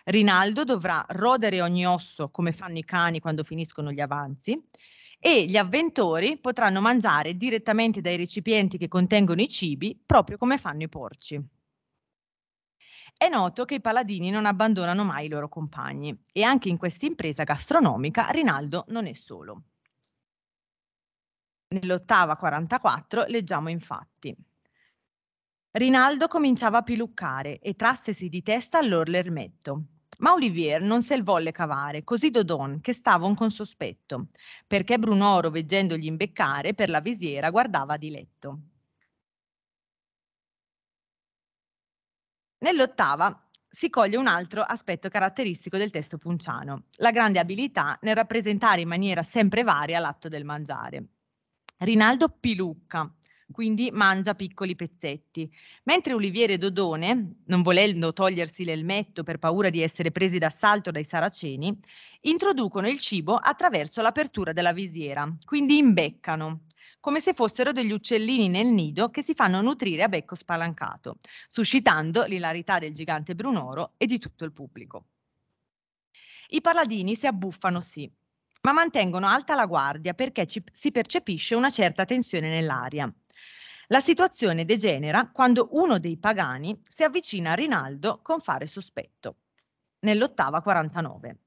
Speaker 13: Rinaldo dovrà rodere ogni osso come fanno i cani quando finiscono gli avanzi e gli avventori potranno mangiare direttamente dai recipienti che contengono i cibi, proprio come fanno i porci. È noto che i paladini non abbandonano mai i loro compagni e anche in questa impresa gastronomica Rinaldo non è solo. Nell'ottava 44 leggiamo infatti Rinaldo cominciava a piluccare e trassesi di testa all'orlermetto. Ma Olivier non se il volle cavare, così Dodon, che stava un con sospetto, perché Brunoro, veggendogli imbeccare, per la visiera guardava di letto. Nell'ottava si coglie un altro aspetto caratteristico del testo punciano, la grande abilità nel rappresentare in maniera sempre varia l'atto del mangiare. Rinaldo Pilucca, quindi mangia piccoli pezzetti. Mentre Oliviere Dodone, non volendo togliersi l'elmetto per paura di essere presi d'assalto dai saraceni, introducono il cibo attraverso l'apertura della visiera, quindi imbeccano, come se fossero degli uccellini nel nido che si fanno nutrire a becco spalancato, suscitando l'ilarità del gigante Brunoro e di tutto il pubblico. I paladini si abbuffano sì, ma mantengono alta la guardia perché ci, si percepisce una certa tensione nell'aria. La situazione degenera quando uno dei pagani si avvicina a Rinaldo con fare sospetto, nell'ottava 49.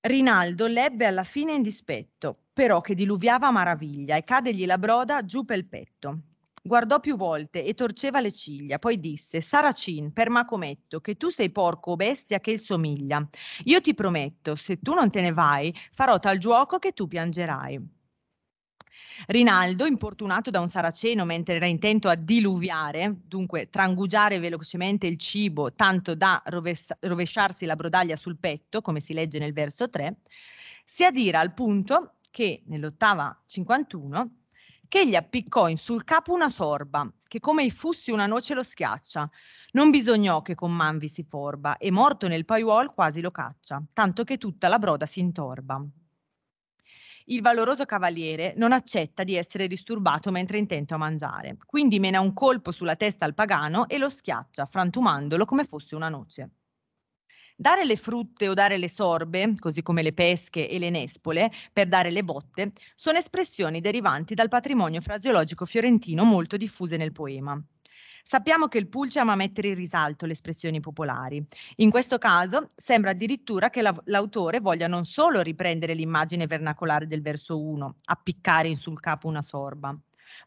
Speaker 13: Rinaldo l'ebbe alla fine in dispetto, però che diluviava a maraviglia e cadegli la broda giù pel petto. Guardò più volte e torceva le ciglia, poi disse: Saracin, per Macometto, che tu sei porco o bestia che il somiglia. Io ti prometto, se tu non te ne vai, farò tal giuoco che tu piangerai. Rinaldo, importunato da un saraceno mentre era intento a diluviare, dunque trangugiare velocemente il cibo tanto da roves- rovesciarsi la brodaglia sul petto, come si legge nel verso 3, si adira al punto che nell'ottava 51 che gli appiccò in sul capo una sorba, che come i fussi una noce lo schiaccia. Non bisognò che con manvi si forba, e morto nel paiuol quasi lo caccia, tanto che tutta la broda si intorba. Il valoroso cavaliere non accetta di essere disturbato mentre è intento a mangiare, quindi mena un colpo sulla testa al pagano e lo schiaccia, frantumandolo come fosse una noce. Dare le frutte o dare le sorbe, così come le pesche e le nespole, per dare le botte, sono espressioni derivanti dal patrimonio fraseologico fiorentino molto diffuse nel poema. Sappiamo che il pulce ama mettere in risalto le espressioni popolari. In questo caso sembra addirittura che l'autore voglia non solo riprendere l'immagine vernacolare del verso 1, appiccare in sul capo una sorba,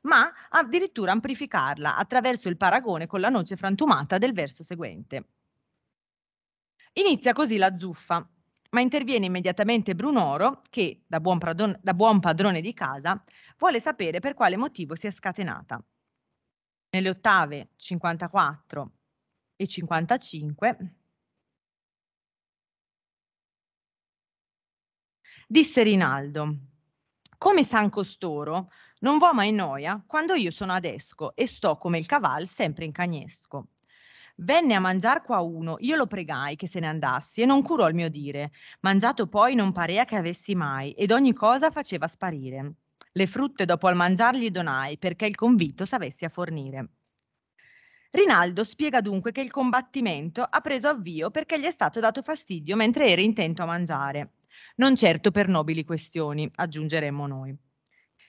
Speaker 13: ma addirittura amplificarla attraverso il paragone con la noce frantumata del verso seguente. Inizia così la zuffa, ma interviene immediatamente Brunoro che, da buon, da buon padrone di casa, vuole sapere per quale motivo si è scatenata nelle ottave 54 e 55, disse Rinaldo, come San Costoro, non vo mai noia quando io sono ad Esco e sto come il caval sempre in cagnesco. Venne a mangiar qua uno, io lo pregai che se ne andassi e non curò il mio dire. Mangiato poi non parea che avessi mai ed ogni cosa faceva sparire. Le frutte dopo al mangiargli donai, perché il convito s'avessi a fornire. Rinaldo spiega dunque che il combattimento ha preso avvio perché gli è stato dato fastidio mentre era intento a mangiare. Non certo per nobili questioni, aggiungeremmo noi.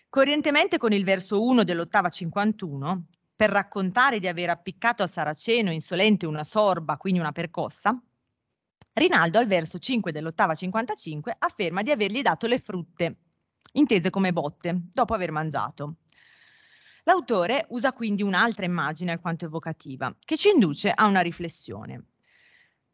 Speaker 13: Coerentemente con il verso 1 dell'ottava 51, per raccontare di aver appiccato a Saraceno insolente una sorba, quindi una percossa, Rinaldo al verso 5 dell'ottava 55 afferma di avergli dato le frutte intese come botte, dopo aver mangiato. L'autore usa quindi un'altra immagine alquanto evocativa, che ci induce a una riflessione.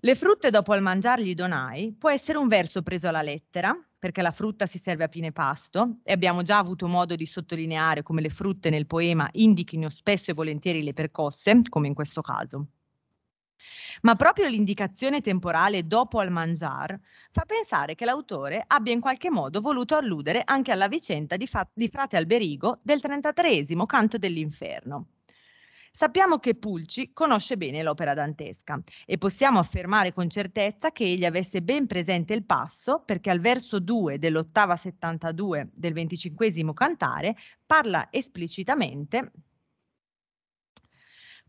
Speaker 13: Le frutte dopo al mangiargli donai può essere un verso preso alla lettera, perché la frutta si serve a fine pasto e abbiamo già avuto modo di sottolineare come le frutte nel poema indichino spesso e volentieri le percosse, come in questo caso. Ma proprio l'indicazione temporale dopo al mangiar fa pensare che l'autore abbia in qualche modo voluto alludere anche alla vicenda di, fa- di frate Alberigo del 33 canto dell'inferno. Sappiamo che Pulci conosce bene l'opera dantesca e possiamo affermare con certezza che egli avesse ben presente il passo perché al verso 2 dell'ottava 72 del 25 cantare parla esplicitamente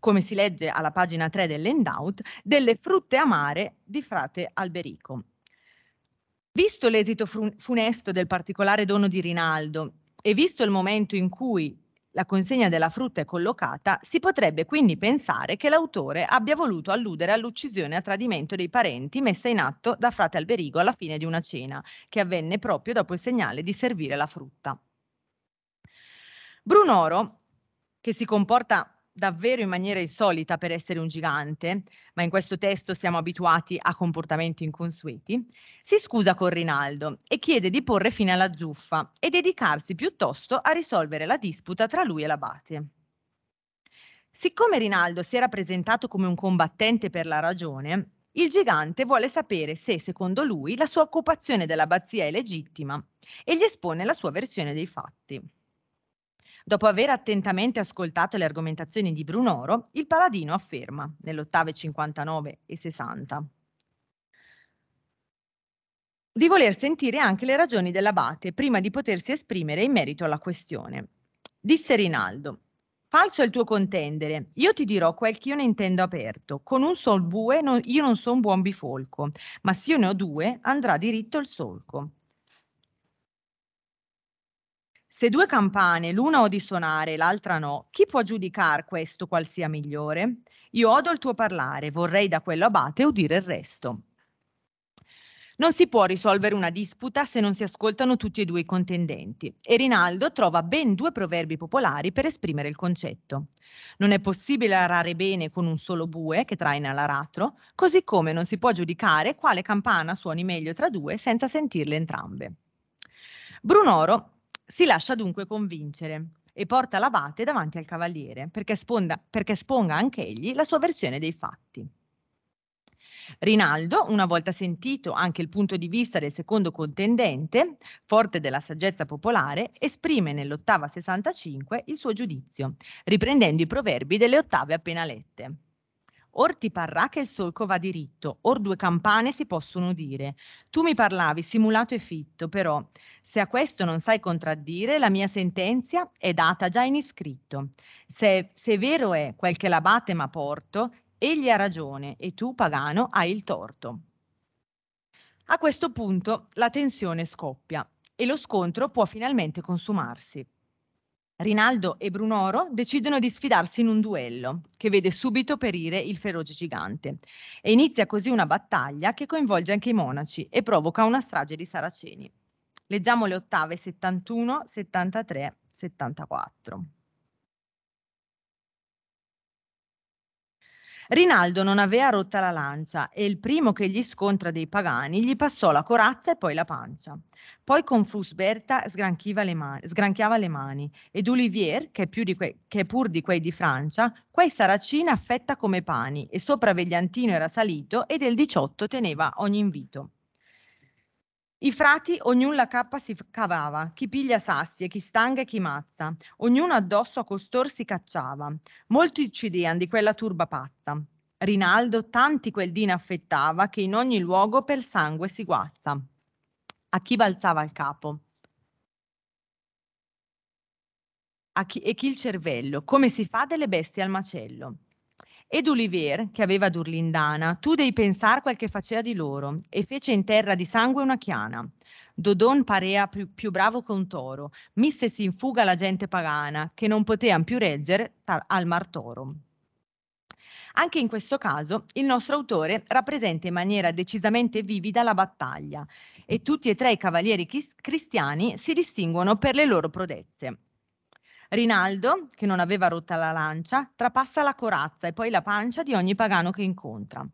Speaker 13: come si legge alla pagina 3 dell'endout, delle frutte amare di frate Alberico. Visto l'esito funesto del particolare dono di Rinaldo e visto il momento in cui la consegna della frutta è collocata, si potrebbe quindi pensare che l'autore abbia voluto alludere all'uccisione a tradimento dei parenti messa in atto da frate Alberigo alla fine di una cena, che avvenne proprio dopo il segnale di servire la frutta. Brunoro, che si comporta davvero in maniera insolita per essere un gigante, ma in questo testo siamo abituati a comportamenti inconsueti, si scusa con Rinaldo e chiede di porre fine alla zuffa e dedicarsi piuttosto a risolvere la disputa tra lui e l'abate. Siccome Rinaldo si era presentato come un combattente per la ragione, il gigante vuole sapere se, secondo lui, la sua occupazione dell'abbazia è legittima e gli espone la sua versione dei fatti. Dopo aver attentamente ascoltato le argomentazioni di Brunoro, il Paladino afferma, nell'ottave 59 e 60, di voler sentire anche le ragioni dell'abate prima di potersi esprimere in merito alla questione. Disse Rinaldo, falso è il tuo contendere, io ti dirò quel che io ne intendo aperto, con un sol bue no, io non sono un buon bifolco, ma se io ne ho due andrà diritto il solco. Se due campane, l'una o di suonare, l'altra no, chi può giudicare questo qual sia migliore? Io odo il tuo parlare, vorrei da quello abate udire il resto. Non si può risolvere una disputa se non si ascoltano tutti e due i contendenti e Rinaldo trova ben due proverbi popolari per esprimere il concetto. Non è possibile arare bene con un solo bue che traina l'aratro, così come non si può giudicare quale campana suoni meglio tra due senza sentirle entrambe. Brunoro si lascia dunque convincere e porta l'abate davanti al cavaliere perché, esponda, perché esponga anche egli la sua versione dei fatti. Rinaldo, una volta sentito anche il punto di vista del secondo contendente, forte della saggezza popolare, esprime nell'ottava 65 il suo giudizio, riprendendo i proverbi delle ottave appena lette. Or ti parrà che il solco va diritto, or due campane si possono udire. Tu mi parlavi simulato e fitto, però se a questo non sai contraddire, la mia sentenza è data già in iscritto. Se, se vero è quel che l'abate m'ha porto, egli ha ragione e tu, pagano, hai il torto. A questo punto la tensione scoppia e lo scontro può finalmente consumarsi. Rinaldo e Brunoro decidono di sfidarsi in un duello, che vede subito perire il feroce gigante, e inizia così una battaglia che coinvolge anche i monaci e provoca una strage di saraceni. Leggiamo le ottave 71, 73, 74. Rinaldo non aveva rotta la lancia e il primo che gli scontra dei pagani gli passò la corazza e poi la pancia. Poi con Frusberta sgranchiava le, man- sgranchiava le mani ed Olivier, che, que- che pur di quei di Francia, quei saracina affetta come pani e sopra Vegliantino era salito e del 18 teneva ogni invito. I frati, ognun la cappa si cavava, chi piglia sassi e chi stanga e chi mazza, ognuno addosso a costor si cacciava. Molti uccidean di quella turba pazza. Rinaldo tanti quel dì affettava che in ogni luogo per sangue si guazza a chi balzava il capo. Chi, e chi il cervello, come si fa delle bestie al macello. Ed Oliver, che aveva d'Urlindana, tu dei pensar quel che facea di loro, e fece in terra di sangue una chiana. Dodon parea più, più bravo che un toro, missesi in fuga la gente pagana, che non potean più reggere al martoro. Anche in questo caso il nostro autore rappresenta in maniera decisamente vivida la battaglia e tutti e tre i cavalieri cristiani si distinguono per le loro prodezze. Rinaldo, che non aveva rotta la lancia, trapassa la corazza e poi la pancia di ogni pagano che incontra.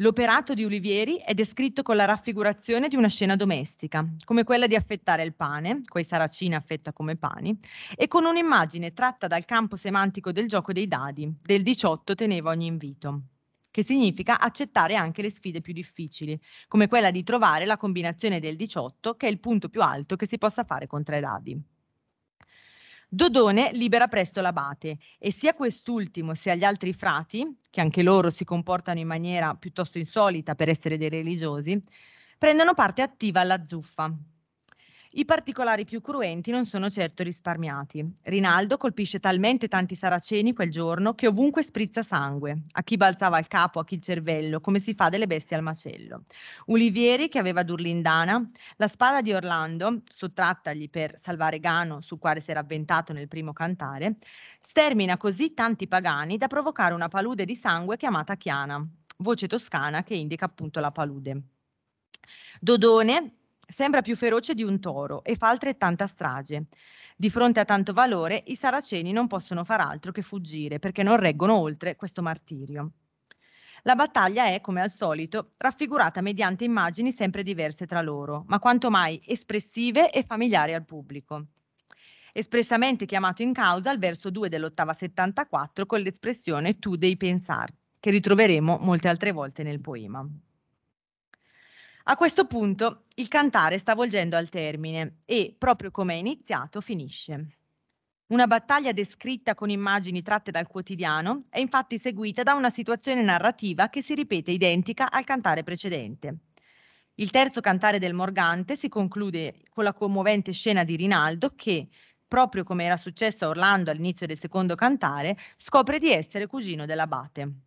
Speaker 13: L'operato di Olivieri è descritto con la raffigurazione di una scena domestica, come quella di affettare il pane, quei saracini affetta come pani, e con un'immagine tratta dal campo semantico del gioco dei dadi, del 18 teneva ogni invito, che significa accettare anche le sfide più difficili, come quella di trovare la combinazione del 18, che è il punto più alto che si possa fare con tre dadi. Dodone libera presto l'abate e sia quest'ultimo sia gli altri frati, che anche loro si comportano in maniera piuttosto insolita per essere dei religiosi, prendono parte attiva alla zuffa, i particolari più cruenti non sono certo risparmiati. Rinaldo colpisce talmente tanti saraceni quel giorno che ovunque sprizza sangue, a chi balzava il capo, a chi il cervello, come si fa delle bestie al macello. Ulivieri, che aveva d'Urlindana, la spada di Orlando, sottrattagli per salvare Gano, sul quale si era avventato nel primo cantare, stermina così tanti pagani da provocare una palude di sangue chiamata Chiana, voce toscana che indica appunto la palude. Dodone, Sembra più feroce di un toro e fa altrettanta strage. Di fronte a tanto valore, i saraceni non possono far altro che fuggire perché non reggono oltre questo martirio. La battaglia è, come al solito, raffigurata mediante immagini sempre diverse tra loro, ma quanto mai espressive e familiari al pubblico. Espressamente chiamato in causa il verso 2 dell'ottava 74 con l'espressione tu dei pensar, che ritroveremo molte altre volte nel poema. A questo punto il cantare sta volgendo al termine e, proprio come è iniziato, finisce. Una battaglia descritta con immagini tratte dal quotidiano è infatti seguita da una situazione narrativa che si ripete identica al cantare precedente. Il terzo cantare del Morgante si conclude con la commovente scena di Rinaldo che, proprio come era successo a Orlando all'inizio del secondo cantare, scopre di essere cugino dell'abate.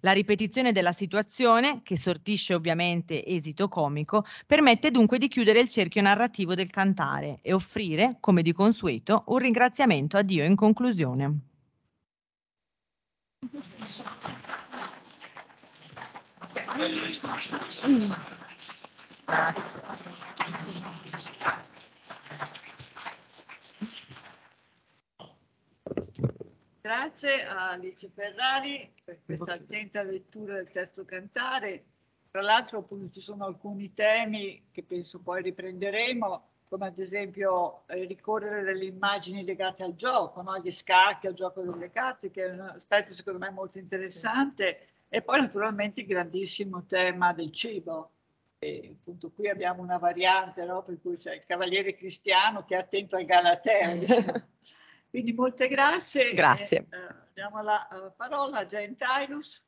Speaker 13: La ripetizione della situazione, che sortisce ovviamente esito comico, permette dunque di chiudere il cerchio narrativo del cantare e offrire, come di consueto, un ringraziamento a Dio in conclusione.
Speaker 8: Grazie.
Speaker 2: Grazie a Alice Ferrari per questa attenta lettura del testo cantare. Tra l'altro ci sono alcuni temi che penso poi riprenderemo, come ad esempio eh, ricorrere alle immagini legate al gioco, no? agli scacchi, al gioco delle carte, che è un aspetto secondo me molto interessante, e poi naturalmente il grandissimo tema del cibo. E appunto qui abbiamo una variante, no? per cui c'è il cavaliere cristiano che è attento al Galatea. Diciamo. Quindi molte grazie. Grazie. E, eh, diamo la eh, parola a Jane Tylus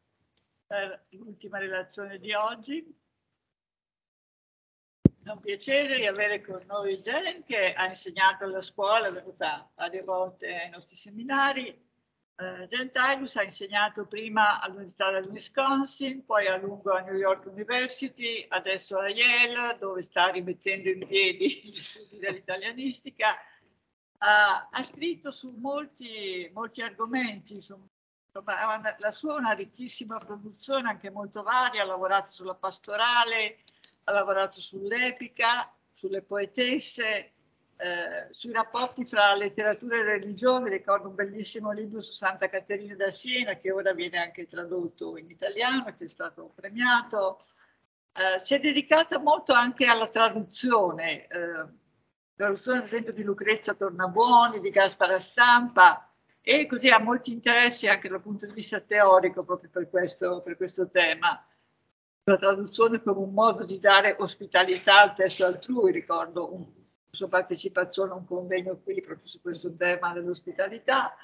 Speaker 2: per l'ultima relazione di oggi. È un piacere di avere con noi Jane che ha insegnato alla scuola, è venuta varie volte ai nostri seminari. Eh, Jane Tylus ha insegnato prima all'Università del Wisconsin, poi a lungo a New York University, adesso a Yale dove sta rimettendo in piedi gli studi dell'italianistica ha, ha scritto su molti, molti argomenti, insomma, la sua è una ricchissima produzione, anche molto varia, ha lavorato sulla pastorale, ha lavorato sull'epica, sulle poetesse, eh, sui rapporti fra letteratura e religione, ricordo un bellissimo libro su Santa Caterina da Siena che ora viene anche tradotto in italiano, che è stato premiato. Eh, si è dedicata molto anche alla traduzione. Eh, traduzione ad esempio di Lucrezia Tornabuoni, di Gaspara Stampa e così ha molti interessi anche dal punto di vista teorico proprio per questo, per questo tema. La traduzione come un modo di dare ospitalità al testo altrui, ricordo la sua partecipazione a un convegno qui proprio su questo tema dell'ospitalità.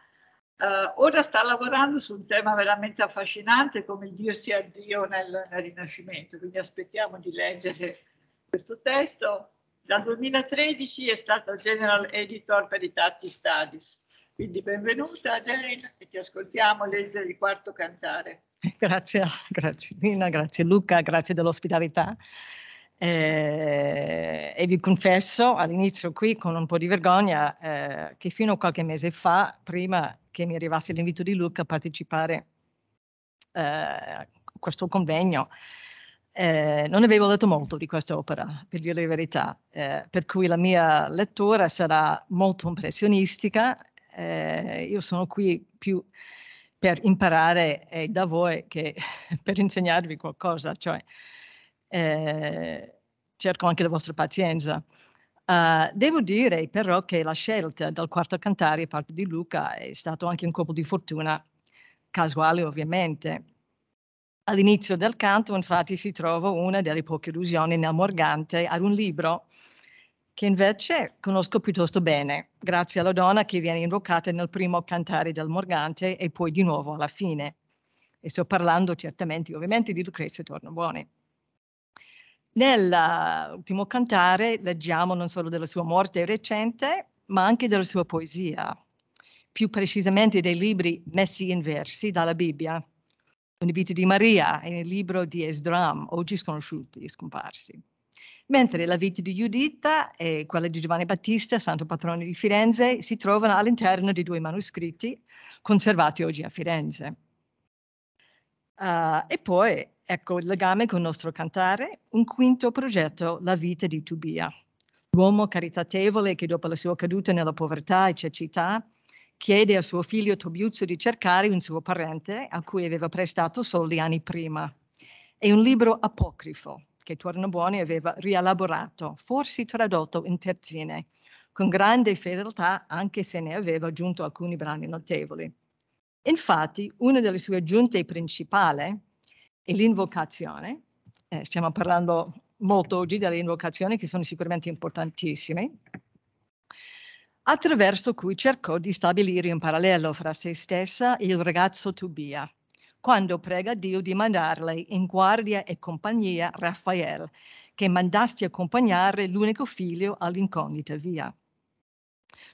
Speaker 2: Uh, ora sta lavorando su un tema veramente affascinante come il Dio sia Dio nel, nel Rinascimento, quindi aspettiamo di leggere questo testo. Dal 2013 è stata General Editor per i Tatti Studies. Quindi benvenuta Jane e ti ascoltiamo leggere il quarto cantare.
Speaker 14: Grazie, grazie Nina, grazie Luca, grazie dell'ospitalità. Eh, e vi confesso all'inizio qui con un po' di vergogna eh, che fino a qualche mese fa, prima che mi arrivasse l'invito di Luca a partecipare eh, a questo convegno, eh, non avevo letto molto di quest'opera, per dire la verità, eh, per cui la mia lettura sarà molto impressionistica. Eh, io sono qui più per imparare da voi che per insegnarvi qualcosa, cioè eh, cerco anche la vostra pazienza. Uh, devo dire però che la scelta del quarto cantare da parte di Luca è stato anche un colpo di fortuna, casuale ovviamente, All'inizio del canto infatti si trova una delle poche allusioni innamorgante ad un libro che invece conosco piuttosto bene, grazie alla donna che viene invocata nel primo cantare del Morgante e poi di nuovo alla fine. E sto parlando certamente, ovviamente, di Lucrezia Tornabuoni. Nell'ultimo eh, cantare leggiamo non solo della sua morte recente, ma anche della sua poesia, più precisamente dei libri messi in versi dalla Bibbia, Vita di Maria e nel libro di Esdram, oggi sconosciuti e scomparsi. Mentre la vita di Giuditta e quella di Giovanni Battista, santo patrono di Firenze, si trovano all'interno di due manoscritti conservati oggi a Firenze. Uh, e poi, ecco il legame con il nostro cantare, un quinto progetto, La vita di Tubia, l'uomo caritatevole che dopo la sua caduta nella povertà e cecità chiede a suo figlio Tobiuzzo di cercare un suo parente a cui aveva prestato soldi anni prima. È un libro apocrifo che Tornabuoni aveva rielaborato, forse tradotto in terzine, con grande fedeltà anche se ne aveva aggiunto alcuni brani notevoli. Infatti, una delle sue aggiunte principali è l'invocazione, eh, stiamo parlando molto oggi delle invocazioni che sono sicuramente importantissime, attraverso cui cercò di stabilire un parallelo fra se stessa e il ragazzo Tobia, quando prega Dio di mandarle in guardia e compagnia Raffaele, che mandasti accompagnare l'unico figlio all'incognita via.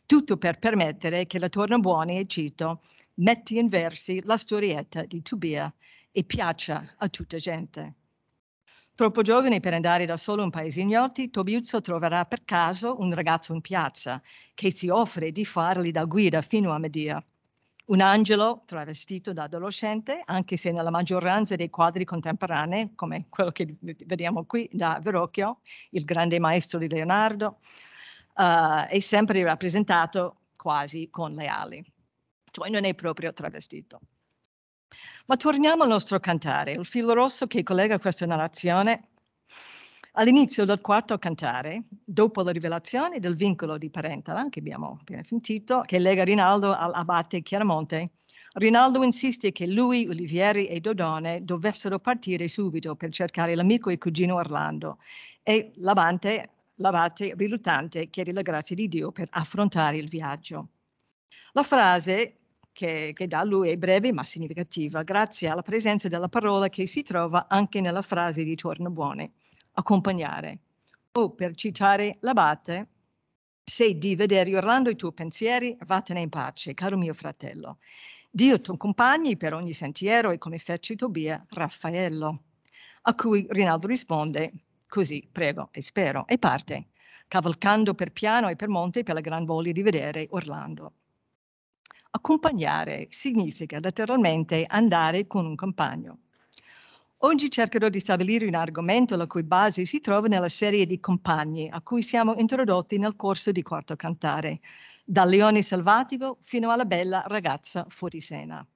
Speaker 14: Tutto per permettere che la torna Tornabuoni, e cito, metti in versi la storietta di Tobia e piaccia a tutta gente. Troppo giovane per andare da solo in paesi ignoti, Tobiuzzo troverà per caso un ragazzo in piazza che si offre di fargli da guida fino a Medea. Un angelo travestito da adolescente, anche se nella maggioranza dei quadri contemporanei, come quello che vediamo qui da Verrocchio, il grande maestro di Leonardo, uh, è sempre rappresentato quasi con le ali, cioè non è proprio travestito. Ma torniamo al nostro cantare, il filo rosso che collega questa narrazione all'inizio del quarto cantare, dopo la rivelazione del vincolo di parentela che abbiamo appena sentito, che lega Rinaldo all'abate Chiaramonte, Rinaldo insiste che lui, Olivieri e Dodone dovessero partire subito per cercare l'amico e cugino Orlando e l'abate, l'abate riluttante chiede la grazia di Dio per affrontare il viaggio. La frase che, che da lui è breve ma significativa, grazie alla presenza della parola che si trova anche nella frase di Tornabuone, accompagnare. O per citare l'abate, sei di vedere orlando i tuoi pensieri, vattene in pace, caro mio fratello. Dio ti accompagni per ogni sentiero e come fece Tobia, Raffaello. A cui Rinaldo risponde, così prego e spero, e parte, cavalcando per piano e per monte per la gran voglia di vedere Orlando. Accompagnare significa letteralmente andare con un compagno. Oggi cercherò di stabilire un argomento la cui base si trova nella serie di compagni a cui siamo introdotti nel corso di Quarto Cantare, dal leone selvatico fino alla bella ragazza fuori sena.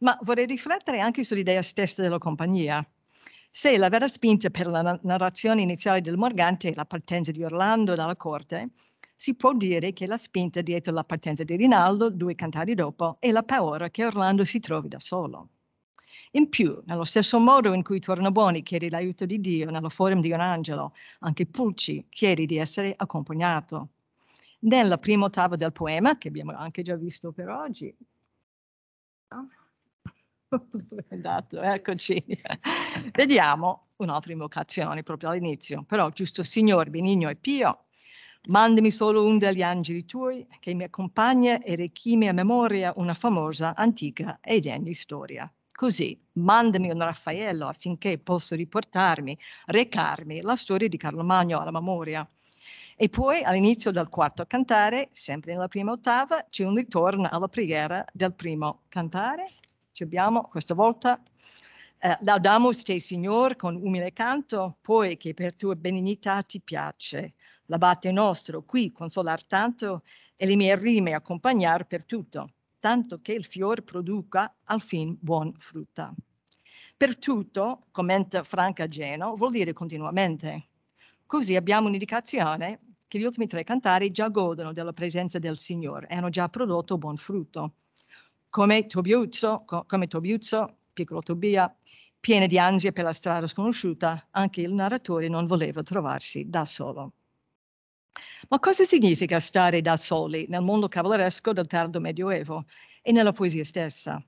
Speaker 14: Ma vorrei riflettere anche sull'idea stessa della compagnia. Se la vera spinta per la narrazione iniziale del Morgante è la partenza di Orlando dalla corte, si può dire che la spinta dietro la partenza di Rinaldo, due cantati dopo, è la paura che Orlando si trovi da solo. In più, nello stesso modo in cui Tornaboni chiede l'aiuto di Dio nella forum di un angelo, anche Pulci chiede di essere accompagnato. Nella prima ottava del poema, che abbiamo anche già visto per oggi, no? Andato, esatto, eccoci. Vediamo un'altra invocazione proprio all'inizio, però giusto Signor Benigno e Pio, Mandami solo un degli angeli tuoi che mi accompagna e rechimi a memoria una famosa, antica e degna storia. Così, mandami un Raffaello affinché possa riportarmi, recarmi la storia di Carlo Magno alla memoria. E poi all'inizio del quarto cantare, sempre nella prima ottava, c'è un ritorno alla preghiera del primo cantare. Ci abbiamo questa volta eh, Laudamus te Signor con umile canto, poi che per tua benignità ti piace. L'abate nostro qui consolar tanto e le mie rime accompagnar per tutto, tanto che il fior produca al fin buon frutta. Per tutto, commenta Franca Geno, vuol dire continuamente. Così abbiamo un'indicazione che gli ultimi tre cantari già godono della presenza del Signore e hanno già prodotto buon frutto. Come Tobiuzzo, co- come Tobiuzzo piccolo Tobia, pieno di ansia per la strada sconosciuta, anche il narratore non voleva trovarsi da solo. Ma cosa significa stare da soli nel mondo cavalleresco del tardo Medioevo e nella poesia stessa?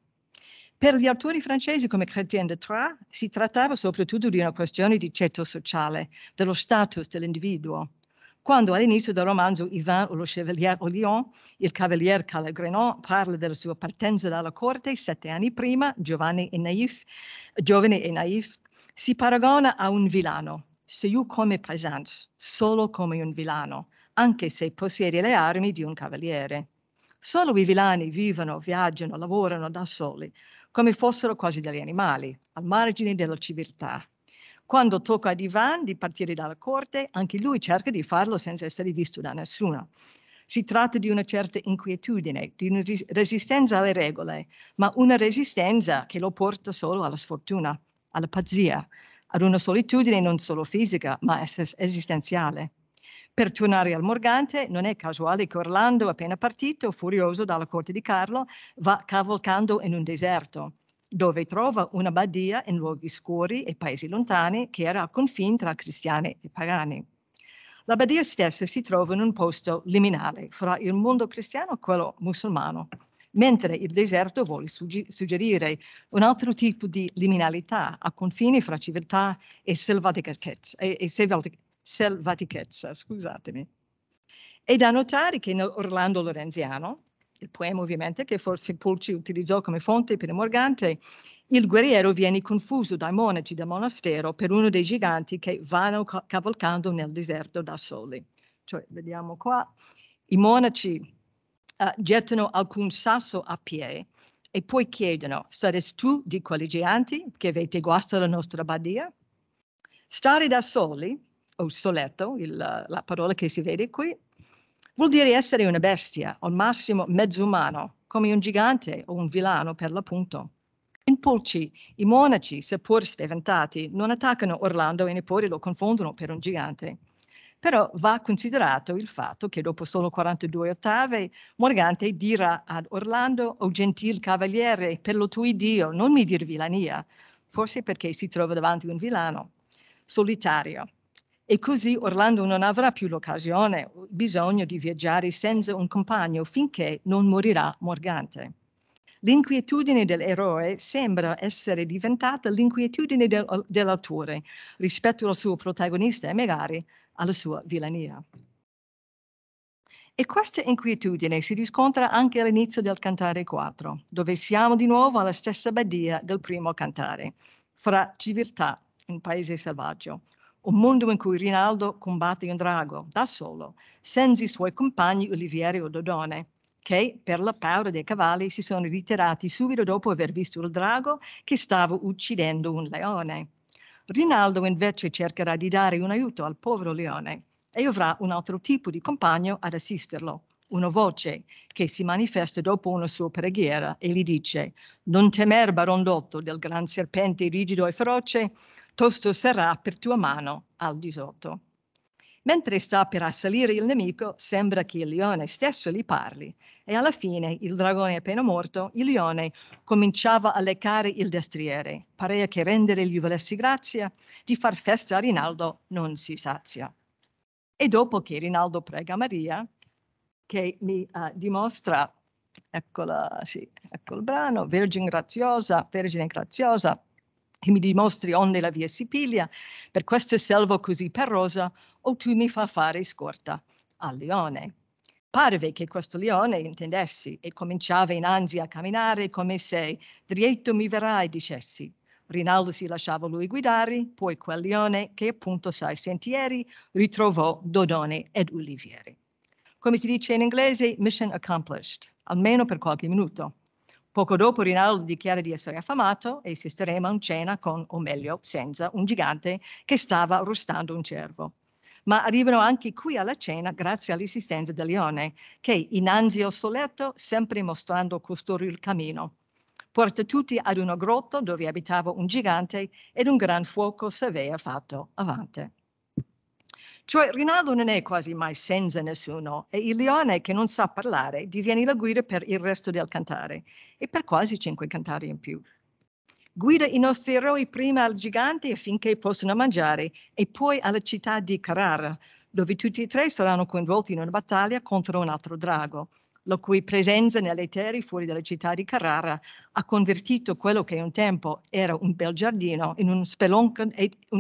Speaker 14: Per gli autori francesi come Chrétien de Troyes si trattava soprattutto di una questione di ceto sociale, dello status dell'individuo. Quando all'inizio del romanzo Ivan o lo Chevalier au il cavalier Calagrenon parla della sua partenza dalla corte sette anni prima, giovane e naif, giovane e naif, si paragona a un villano, se io come Presence solo come un villano, anche se possiede le armi di un cavaliere. Solo i villani vivono, viaggiano, lavorano da soli, come fossero quasi degli animali, al margine della civiltà. Quando tocca a Ivan di partire dalla corte, anche lui cerca di farlo senza essere visto da nessuno. Si tratta di una certa inquietudine, di una resistenza alle regole, ma una resistenza che lo porta solo alla sfortuna, alla pazzia, ad una solitudine non solo fisica, ma es- esistenziale. Per tornare al Morgante, non è casuale che Orlando, appena partito, furioso dalla corte di Carlo, va cavalcando in un deserto, dove trova una badia in luoghi scuri e paesi lontani che era al confine tra cristiani e pagani. La badia stessa si trova in un posto liminale fra il mondo cristiano e quello musulmano, mentre il deserto vuole suggerire un altro tipo di liminalità a confini fra civiltà e selvatichezza. E, e selvatichezza scusatemi. È da notare che Orlando Lorenziano, il poema ovviamente che forse Pulci utilizzò come fonte per Morgante, il guerriero viene confuso dai monaci del monastero per uno dei giganti che vanno cavalcando nel deserto da soli. Cioè, vediamo qua, i monaci uh, gettano alcun sasso a piedi e poi chiedono, saresti tu di quelle giganti che avete guastato la nostra badia? Stare da soli, o soletto, il, la parola che si vede qui, vuol dire essere una bestia, al massimo mezzo umano, come un gigante o un villano per l'appunto. In Pulci, i monaci, seppur spaventati, non attaccano Orlando e neppure lo confondono per un gigante però va considerato il fatto che dopo solo 42 ottave Morgante dirà ad Orlando, o oh gentil cavaliere, per lo tuo Dio, non mi dir vilania, forse perché si trova davanti a un villano, solitario. E così Orlando non avrà più l'occasione, bisogno di viaggiare senza un compagno finché non morirà Morgante. L'inquietudine dell'eroe sembra essere diventata l'inquietudine del, dell'autore rispetto al suo protagonista e magari alla sua villania. E questa inquietudine si riscontra anche all'inizio del Cantare 4, dove siamo di nuovo alla stessa badia del primo Cantare, fra civiltà e un paese selvaggio, un mondo in cui Rinaldo combatte un drago da solo, senza i suoi compagni Olivieri o Dodone, che per la paura dei cavalli si sono ritirati subito dopo aver visto il drago che stava uccidendo un leone. Rinaldo invece cercherà di dare un aiuto al povero leone e avrà un altro tipo di compagno ad assisterlo, una voce che si manifesta dopo una sua preghiera e gli dice «Non temer, barondotto, del gran serpente rigido e feroce, tosto sarà per tua mano al disotto». Mentre sta per assalire il nemico, sembra che il leone stesso gli parli, e alla fine il dragone appena morto, il leone cominciava a leccare il destriere. Parea che rendere gli volesse grazia, di far festa a Rinaldo non si sazia. E dopo che Rinaldo prega Maria, che mi uh, dimostra, eccola, sì, ecco il brano, Vergine graziosa, Vergine graziosa, che mi dimostri onde la via si piglia, per questo selvo così perrosa, o tu mi fa fare scorta al leone. Parve che questo leone intendessi e cominciava in ansia a camminare come se dritto mi verrai, dicessi. Rinaldo si lasciava lui guidare, poi quel leone che appunto sa i sentieri ritrovò Dodone ed Ulivieri. Come si dice in inglese, mission accomplished, almeno per qualche minuto. Poco dopo Rinaldo dichiara di essere affamato e si estrema un cena con, o meglio, senza un gigante che stava arrostando un cervo. Ma arrivano anche qui alla cena grazie all'assistenza del leone, che innanzi al suo letto, sempre mostrando costoro il cammino, porta tutti ad una grotta dove abitava un gigante ed un gran fuoco si aveva fatto avanti. Cioè Rinaldo non è quasi mai senza nessuno e il leone che non sa parlare diviene la guida per il resto del cantare e per quasi cinque cantari in più. Guida i nostri eroi prima al gigante affinché possano mangiare e poi alla città di Carrara, dove tutti e tre saranno coinvolti in una battaglia contro un altro drago la cui presenza nelle terre fuori dalla città di Carrara ha convertito quello che un tempo era un bel giardino in, un spelonca,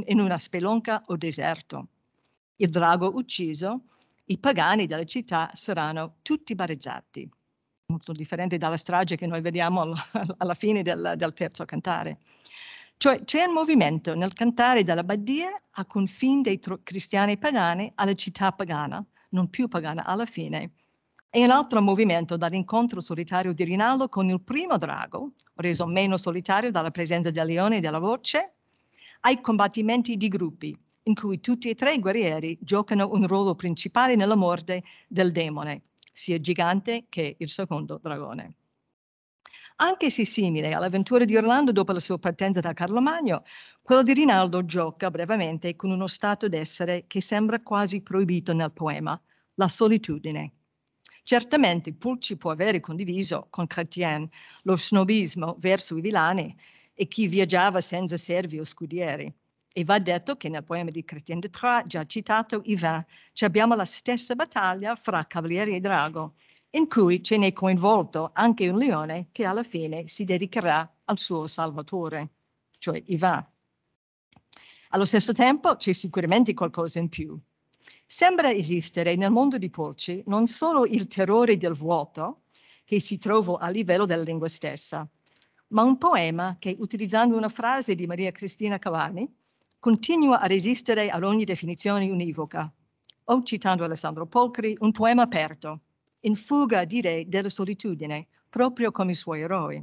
Speaker 14: in una spelonca o deserto il drago ucciso, i pagani della città saranno tutti barezzati, molto differente dalla strage che noi vediamo alla fine del, del terzo cantare. Cioè c'è un movimento nel cantare Badia a confini dei cristiani pagani alla città pagana, non più pagana alla fine, e un altro movimento dall'incontro solitario di Rinaldo con il primo drago, reso meno solitario dalla presenza del leone e della voce, ai combattimenti di gruppi, in cui tutti e tre i guerrieri giocano un ruolo principale nella morte del demone, sia il gigante che il secondo dragone. Anche se simile all'avventura di Orlando dopo la sua partenza da Carlo Magno, quella di Rinaldo gioca brevemente con uno stato d'essere che sembra quasi proibito nel poema, la solitudine. Certamente Pulci può avere condiviso con Chrétien lo snobismo verso i villani e chi viaggiava senza servi o scudieri, e va detto che nel poema di Chrétien de Troyes, già citato Yvain, abbiamo la stessa battaglia fra cavaliere e drago, in cui ce n'è coinvolto anche un leone che alla fine si dedicherà al suo salvatore, cioè Ivan. Allo stesso tempo c'è sicuramente qualcosa in più. Sembra esistere nel mondo di Porci non solo il terrore del vuoto, che si trova a livello della lingua stessa, ma un poema che, utilizzando una frase di Maria Cristina Cavani, continua a resistere ad ogni definizione univoca. O, citando Alessandro Polcri, un poema aperto, in fuga, direi, della solitudine, proprio come i suoi eroi.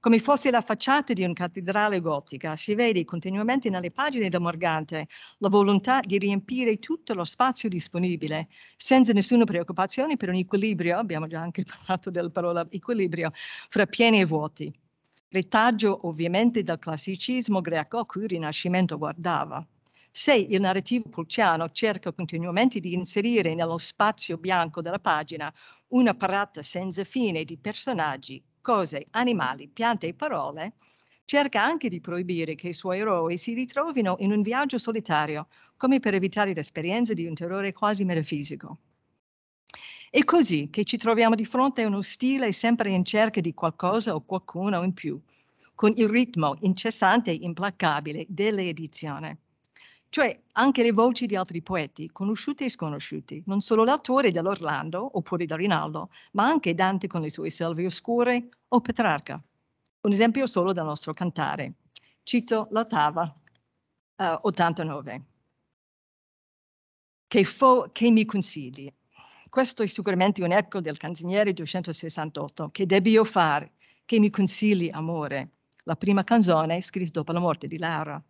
Speaker 14: Come fosse la facciata di una cattedrale gotica, si vede continuamente nelle pagine da Morgante la volontà di riempire tutto lo spazio disponibile, senza nessuna preoccupazione per un equilibrio, abbiamo già anche parlato della parola equilibrio, fra pieni e vuoti retaggio ovviamente del classicismo greco a cui il Rinascimento guardava. Se il narrativo pulciano cerca continuamente di inserire nello spazio bianco della pagina una parata senza fine di personaggi, cose, animali, piante e parole, cerca anche di proibire che i suoi eroi si ritrovino in un viaggio solitario, come per evitare l'esperienza di un terrore quasi metafisico. È così che ci troviamo di fronte a uno stile sempre in cerca di qualcosa o qualcuno in più, con il ritmo incessante e implacabile delle edizioni. Cioè anche le voci di altri poeti, conosciuti e sconosciuti, non solo l'autore dell'Orlando oppure da Rinaldo, ma anche Dante con le sue selve oscure o Petrarca. Un esempio solo dal nostro cantare. Cito l'ottava uh, eh, 89. Che, fo- che mi consigli questo è sicuramente un ecco del canzoniere 268 che debbio fare, che mi consigli amore, la prima canzone scritta dopo la morte di Lara.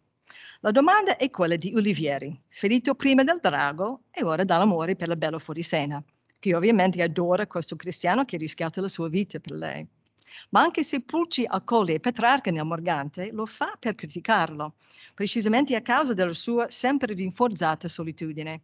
Speaker 14: La domanda è quella di Olivieri, ferito prima del drago e ora dall'amore per la bella fuorisena, che ovviamente adora questo cristiano che ha rischiato la sua vita per lei. Ma anche se Pulci accoglie Petrarca nel Morgante, lo fa per criticarlo, precisamente a causa della sua sempre rinforzata solitudine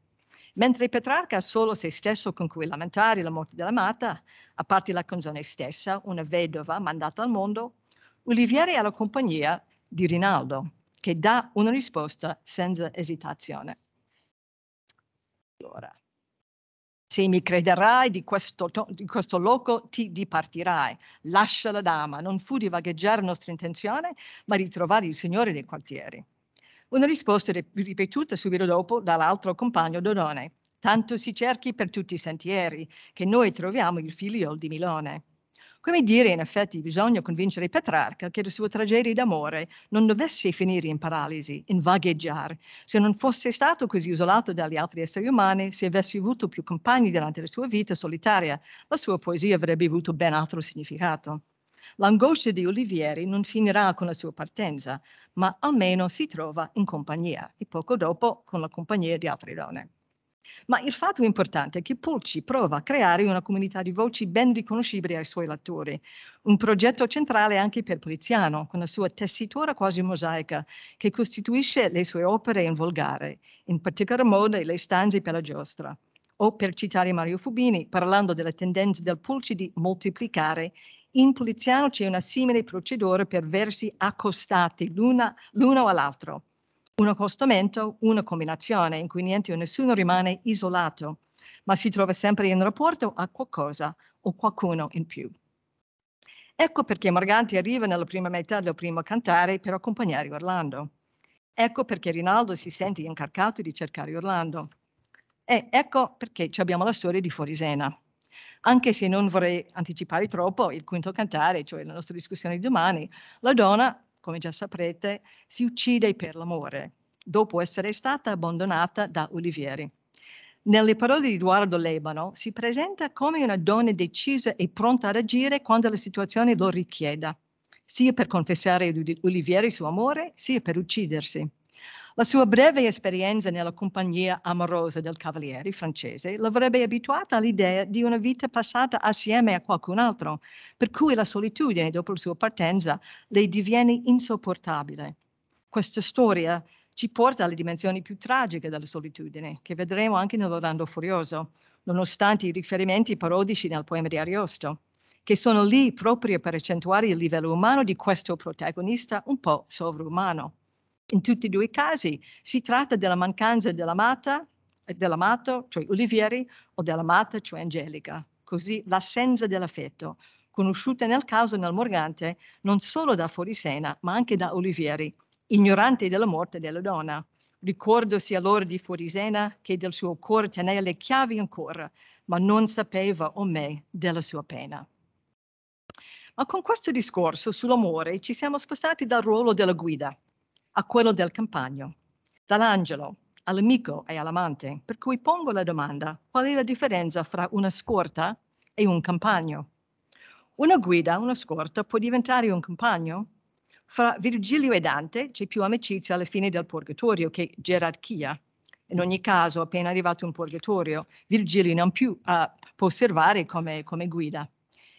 Speaker 14: mentre Petrarca ha solo se stesso con cui lamentare la morte dell'amata, a parte la canzone stessa, una vedova mandata al mondo, Olivieri ha la compagnia di Rinaldo, che dà una risposta senza esitazione. Allora, se mi crederai di questo, di questo loco ti dipartirai, lascia la dama, non fu di vagheggiare nostra intenzione, ma di trovare il signore dei quartieri. Una risposta ripetuta subito dopo dall'altro compagno Dodone. Tanto si cerchi per tutti i sentieri, che noi troviamo il figlio di Milone. Come dire, in effetti, bisogna convincere Petrarca che la sua tragedia d'amore non dovesse finire in paralisi, in vagheggiare. Se non fosse stato così isolato dagli altri esseri umani, se avesse avuto più compagni durante la sua vita solitaria, la sua poesia avrebbe avuto ben altro significato. L'angoscia di Olivieri non finirà con la sua partenza, ma almeno si trova in compagnia e poco dopo con la compagnia di altre donne. Ma il fatto importante è che Pulci prova a creare una comunità di voci ben riconoscibili ai suoi lettori, un progetto centrale anche per Poliziano, con la sua tessitura quasi mosaica che costituisce le sue opere in volgare, in particolar modo le stanze per la giostra. O per citare Mario Fubini, parlando della tendenza del Pulci di moltiplicare in puliziano c'è una simile procedura per versi accostati l'uno all'altro. Un accostamento, una combinazione in cui niente o nessuno rimane isolato, ma si trova sempre in rapporto a qualcosa o qualcuno in più. Ecco perché Morganti arriva nella prima metà del primo cantare per accompagnare Orlando. Ecco perché Rinaldo si sente incaricato di cercare Orlando. E ecco perché abbiamo la storia di Forisena anche se non vorrei anticipare troppo il quinto cantare, cioè la nostra discussione di domani, la donna, come già saprete, si uccide per l'amore, dopo essere stata abbandonata da Olivieri. Nelle parole di Edoardo Lebano si presenta come una donna decisa e pronta ad agire quando la situazione lo richieda, sia per confessare ad Olivieri il suo amore, sia per uccidersi. La sua breve esperienza nella compagnia amorosa del Cavalieri francese l'avrebbe abituata all'idea di una vita passata assieme a qualcun altro, per cui la solitudine dopo la sua partenza le diviene insopportabile. Questa storia ci porta alle dimensioni più tragiche della solitudine, che vedremo anche nell'Orlando Furioso, nonostante i riferimenti parodici nel poema di Ariosto, che sono lì proprio per accentuare il livello umano di questo protagonista un po' sovrumano. In tutti e due i casi si tratta della mancanza dell'amata, dell'amato, cioè Olivieri, o dell'amata, cioè Angelica. Così l'assenza dell'affetto, conosciuta nel caso nel Morgante non solo da Forisena, ma anche da Olivieri, ignorante della morte della donna. Ricordo sia allora di Forisena che del suo cuore teneva le chiavi ancora, ma non sapeva o me della sua pena. Ma con questo discorso sull'amore ci siamo spostati dal ruolo della guida a quello del campagno, dall'angelo all'amico e all'amante, per cui pongo la domanda qual è la differenza fra una scorta e un campagno? Una guida, una scorta, può diventare un compagno? Fra Virgilio e Dante c'è più amicizia alla fine del purgatorio che gerarchia. In ogni caso, appena arrivato in purgatorio, Virgilio non più uh, può osservare come, come guida.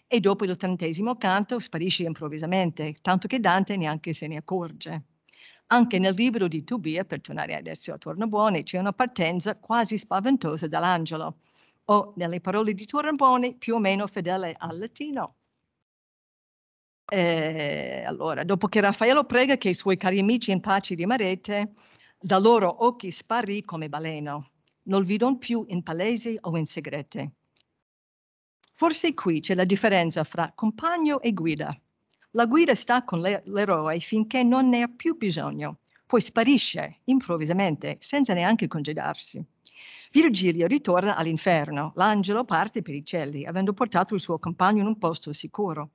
Speaker 14: E dopo il trentesimo canto sparisce improvvisamente, tanto che Dante neanche se ne accorge. Anche nel libro di Tobia, per tornare adesso a Tornabuoni, c'è una partenza quasi spaventosa dall'angelo, o nelle parole di Tornabuoni più o meno fedele al latino. E eh, allora, dopo che Raffaello prega che i suoi cari amici in pace rimarrete, da loro occhi sparì come baleno, non vidon più in palesi o in segrete. Forse qui c'è la differenza fra compagno e guida. La guida sta con le, l'eroe finché non ne ha più bisogno, poi sparisce improvvisamente, senza neanche congedarsi. Virgilio ritorna all'inferno, l'angelo parte per i cieli, avendo portato il suo compagno in un posto sicuro.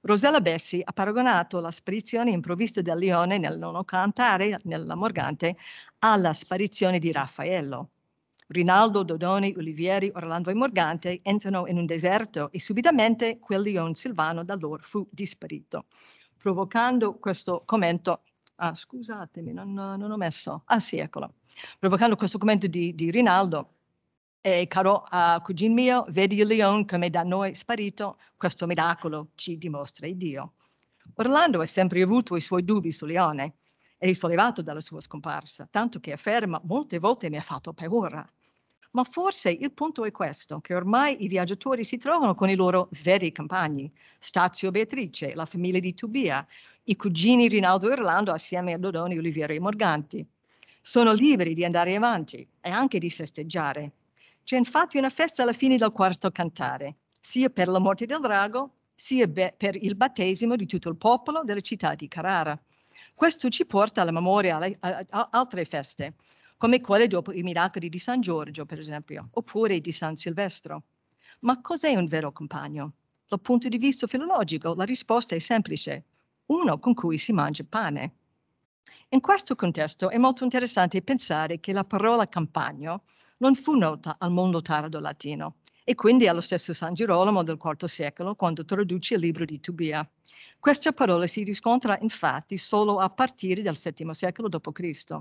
Speaker 14: Rosella Bessi ha paragonato la sparizione improvvista del leone nel nono cantare, nella Morgante, alla sparizione di Raffaello. Rinaldo, Dodoni, Olivieri, Orlando e Morgante entrano in un deserto e subitamente quel leon silvano da loro fu disparito, provocando questo commento. Ah, scusatemi, non, non ho messo. Ah, sì, eccolo. Provocando questo commento di, di Rinaldo, e eh, caro uh, ah, cugino mio, vedi il leone come da noi sparito, questo miracolo ci dimostra Dio. Orlando ha sempre avuto i suoi dubbi sul leone, è sollevato dalla sua scomparsa, tanto che afferma molte volte mi ha fatto paura. Ma forse il punto è questo, che ormai i viaggiatori si trovano con i loro veri compagni, Stazio Beatrice, la famiglia di Tubia, i cugini Rinaldo e Orlando assieme a Dodoni, Oliviero e Morganti. Sono liberi di andare avanti e anche di festeggiare. C'è infatti una festa alla fine del quarto cantare, sia per la morte del drago, sia per il battesimo di tutto il popolo della città di Carrara. Questo ci porta alla memoria alle, a, a, altre feste, come quelle dopo i miracoli di San Giorgio, per esempio, oppure di San Silvestro. Ma cos'è un vero compagno? Dal punto di vista filologico, la risposta è semplice, uno con cui si mangia pane. In questo contesto è molto interessante pensare che la parola compagno non fu nota al mondo tardo latino e quindi allo stesso San Girolamo del IV secolo quando traduce il libro di Tubia. Questa parola si riscontra infatti solo a partire dal VII secolo d.C.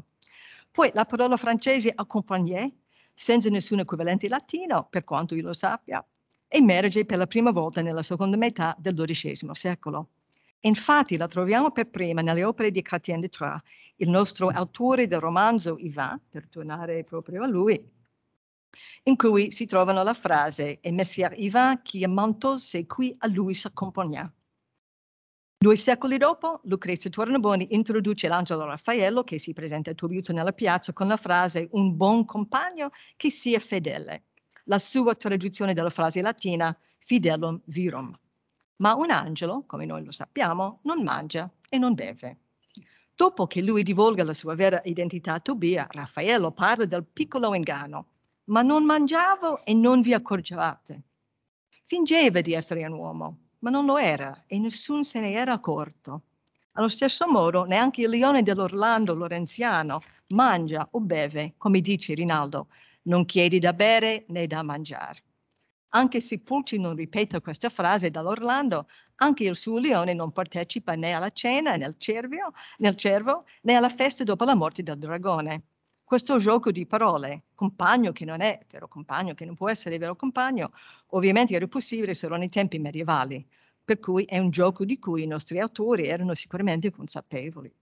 Speaker 14: Poi la parola francese accompagné, senza nessun equivalente latino, per quanto io lo sappia, emerge per la prima volta nella seconda metà del XII secolo. Infatti la troviamo per prima nelle opere di Chrétien de Troyes, il nostro autore del romanzo Ivan, per tornare proprio a lui, in cui si trovano la frase «E Messier Ivan qui a mantos qui a lui s'accompagna». Due secoli dopo, Lucrezia Tornaboni introduce l'angelo Raffaello che si presenta a Turizio nella piazza con la frase un buon compagno che sia fedele, la sua traduzione della frase latina fidelum virum. Ma un angelo, come noi lo sappiamo, non mangia e non beve. Dopo che lui divulga la sua vera identità a Tobia, Raffaello parla del piccolo inganno. Ma non mangiavo e non vi accorgevate. Fingeva di essere un uomo, ma non lo era e nessuno se ne era accorto. Allo stesso modo, neanche il leone dell'Orlando Lorenziano mangia o beve, come dice Rinaldo, non chiedi da bere né da mangiare. Anche se Pulci non ripete questa frase dall'Orlando, anche il suo leone non partecipa né alla cena né al cervo, né alla festa dopo la morte del dragone questo gioco di parole, compagno che non è vero compagno, che non può essere vero compagno, ovviamente era possibile solo nei tempi medievali, per cui è un gioco di cui i nostri autori erano sicuramente consapevoli.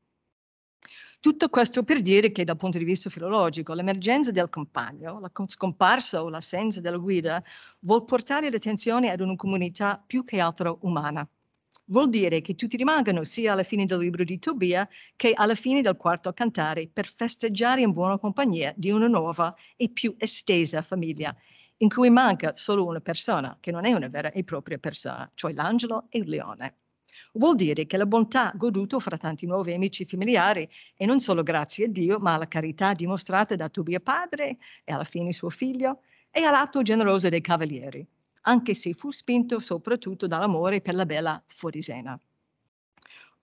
Speaker 14: Tutto questo per dire che dal punto di vista filologico l'emergenza del compagno, la scomparsa o l'assenza della guida vuol portare l'attenzione ad una comunità più che altro umana, vuol dire che tutti rimangono sia alla fine del libro di Tobia che alla fine del quarto cantare per festeggiare in buona compagnia di una nuova e più estesa famiglia in cui manca solo una persona, che non è una vera e propria persona, cioè l'angelo e il leone. Vuol dire che la bontà goduta fra tanti nuovi amici familiari e non solo grazie a Dio, ma alla carità dimostrata da Tobia padre e alla fine suo figlio, e all'atto generoso dei cavalieri, anche se fu spinto soprattutto dall'amore per la bella Forisena.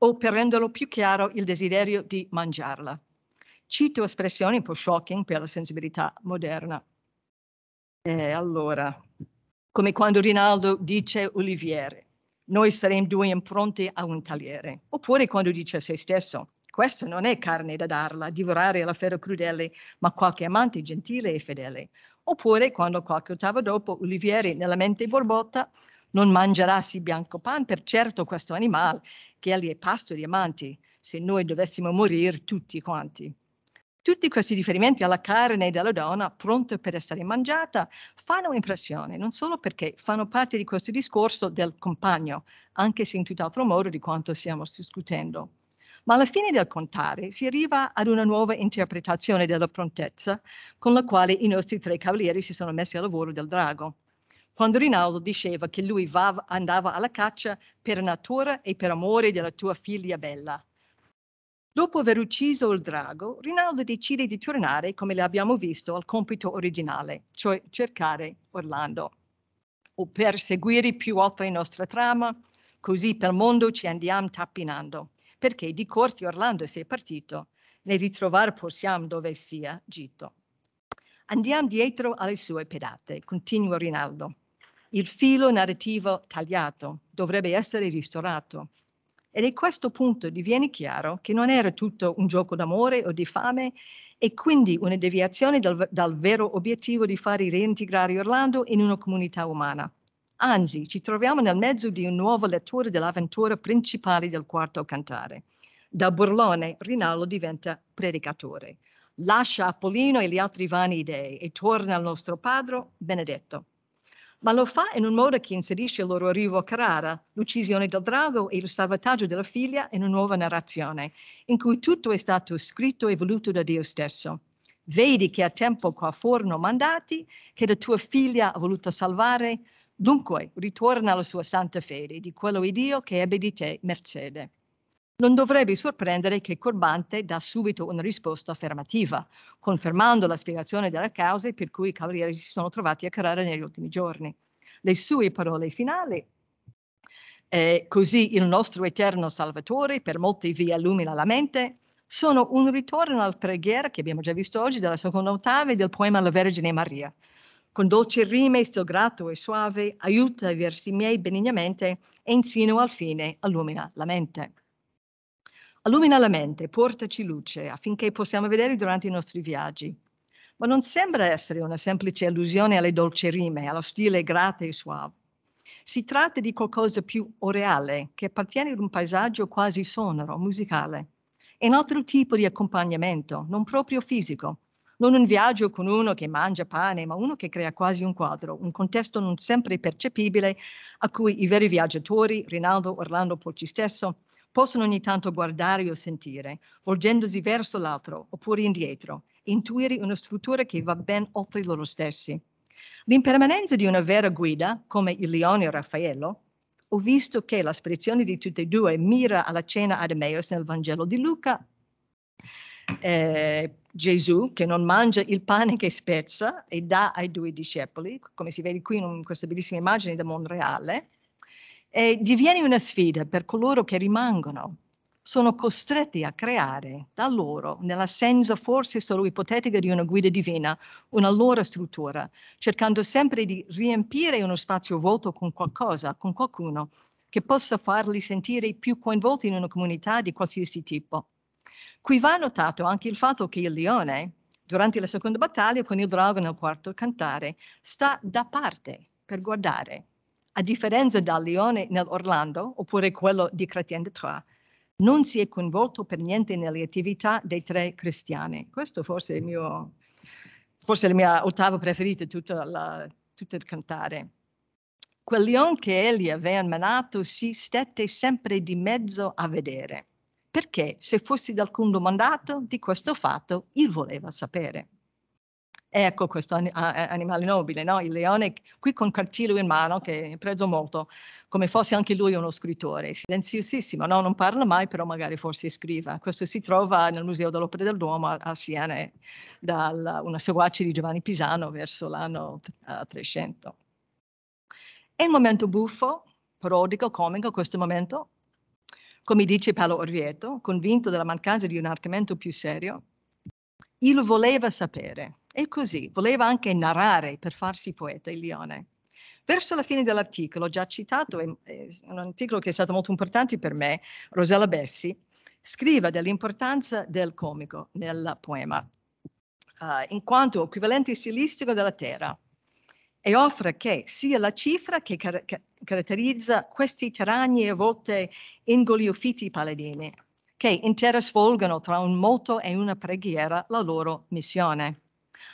Speaker 14: O per renderlo più chiaro, il desiderio di mangiarla. Cito espressioni un po' shocking per la sensibilità moderna. E eh, allora, come quando Rinaldo dice Oliviere, noi saremmo due impronte a un tagliere, oppure quando dice a se stesso, questa non è carne da darla, divorare alla ferro crudele, ma qualche amante gentile e fedele, Oppure, quando qualche ottava dopo, Olivieri nella mente borbotta, non mangerà sì bianco pan, per certo questo animale, che gli è pasto di amanti, se noi dovessimo morire tutti quanti. Tutti questi riferimenti alla carne della donna pronta per essere mangiata fanno impressione, non solo perché fanno parte di questo discorso del compagno, anche se in tutt'altro modo di quanto stiamo discutendo ma alla fine del contare si arriva ad una nuova interpretazione della prontezza con la quale i nostri tre cavalieri si sono messi al lavoro del drago. Quando Rinaldo diceva che lui va, andava alla caccia per natura e per amore della tua figlia bella. Dopo aver ucciso il drago, Rinaldo decide di tornare, come le abbiamo visto, al compito originale, cioè cercare Orlando. O seguire più oltre la nostra trama, così per mondo ci andiamo tappinando perché di Corti Orlando si è partito, ne ritrovar possiamo dove sia Gito. Andiamo dietro alle sue pedate, continua Rinaldo. Il filo narrativo tagliato dovrebbe essere ristorato. Ed a questo punto diviene chiaro che non era tutto un gioco d'amore o di fame e quindi una deviazione dal, dal vero obiettivo di far reintegrare Orlando in una comunità umana. Anzi, ci troviamo nel mezzo di un nuovo lettore dell'avventura principale del quarto cantare. Da burlone, Rinaldo diventa predicatore. Lascia Apollino e gli altri vani dei e torna al nostro padre Benedetto. Ma lo fa in un modo che inserisce il loro arrivo a Carrara, l'uccisione del drago e il salvataggio della figlia in una nuova narrazione, in cui tutto è stato scritto e voluto da Dio stesso. Vedi che a tempo qua forno mandati, che la tua figlia ha voluto salvare, Dunque, ritorna alla sua santa fede di quello Dio che ebbe di te mercede. Non dovrebbe sorprendere che Corbante dà subito una risposta affermativa, confermando la spiegazione delle cause per cui i cavalieri si sono trovati a Carrara negli ultimi giorni. Le sue parole finali eh, così il nostro eterno Salvatore per molte vie illumina la mente, sono un ritorno al preghiera che abbiamo già visto oggi della seconda ottava del poema La Vergine Maria, con dolce rime, stil grato e suave, aiuta i versi miei benignamente e insino al fine illumina la mente. Allumina la mente, portaci luce affinché possiamo vedere durante i nostri viaggi. Ma non sembra essere una semplice allusione alle dolce rime, allo stile grato e suave. Si tratta di qualcosa più oreale, che appartiene ad un paesaggio quasi sonoro, musicale. È un altro tipo di accompagnamento, non proprio fisico, non un viaggio con uno che mangia pane, ma uno che crea quasi un quadro, un contesto non sempre percepibile a cui i veri viaggiatori, Rinaldo, Orlando, Polci stesso, possono ogni tanto guardare o sentire, volgendosi verso l'altro oppure indietro, e intuire una struttura che va ben oltre loro stessi. L'impermanenza di una vera guida, come il leone o Raffaello, ho visto che la spedizione di tutte e due mira alla cena ad Emmaus nel Vangelo di Luca, eh, Gesù che non mangia il pane che spezza e dà ai due discepoli, come si vede qui in questa bellissima immagine da Monreale, e diviene una sfida per coloro che rimangono. Sono costretti a creare da loro, nell'assenza forse solo ipotetica di una guida divina, una loro struttura, cercando sempre di riempire uno spazio vuoto con qualcosa, con qualcuno che possa farli sentire più coinvolti in una comunità di qualsiasi tipo. Qui va notato anche il fatto che il leone, durante la seconda battaglia con il drago nel quarto cantare, sta da parte per guardare. A differenza dal leone nell'Orlando, oppure quello di Chrétien de Troyes, non si è coinvolto per niente nelle attività dei tre cristiani. Questo forse è il mio, forse la mia ottava preferita, tutta la, tutto il cantare. Quel leone che egli aveva manato si stette sempre di mezzo a vedere perché se fossi dal domandato di questo fatto, il voleva sapere. Ecco questo animale nobile, no? il leone qui con cartillo in mano che è preso molto, come fosse anche lui uno scrittore, silenziosissimo, no? non parla mai, però magari forse scriva. Questo si trova nel Museo dell'Opera del Duomo a, Siena, eh, da una seguace di Giovanni Pisano verso l'anno 300. È un momento buffo, parodico, comico questo momento, come dice Paolo Orvieto, convinto della mancanza di un argomento più serio, il voleva sapere e così voleva anche narrare per farsi poeta il Lione. Verso la fine dell'articolo, già citato, è un articolo che è stato molto importante per me, Rosella Bessi, scrive dell'importanza del comico nel poema, uh, in quanto equivalente stilistico della terra, e offre che sia la cifra che, car- caratterizza questi tiranni a volte ingoliofiti paladini, che intera svolgono tra un moto e una preghiera la loro missione.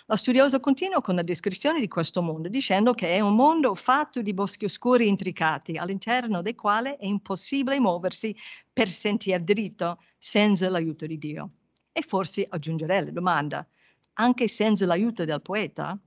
Speaker 14: La studiosa continua con la descrizione di questo mondo, dicendo che è un mondo fatto di boschi oscuri intricati, all'interno dei quali è impossibile muoversi per sentire dritto senza l'aiuto di Dio. E forse aggiungerei la domanda, anche senza l'aiuto del poeta?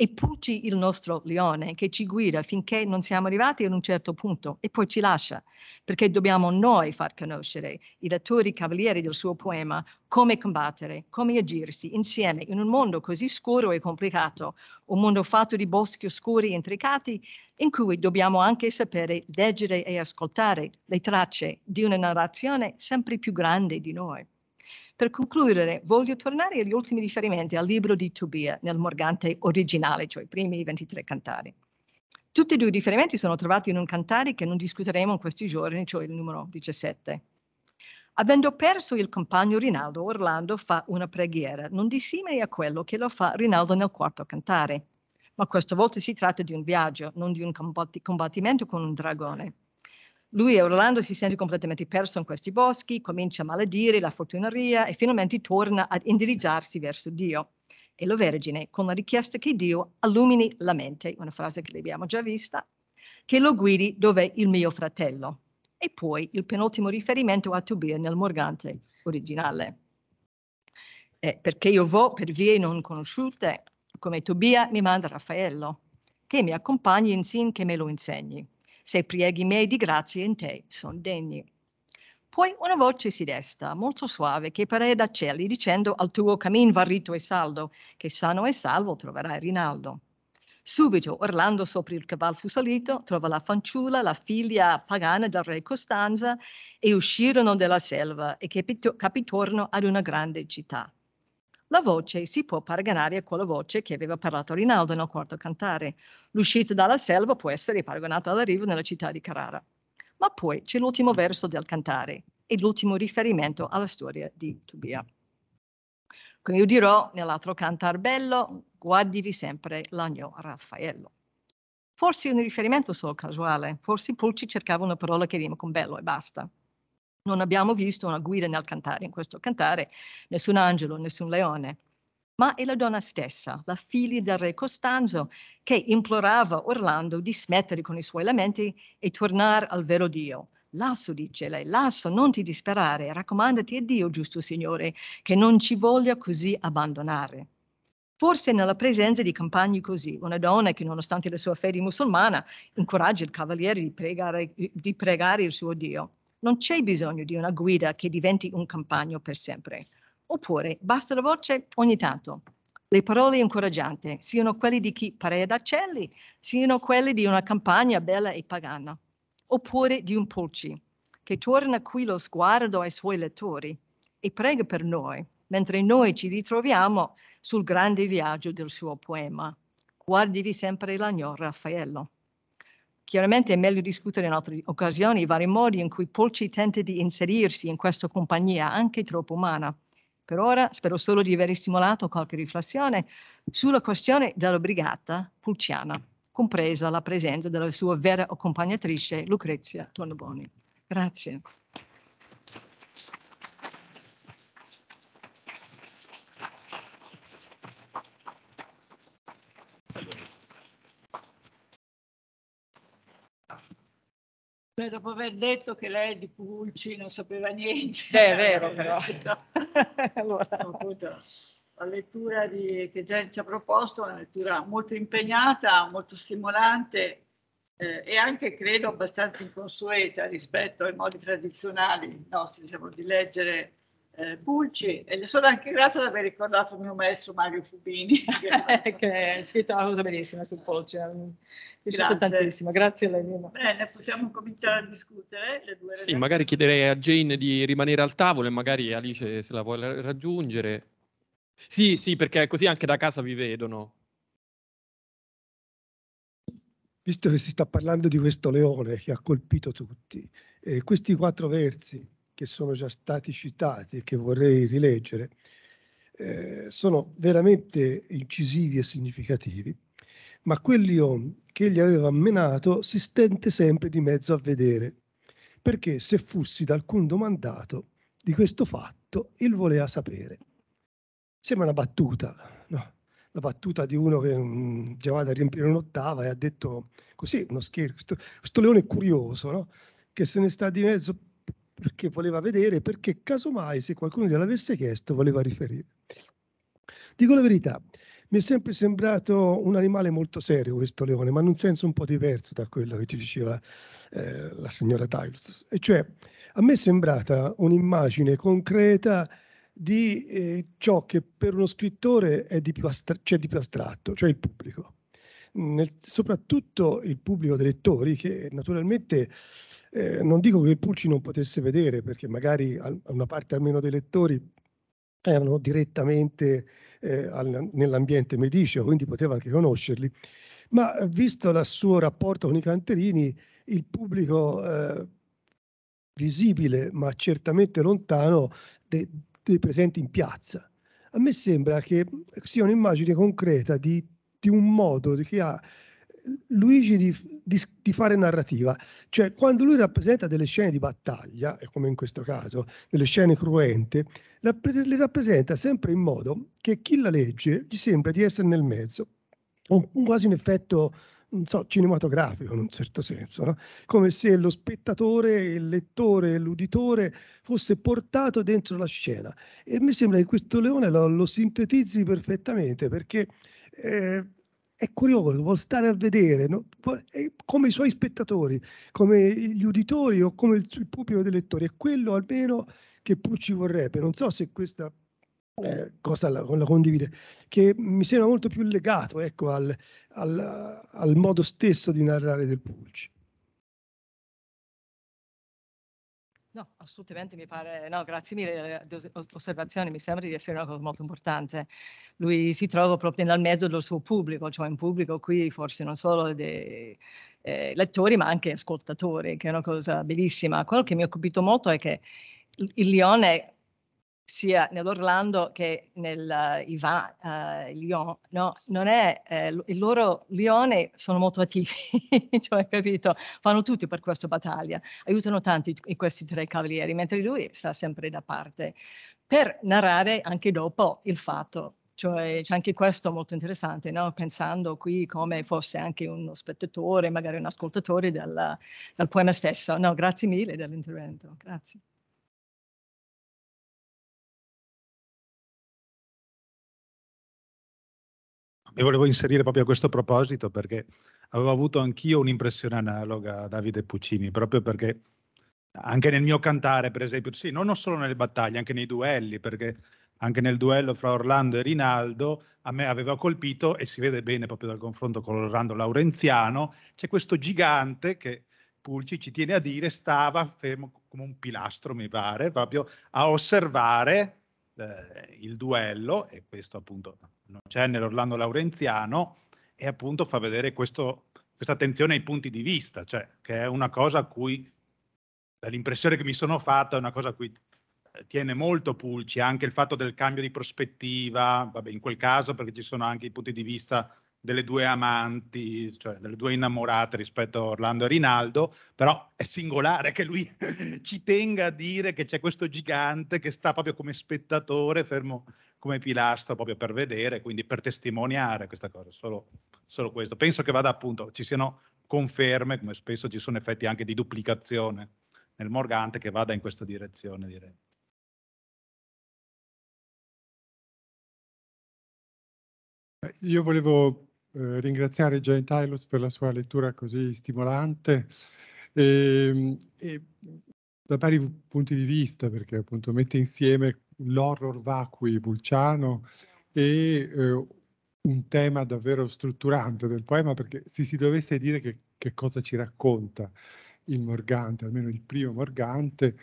Speaker 14: e puggi il nostro leone che ci guida finché non siamo arrivati a un certo punto e poi ci lascia, perché dobbiamo noi far conoscere i lettori cavalieri del suo poema come combattere, come agirsi insieme in un mondo così scuro e complicato, un mondo fatto di boschi oscuri e intricati, in cui dobbiamo anche sapere leggere e ascoltare le tracce di una narrazione sempre più grande di noi. Per concludere, voglio tornare agli ultimi riferimenti al libro di Tobia nel Morgante originale, cioè i primi 23 cantari. Tutti e due i riferimenti sono trovati in un cantare che non discuteremo in questi giorni, cioè il numero 17. Avendo perso il compagno Rinaldo, Orlando fa una preghiera, non dissimile a quello che lo fa Rinaldo nel quarto cantare. Ma questa volta si tratta di un viaggio, non di un combattimento con un dragone. Lui e Orlando si sente completamente perso in questi boschi, comincia a maledire la fortuneria e finalmente torna ad indirizzarsi verso Dio e la Vergine con la richiesta che Dio illumini la mente, una frase che abbiamo già vista, che lo guidi dove è il mio fratello. E poi il penultimo riferimento a Tobia nel Morgante originale. Eh, perché io vo per vie non conosciute, come Tobia mi manda Raffaello, che mi accompagni in che me lo insegni se prieghi me di grazia in te son degni. Poi una voce si desta, molto suave, che pareva da cieli, dicendo al tuo cammin varrito e saldo, che sano e salvo troverai Rinaldo. Subito, Orlando sopra il caval fu salito, trova la fanciulla, la figlia pagana del re Costanza, e uscirono della selva e capitorno ad una grande città la voce si può paragonare a quella voce che aveva parlato Rinaldo nel quarto cantare. L'uscita dalla selva può essere paragonata all'arrivo nella città di Carrara. Ma poi c'è l'ultimo verso del cantare e l'ultimo riferimento alla storia di Tobia. Come io dirò nell'altro cantar bello, guardivi sempre l'agno Raffaello. Forse un riferimento solo casuale, forse Pulci cercava una parola che rima con bello e basta non abbiamo visto una guida nel cantare, in questo cantare, nessun angelo, nessun leone, ma è la donna stessa, la figlia del re Costanzo, che implorava Orlando di smettere con i suoi lamenti e tornare al vero Dio. Lasso, dice lei, Lasso, non ti disperare, raccomandati a Dio, giusto Signore, che non ci voglia così abbandonare. Forse nella presenza di compagni così, una donna che nonostante la sua fede musulmana incoraggia il cavaliere di pregare, di pregare il suo Dio. Non c'è bisogno di una guida che diventi un compagno per sempre. Oppure basta la voce ogni tanto. Le parole incoraggianti siano quelle di chi pare ad accelli, siano quelle di una campagna bella e pagana. Oppure di un Pulci, che torna qui lo sguardo ai suoi lettori e prega per noi, mentre noi ci ritroviamo sul grande viaggio del suo poema. Guardivi sempre la Raffaello. Chiaramente è meglio discutere in altre occasioni i vari modi in cui Polci tenta di inserirsi in questa compagnia anche troppo umana. Per ora spero solo di aver stimolato qualche riflessione sulla questione della brigata pulciana, compresa la presenza della sua vera accompagnatrice Lucrezia Tornaboni. Grazie.
Speaker 2: Beh, dopo aver detto che lei di Pulci non sapeva niente. Beh, è vero però. allora. Appunto, la lettura di, che Jen ci ha proposto è una lettura molto impegnata, molto stimolante eh, e anche, credo, abbastanza inconsueta rispetto ai modi tradizionali nostri, diciamo, di leggere eh, Pulci, e sono anche grazie di aver ricordato il mio maestro Mario Fubini. che ha scritto una cosa bellissima su Pulci, eh, mi è piaciuta tantissimo, grazie a lei. Bene, possiamo cominciare a discutere.
Speaker 7: sì, magari chiederei a Jane di rimanere al tavolo e magari Alice se la vuole raggiungere. Sì, sì, perché così anche da casa vi vedono.
Speaker 4: Visto che si sta parlando di questo leone che ha colpito tutti, eh, questi quattro versi che sono già stati citati e che vorrei rileggere, eh, sono veramente incisivi e significativi, ma quelli che gli aveva menato si stente sempre di mezzo a vedere, perché se fossi da alcun domandato di questo fatto, il voleva sapere. Sembra una battuta, no? La battuta di uno che mh, mm, già va a riempire un'ottava e ha detto così, uno scherzo, questo, questo leone curioso, no? Che se ne sta di mezzo perché voleva vedere, perché casomai se qualcuno gliel'avesse chiesto voleva riferire. Dico la verità, mi è sempre sembrato un animale molto serio questo leone, ma in un senso un po' diverso da quello che ci diceva eh, la signora Tiles. E cioè, a me è sembrata un'immagine concreta di eh, ciò che per uno scrittore c'è di, astra- cioè di più astratto, cioè il pubblico. Nel, soprattutto il pubblico dei lettori che naturalmente eh, non dico che Pulci non potesse vedere, perché magari a una parte almeno dei lettori erano direttamente eh, al, nell'ambiente mediceo, quindi poteva anche conoscerli. Ma eh, visto il suo rapporto con i canterini, il pubblico eh, visibile, ma certamente lontano, dei de presenti in piazza. A me sembra che sia un'immagine concreta di, di un modo che ha Luigi di, di, di, fare narrativa, cioè quando lui rappresenta delle scene di battaglia, come in questo caso, delle scene cruente, le rappresenta sempre in modo che chi la legge gli sembra di essere nel mezzo, un, un quasi un effetto non so, cinematografico in un certo senso, no? come se lo spettatore, il lettore, l'uditore fosse portato dentro la scena. E mi sembra che questo leone lo, lo sintetizzi perfettamente perché eh, è curioso, vuol stare a vedere, no? come i suoi spettatori, come gli uditori o come il, pubblico dei lettori, è quello almeno che Pucci vorrebbe. Non so se questa eh, cosa la, la condivide, che mi sembra molto più legato ecco, al, al, al modo stesso di narrare del Pucci.
Speaker 14: No, assolutamente mi pare, no, grazie mille delle eh, delle osservazioni, mi sembra di essere una cosa molto importante. Lui si trova proprio nel mezzo del suo pubblico, cioè un pubblico qui forse non solo dei eh, lettori ma anche ascoltatori, che è una cosa bellissima. Quello che mi ha colpito molto è che il Lione sia nell'Orlando che nel uh, Ivan, uh, Lyon, no? Non è, eh, il loro Lione sono molto attivi, cioè, capito? Fanno tutti per questa battaglia, aiutano tanti questi tre cavalieri, mentre lui sta sempre da parte per narrare anche dopo il fatto. Cioè, c'è anche questo molto interessante, no? pensando qui come fosse anche uno spettatore, magari un ascoltatore del, del poema stesso. No, grazie mille dell'intervento. Grazie.
Speaker 12: e volevo inserire proprio a questo proposito perché avevo avuto anch'io un'impressione analoga a Davide Puccini, proprio perché anche nel mio cantare, per esempio, sì, non solo nelle battaglie, anche nei duelli, perché anche nel duello fra Orlando e Rinaldo a me aveva colpito e si vede bene proprio dal confronto con Orlando Laurenziano, c'è questo gigante che Pulci ci tiene a dire stava fermo come un pilastro, mi pare, proprio a osservare eh, il duello e questo appunto non c'è nell'Orlando Laurenziano e appunto fa vedere questo, questa attenzione ai punti di vista, cioè che è una cosa a cui, dall'impressione che mi sono fatta, è una cosa a cui eh, tiene molto Pulci, anche il fatto del cambio di prospettiva, vabbè in quel caso perché ci sono anche i punti di vista delle due amanti, cioè delle due innamorate rispetto a Orlando e Rinaldo, però è singolare che lui ci tenga a dire che c'è questo gigante che sta proprio come spettatore fermo come pilastro proprio per vedere, quindi per testimoniare questa cosa, solo, solo questo. Penso che vada appunto, ci siano conferme, come spesso ci sono effetti anche di duplicazione nel Morgante, che vada in questa direzione, direi.
Speaker 3: Eh, io volevo eh, ringraziare Jane Tylos per la sua lettura così stimolante ehm, e, e da vari punti di vista, perché appunto mette insieme l'horror vacui vulciano e eh, un tema davvero strutturante del poema, perché se si dovesse dire che, che cosa ci racconta il Morgante, almeno il primo Morgante,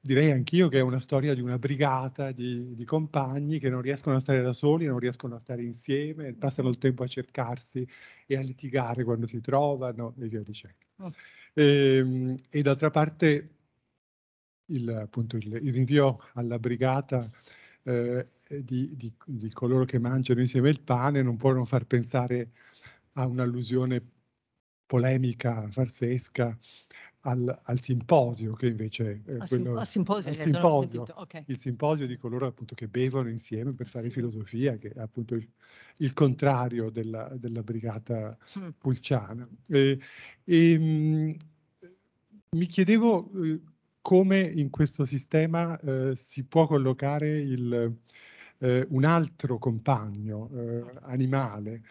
Speaker 3: direi anch'io che è una storia di una brigata di, di, compagni che non riescono a stare da soli, non riescono a stare insieme, passano il tempo a cercarsi e a litigare quando si trovano e via dicendo. Oh. Ah. E, ehm, e d'altra parte il, appunto, il, il rinvio alla brigata eh, di, di, di, coloro che mangiano insieme il pane non può non far pensare a un'allusione polemica, farsesca, al, al, simposio che invece è eh, quello, simposio, al simposio, okay. il simposio di coloro appunto che bevono insieme per fare filosofia, che è appunto il, il contrario della, della brigata mm. pulciana. E, e, ehm, mh, mi chiedevo eh, come in questo sistema eh, si può collocare il, eh, un altro compagno eh, animale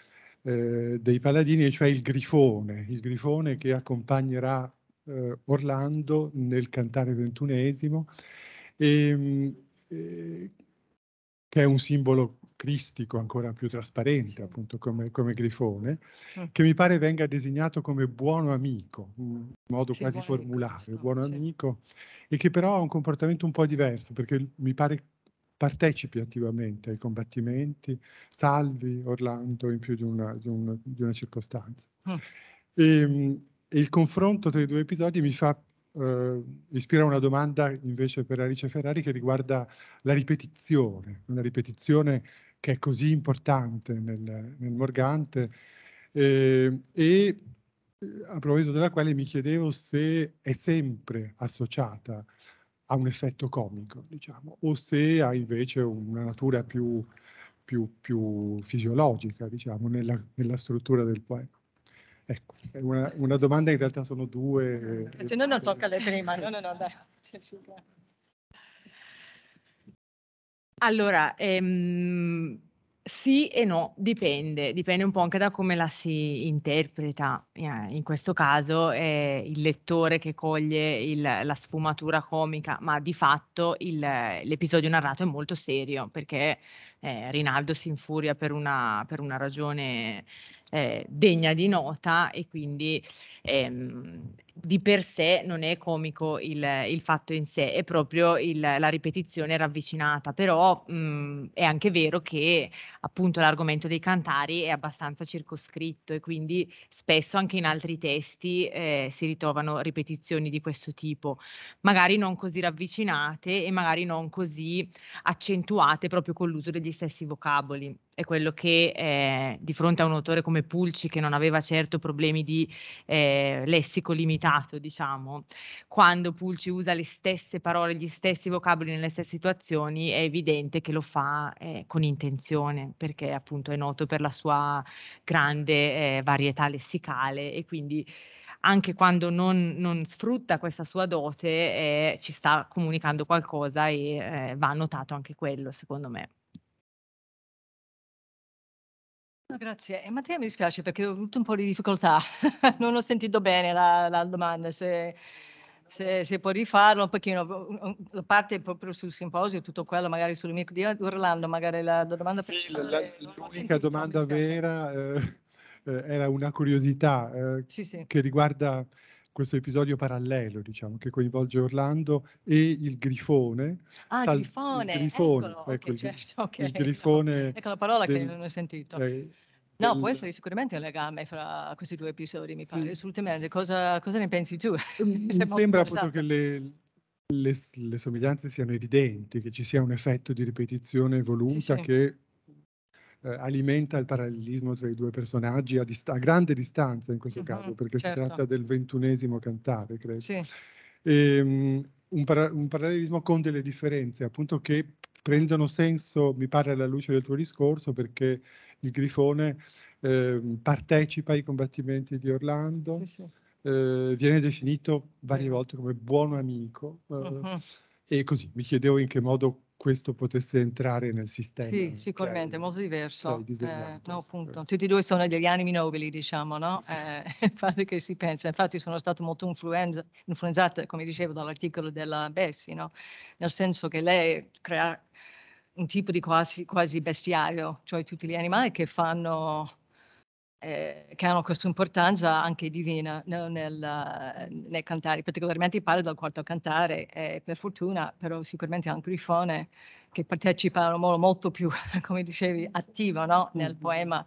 Speaker 3: eh, dei paladini, cioè il grifone, il grifone che accompagnerà eh, Orlando nel cantare ventunesimo e, ehm, eh, che è un simbolo cristico ancora più trasparente, appunto come, come grifone, mm. che mi pare venga designato come buono amico, in modo sì, quasi buon formulare, amico, buono sì. amico, e che però ha un comportamento un po' diverso, perché mi pare partecipi attivamente ai combattimenti, salvi Orlando in più di una, di una, di una circostanza. Mm. E, ehm, e il confronto tra i due episodi mi fa eh, ispira una domanda invece per Alice Ferrari che riguarda la ripetizione, una ripetizione che è così importante nel, nel Morgante ehm, eh, e a proposito della quale mi chiedevo se è sempre associata a un effetto comico, diciamo, o se ha invece una natura più, più, più fisiologica, diciamo, nella, nella struttura del poema. Ecco, una, una, domanda in realtà sono due. Se eh, cioè, no non
Speaker 14: tocca le prima, no, no, no, dai.
Speaker 3: Allora, ehm,
Speaker 13: sì e no, dipende, dipende un po' anche da come la si interpreta. Eh, in questo caso è eh, il lettore che coglie il, la sfumatura comica, ma di fatto il, l'episodio narrato è molto serio perché eh, Rinaldo si infuria per una, per una ragione eh, degna di nota e quindi ehm, di per sé non è comico il, il fatto in sé, è proprio il, la ripetizione ravvicinata, però mh, mhmm, è anche vero che appunto l'argomento dei cantari è abbastanza circoscritto e quindi spesso anche in altri testi eh, si ritrovano ripetizioni di questo tipo, magari non così ravvicinate e magari non così accentuate proprio con l'uso degli stessi vocaboli è quello che eh, di fronte a un autore come Pulci, che non aveva certo problemi di eh, eh, lessico limitato, diciamo. Quando Pulci usa le stesse parole, gli stessi vocaboli nelle stesse situazioni, è evidente che lo fa eh, con intenzione, perché appunto è noto per la sua grande eh, varietà lessicale e quindi anche quando non, non, sfrutta questa sua dote, eh, ci sta comunicando qualcosa e eh, va notato anche quello, secondo me
Speaker 14: grazie. Eh, Mattia, mi dispiace perché ho avuto un po' di difficoltà, non ho sentito bene la, la domanda, se, se, se, puoi rifarlo un pochino, la parte proprio sul simposio, tutto quello, magari sul micro di Orlando, magari la, domanda sì, principale.
Speaker 3: l'unica domanda vera eh, eh, era una curiosità eh, sì, sì. che riguarda questo episodio parallelo, diciamo, che coinvolge Orlando e il Grifone. Ah, tal- Grifone, il Grifone, eccolo, ecco, okay, il, certo, okay. il ecco. Grifone. Ecco la parola del, che non ho sentito. Eh, no, può essere
Speaker 14: sicuramente un legame fra questi due episodi, mi sì. pare, assolutamente. Cosa, cosa, ne pensi tu? Eh, mi sembra proprio
Speaker 3: che le, le, le, somiglianze siano evidenti, che ci sia un effetto di ripetizione voluta sì, sì. che eh, alimenta il parallelismo tra i due personaggi a, dist- a grande distanza in questo mm-hmm, caso, perché certo. si tratta del ventunesimo cantare, credo. Sì. E, um, un, para- un, parallelismo con delle differenze, appunto che prendono senso, mi pare, alla luce del tuo discorso, perché il Grifone eh, partecipa ai combattimenti di Orlando, sì, sì. Eh, viene definito varie volte come buono amico. Uh-huh. E così mi chiedevo in che modo questo potesse entrare nel sistema. Sì, cioè
Speaker 14: sicuramente, cioè, molto diverso. Eh, no, appunto. Certo. Tutti e due sono degli animi nobili, diciamo, no? Sì. Eh, infatti che si pensa, infatti sono stato molto influenza, influenzata, come dicevo, dall'articolo della Bessi, no? Nel senso che lei crea un tipo di quasi, quasi bestiario, cioè tutti gli animali che fanno eh, che hanno questa importanza anche divina no? nel, nel, cantare, particolarmente parlo del quarto cantare, eh, per fortuna, però sicuramente anche Grifone che partecipa a un ruolo molto più, come dicevi, attivo no? nel poema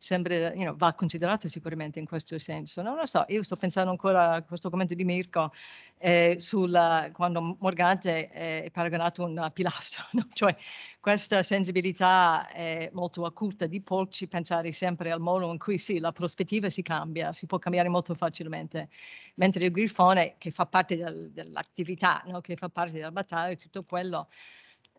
Speaker 14: sempre, you know, va considerato sicuramente in questo senso. Non lo so, io sto pensando ancora a questo commento di Mirko eh, sulla, quando Morgante è paragonato a un pilastro, no? cioè questa sensibilità è molto acuta di porci, pensare sempre al modo in cui sì, la prospettiva si cambia, si può cambiare molto facilmente, mentre il grifone che fa parte del, dell'attività, no? che fa parte della battaglia, tutto quello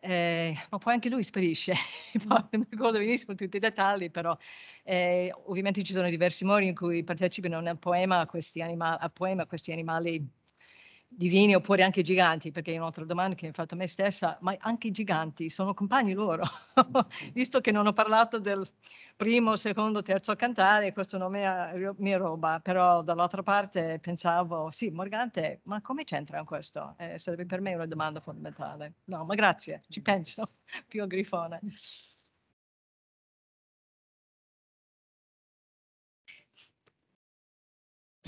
Speaker 14: Ehm, ma poi anche lui sparisce. non mi ricordo benissimo tutti i dettagli, però, ehm, ovviamente ci sono diversi modi in cui partecipano nel poema questi anima al poema questi animali divini oppure anche giganti, perché è un'altra domanda che mi ha fatto me stessa, ma anche i giganti sono compagni loro, mm-hmm. visto che non ho parlato del primo, secondo, terzo cantare, questo non è mia roba, però dall'altra parte pensavo, sì, Morgante, ma come c'entra in questo? Eh, sarebbe per me una domanda fondamentale. No, ma grazie, ci mm-hmm. penso, più a Grifone.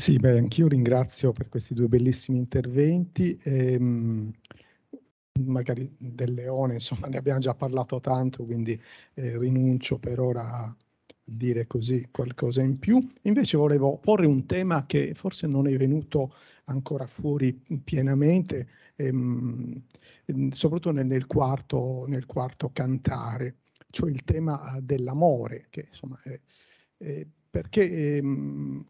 Speaker 1: Sì, beh, anch'io ringrazio per questi due bellissimi interventi. Ehm,
Speaker 15: magari del leone, insomma, ne abbiamo già parlato tanto, quindi eh, rinuncio per ora a dire così qualcosa in più. Invece volevo porre un tema che forse non è venuto ancora fuori pienamente, ehm, ehm soprattutto nel, nel, quarto, nel quarto cantare, cioè il tema ah, dell'amore, che insomma è, è perché ehm,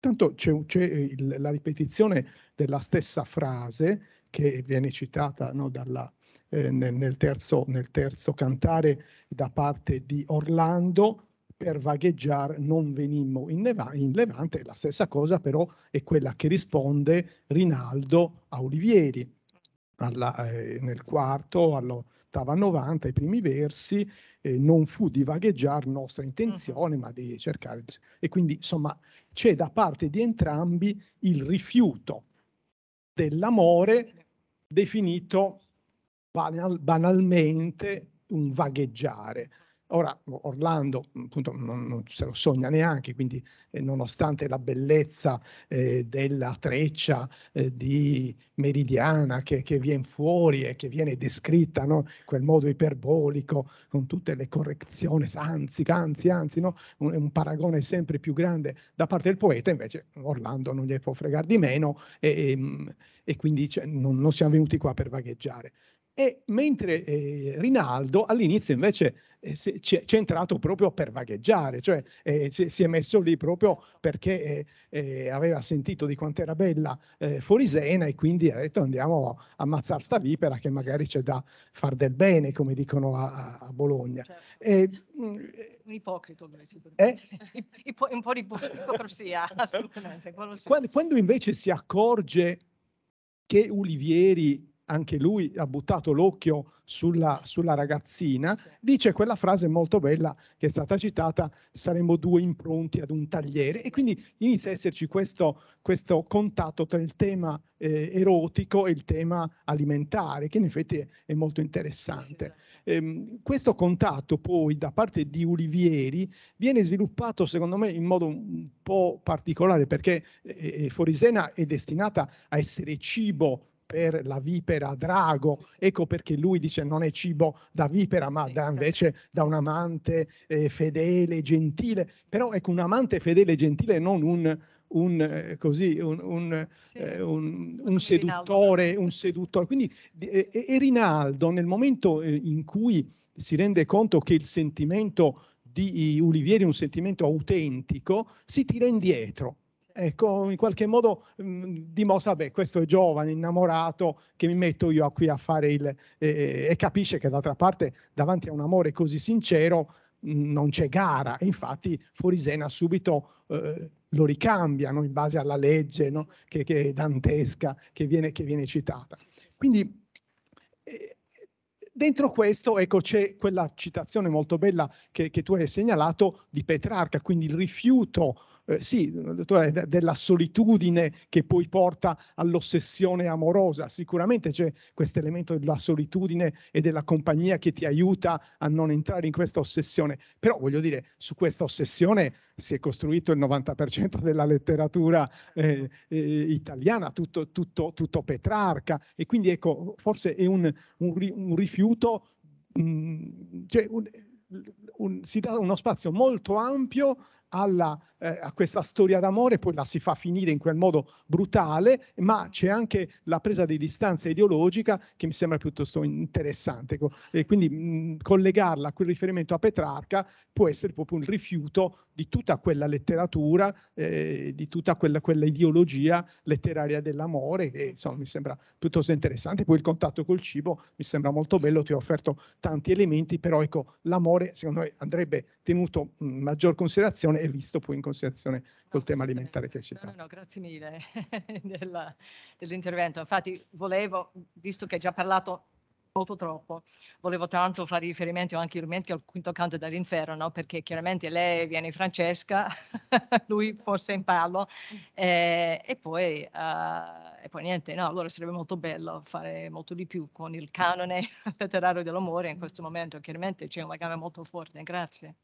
Speaker 15: Tanto c'è, eh, la ripetizione della stessa frase che viene citata no, dalla, eh, nel, nel, terzo, nel terzo cantare da parte di Orlando, per vagheggiare non venimmo in, Leva- in, Levante, la stessa cosa però è quella che risponde Rinaldo a Olivieri alla, eh, nel quarto, allo, ottava, 90, i primi versi, eh, non fu di vagheggiare nostra intenzione, ma di cercare. E quindi, insomma, c'è da parte di entrambi il rifiuto dell'amore definito banal- banalmente un vagheggiare. Ora Orlando mhmm, appunto non, non, se lo sogna neanche, quindi eh, nonostante la bellezza eh, della treccia eh, di Meridiana che, che, viene fuori e che viene descritta in no? quel modo iperbolico con tutte le correzioni, anzi, anzi, anzi, no? un, un, paragone sempre più grande da parte del poeta, invece Orlando non gli può fregare di meno e, e, mhmm, e quindi cioè, non, non siamo venuti qua per vagheggiare. E mentre eh, Rinaldo all'inizio invece eh, c'è, entrato proprio per vagheggiare, cioè eh, si, è messo lì proprio perché eh, eh, aveva sentito di quanto era bella eh, Forisena e quindi ha detto andiamo a ammazzare sta vipera che magari c'è da far del bene, come dicono a, a Bologna. Certo. E, mm,
Speaker 14: un ipocrito lui, un po' di ipocrisia,
Speaker 15: assolutamente. Quando, quando invece si accorge che Ulivieri anche lui ha buttato l'occhio sulla, sulla ragazzina, sì. dice quella frase molto bella che è stata citata, saremo due impronti ad un tagliere e quindi inizia a esserci questo, questo contatto tra il tema eh, erotico e il tema alimentare, che in effetti è, è molto interessante. Sì, ehm, questo contatto poi da parte di Ulivieri viene sviluppato secondo me in modo un po' particolare perché eh, Forisena è destinata a essere cibo per la vipera drago, ecco perché lui dice non è cibo da vipera, ma da, certo. invece da un amante eh, fedele, gentile, però ecco un amante fedele e gentile non un, un, eh, così, un, sì. eh, un seduttore, un seduttore. Quindi eh, e Rinaldo nel momento eh, in cui si rende conto che il sentimento di Ulivieri è un sentimento autentico, si tira indietro ecco, in qualche modo mm, dimostra, beh, questo è giovane, innamorato, che mi metto io qui a fare il... Eh, e capisce che d'altra parte davanti a un amore così sincero mh, mm, non c'è gara e infatti Furisena subito eh, lo ricambiano in base alla legge no? che, che, è dantesca, che viene, che viene citata. Quindi eh, dentro questo ecco, c'è quella citazione molto bella che, che, tu hai segnalato di Petrarca, quindi il rifiuto eh, sì, eh, dottore, della solitudine che poi porta all'ossessione amorosa. Sicuramente c'è questo elemento della solitudine e della compagnia che ti aiuta a non entrare in questa ossessione. Però voglio dire, su questa ossessione si è costruito il 90% della letteratura eh, eh, italiana, tutto, tutto, tutto, Petrarca. E quindi ecco, forse è un, un, un rifiuto. Mh, mm, cioè un, un, si dà uno spazio molto ampio alla, eh, a questa storia d'amore, poi la si fa finire in quel modo brutale, ma c'è anche la presa di distanza ideologica che mi sembra piuttosto interessante. Ecco, e quindi mh, mm, collegarla a quel riferimento a Petrarca può essere proprio un rifiuto di tutta quella letteratura, eh, di tutta quella, quella, ideologia letteraria dell'amore, che insomma mi sembra piuttosto interessante. Poi il contatto col cibo mi sembra molto bello, ti ho offerto tanti elementi, però ecco, l'amore secondo me andrebbe tenuto in mm, maggior considerazione è visto poi in considerazione col no, tema alimentare che hai citato. No,
Speaker 14: no, grazie mille della, dell'intervento. Infatti volevo, visto che hai già parlato molto troppo, volevo tanto fare riferimento anche al quinto canto dell'inferno, no? perché chiaramente lei viene Francesca, lui forse in palo, mm. eh, e, poi, uh, e, poi, niente, no? allora sarebbe molto bello fare molto di più con il canone letterario dell'amore in mm. questo momento, chiaramente c'è un legame molto forte, grazie.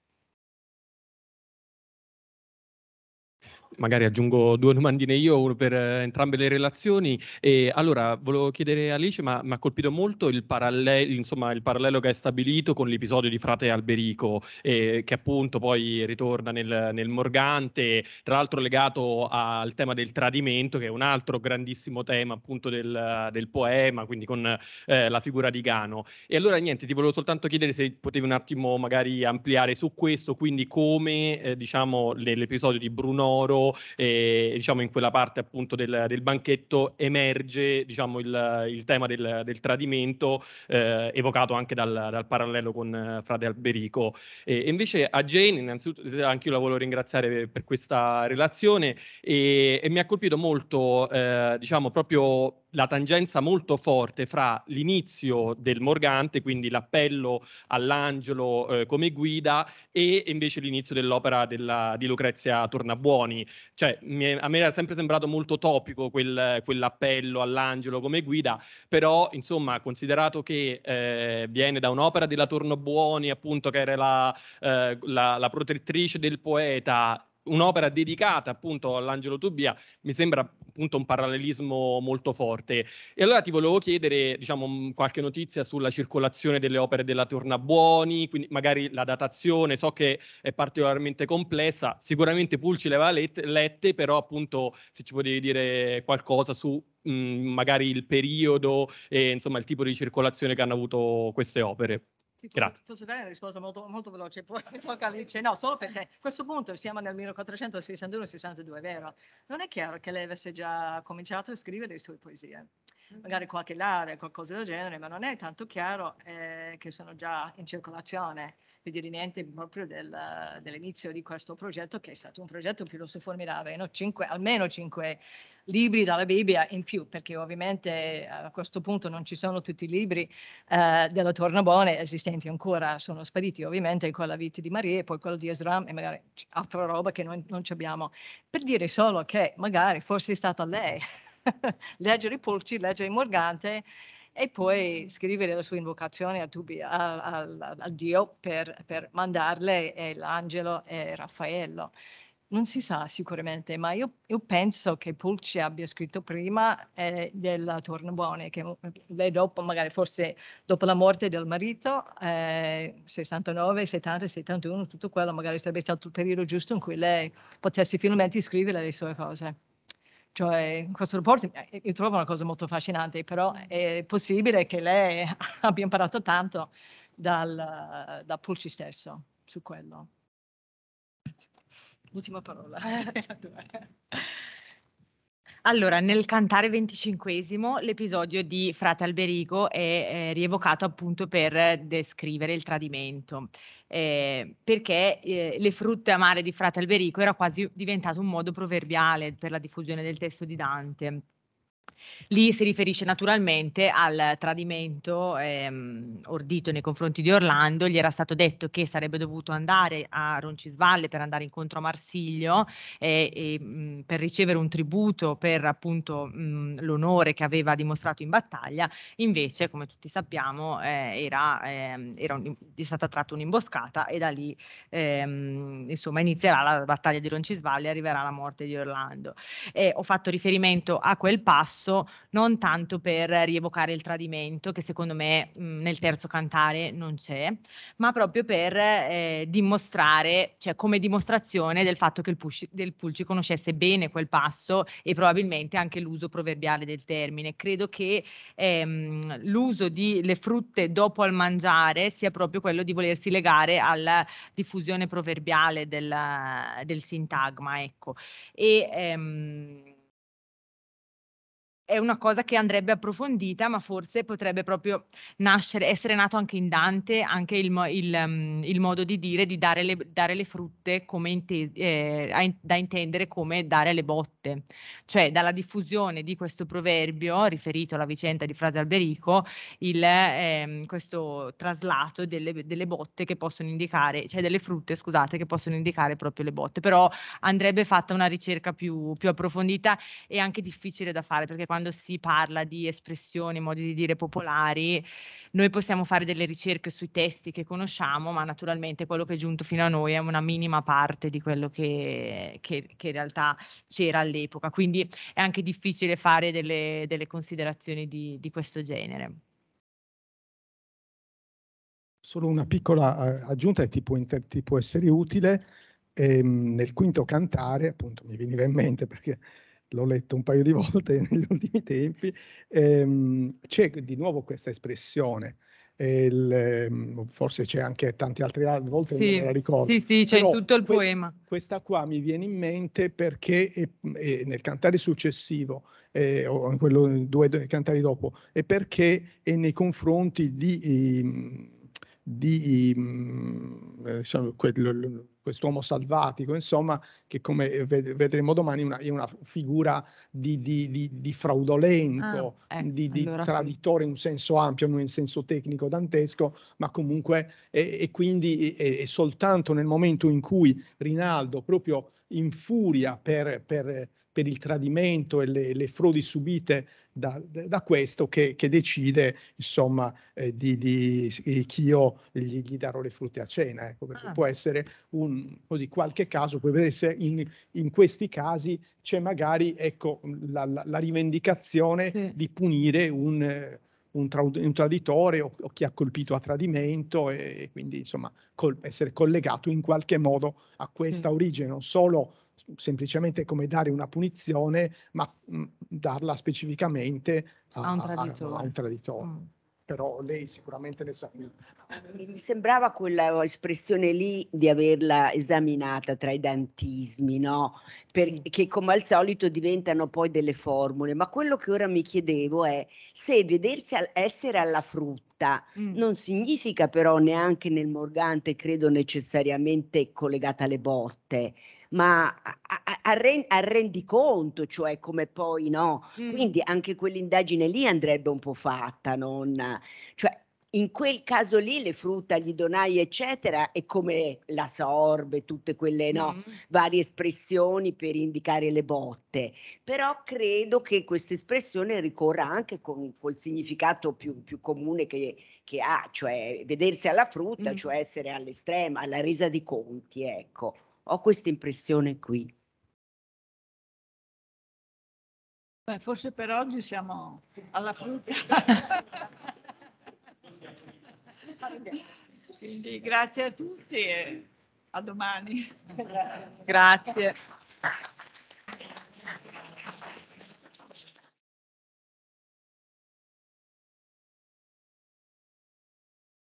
Speaker 7: magari aggiungo due domandine io, uno per eh, entrambe le relazioni. E allora, volevo chiedere a Alice, ma mi ha colpito molto il, paralle- insomma, il parallelo che hai stabilito con l'episodio di Frate Alberico, eh, che appunto poi ritorna nel, nel, Morgante, tra l'altro legato al tema del tradimento, che è un altro grandissimo tema appunto del, del poema, quindi con eh, la figura di Gano. E allora niente, ti volevo soltanto chiedere se potevi un attimo magari ampliare su questo, quindi come eh, diciamo l'episodio di Brunoro loro e eh, diciamo in quella parte appunto del, del banchetto emerge diciamo il, il tema del, del tradimento eh, evocato anche dal, dal parallelo con eh, frate Alberico e, e invece a Jane innanzitutto anche io la volevo ringraziare per, per questa relazione e, e, mi ha colpito molto eh, diciamo proprio la tangenza molto forte fra l'inizio del Morgante, quindi l'appello all'angelo eh, come guida, e invece l'inizio dell'opera della, di Lucrezia Tornabuoni. Cioè, è, a me era sempre sembrato molto topico quel, quell'appello all'angelo come guida, però insomma, considerato che eh, viene da un'opera della Tornabuoni, appunto, che era la, eh, la, la protettrice del poeta, un'opera dedicata appunto all'Angelo Tobia mi sembra appunto un parallelismo molto forte. E allora ti volevo chiedere, diciamo, qualche notizia sulla circolazione delle opere della Tornabuoni, quindi magari la datazione, so che è particolarmente complessa, sicuramente Pulci le aveva let- lette, però appunto se ci potevi dire qualcosa su mh, magari il periodo e insomma il tipo di circolazione che hanno avuto queste opere. Grazie.
Speaker 14: posso, dare una risposta molto, molto veloce, poi mi tocca Alice. No, solo perché a questo punto siamo nel 1461-62, vero? Non è chiaro che lei avesse già cominciato a scrivere le sue poesie, mm. magari qualche laurea, qualcosa del genere, ma non è tanto chiaro eh, che sono già in circolazione per dire niente proprio del, dell'inizio di questo progetto, che è stato un progetto piuttosto formidabile, no? cinque, almeno cinque libri dalla Bibbia in più, perché ovviamente eh, a questo punto non ci sono tutti i libri eh, della Tornabone esistenti ancora, sono spariti ovviamente con la vita di Maria e poi quello di Esram e magari altra roba che noi non abbiamo. Per dire solo che magari forse è stata lei leggere i pulci, leggere i morgante e poi scrivere la sua invocazione a, Tubi, a, a, a Dio per, per mandarle eh, l'angelo e eh, Raffaello. Non si sa sicuramente, ma io, io penso che Pulci abbia scritto prima eh, della Tornabone, che lei dopo, magari forse dopo la morte del marito, eh, 69, 70, 71, tutto quello, magari sarebbe stato il periodo giusto in cui lei potesse finalmente scrivere le sue cose. Cioè, questo rapporto eh, io trovo una cosa molto affascinante, però è possibile che lei abbia imparato tanto dal, da Pulci stesso
Speaker 13: su quello.
Speaker 14: L'ultima parola.
Speaker 13: Allora, nel cantare venticinquesimo l'episodio di Frate Alberigo è eh, rievocato appunto per descrivere il tradimento, eh, perché eh, le frutte amare di Frate Alberico era quasi diventato un modo proverbiale per la diffusione del testo di Dante. Lì si riferisce naturalmente al tradimento ehm, ordito nei confronti di Orlando, gli era stato detto che sarebbe dovuto andare a Roncisvalle per andare incontro a Marsiglio eh, e, mh, mhmm, per ricevere un tributo per appunto mh, mhmm, l'onore che aveva dimostrato in battaglia, invece come tutti sappiamo eh, era, ehm, era un, è stata tratta un'imboscata e da lì ehm, insomma inizierà la battaglia di Roncisvalle e arriverà la morte di Orlando. Eh, ho fatto riferimento a quel passo basso, non tanto per rievocare il tradimento, che secondo me mh, mhmm, nel terzo cantare non c'è, ma proprio per eh, dimostrare, cioè come dimostrazione del fatto che il, Push, del Pulci conoscesse bene quel passo e probabilmente anche l'uso proverbiale del termine. Credo che ehm, l'uso le frutte dopo al mangiare sia proprio quello di volersi legare alla diffusione proverbiale del, del sintagma, ecco. E, ehm, è una cosa che andrebbe approfondita, ma forse potrebbe proprio nascere, essere nato anche in Dante, anche il, il, um, il modo di dire, di dare le, dare le frutte inte- eh, da intendere come dare le botte. Cioè dalla diffusione di questo proverbio, riferito alla vicenda di Frate Alberico, il, eh, questo traslato delle, delle, botte che possono indicare, cioè delle frutte, scusate, che possono indicare proprio le botte. Però andrebbe fatta una ricerca più, più approfondita e anche difficile da fare, perché quando quando si parla di espressioni, modi di dire popolari, noi possiamo fare delle ricerche sui testi che conosciamo, ma naturalmente quello che è giunto fino a noi è una minima parte di quello che, che, che in realtà c'era all'epoca, quindi è anche difficile fare delle, delle considerazioni di, di questo genere.
Speaker 15: Solo una piccola eh, aggiunta che ti può, ti può essere utile. E ehm, nel quinto cantare, appunto mi veniva in mente perché l'ho letto un paio di volte negli ultimi tempi, ehm, c'è di nuovo questa espressione. Il, ehm, forse c'è anche tante altre volte sì, la ricordo. Sì, sì, c'è in tutto il que- poema. Questa qua mi viene in mente perché è, è nel cantare successivo, è, o in quello due, due cantari dopo, è perché è nei confronti di ehm, di mhmm, eh, diciamo, quest'uomo salvatico, insomma, che come eh, vedremo domani una, è una figura di, di, di, di fraudolento, ah, ecco, di, allora. traditore in un senso ampio, non in senso tecnico dantesco, ma comunque e quindi è, è soltanto nel momento in cui Rinaldo proprio in furia per, per per il tradimento e le, le frodi subite da, da questo che, che, decide insomma eh, di, di, chi io gli, gli, darò le frutte a cena. Ecco, perché ah. può essere un, così, qualche caso, può vedere se in, in, questi casi c'è magari ecco, la, la, la rivendicazione sì. di punire un un, traditore o, chi ha colpito a tradimento e, quindi insomma col- essere collegato in qualche modo a questa sì. origine, non solo semplicemente come dare una punizione, ma mh, mm, darla specificamente a, a un traditore. A, a un traditore. Mm. Però lei sicuramente ne sa. più.
Speaker 6: Mi sembrava quella espressione lì di averla esaminata tra i dantismi, no? Perché come al solito diventano poi delle formule. Ma quello che ora mi chiedevo è se vedersi al, essere alla frutta Mm. non significa però neanche nel Morgante, credo necessariamente collegata alle botte, ma a, a, a, rendiconto, cioè come poi no. Mm. Quindi anche quell'indagine lì andrebbe un po' fatta, non, cioè in quel caso lì le frutta, gli donai, eccetera, è come la sorbe, tutte quelle no, mm. varie espressioni per indicare le botte. Però credo che questa espressione ricorra anche con quel significato più, più comune che, che, ha, cioè vedersi alla frutta, mm. cioè essere all'estrema, alla resa di conti, ecco. Ho questa impressione qui.
Speaker 2: Beh, forse per oggi siamo alla frutta. Quindi grazie a tutti e a domani. Grazie.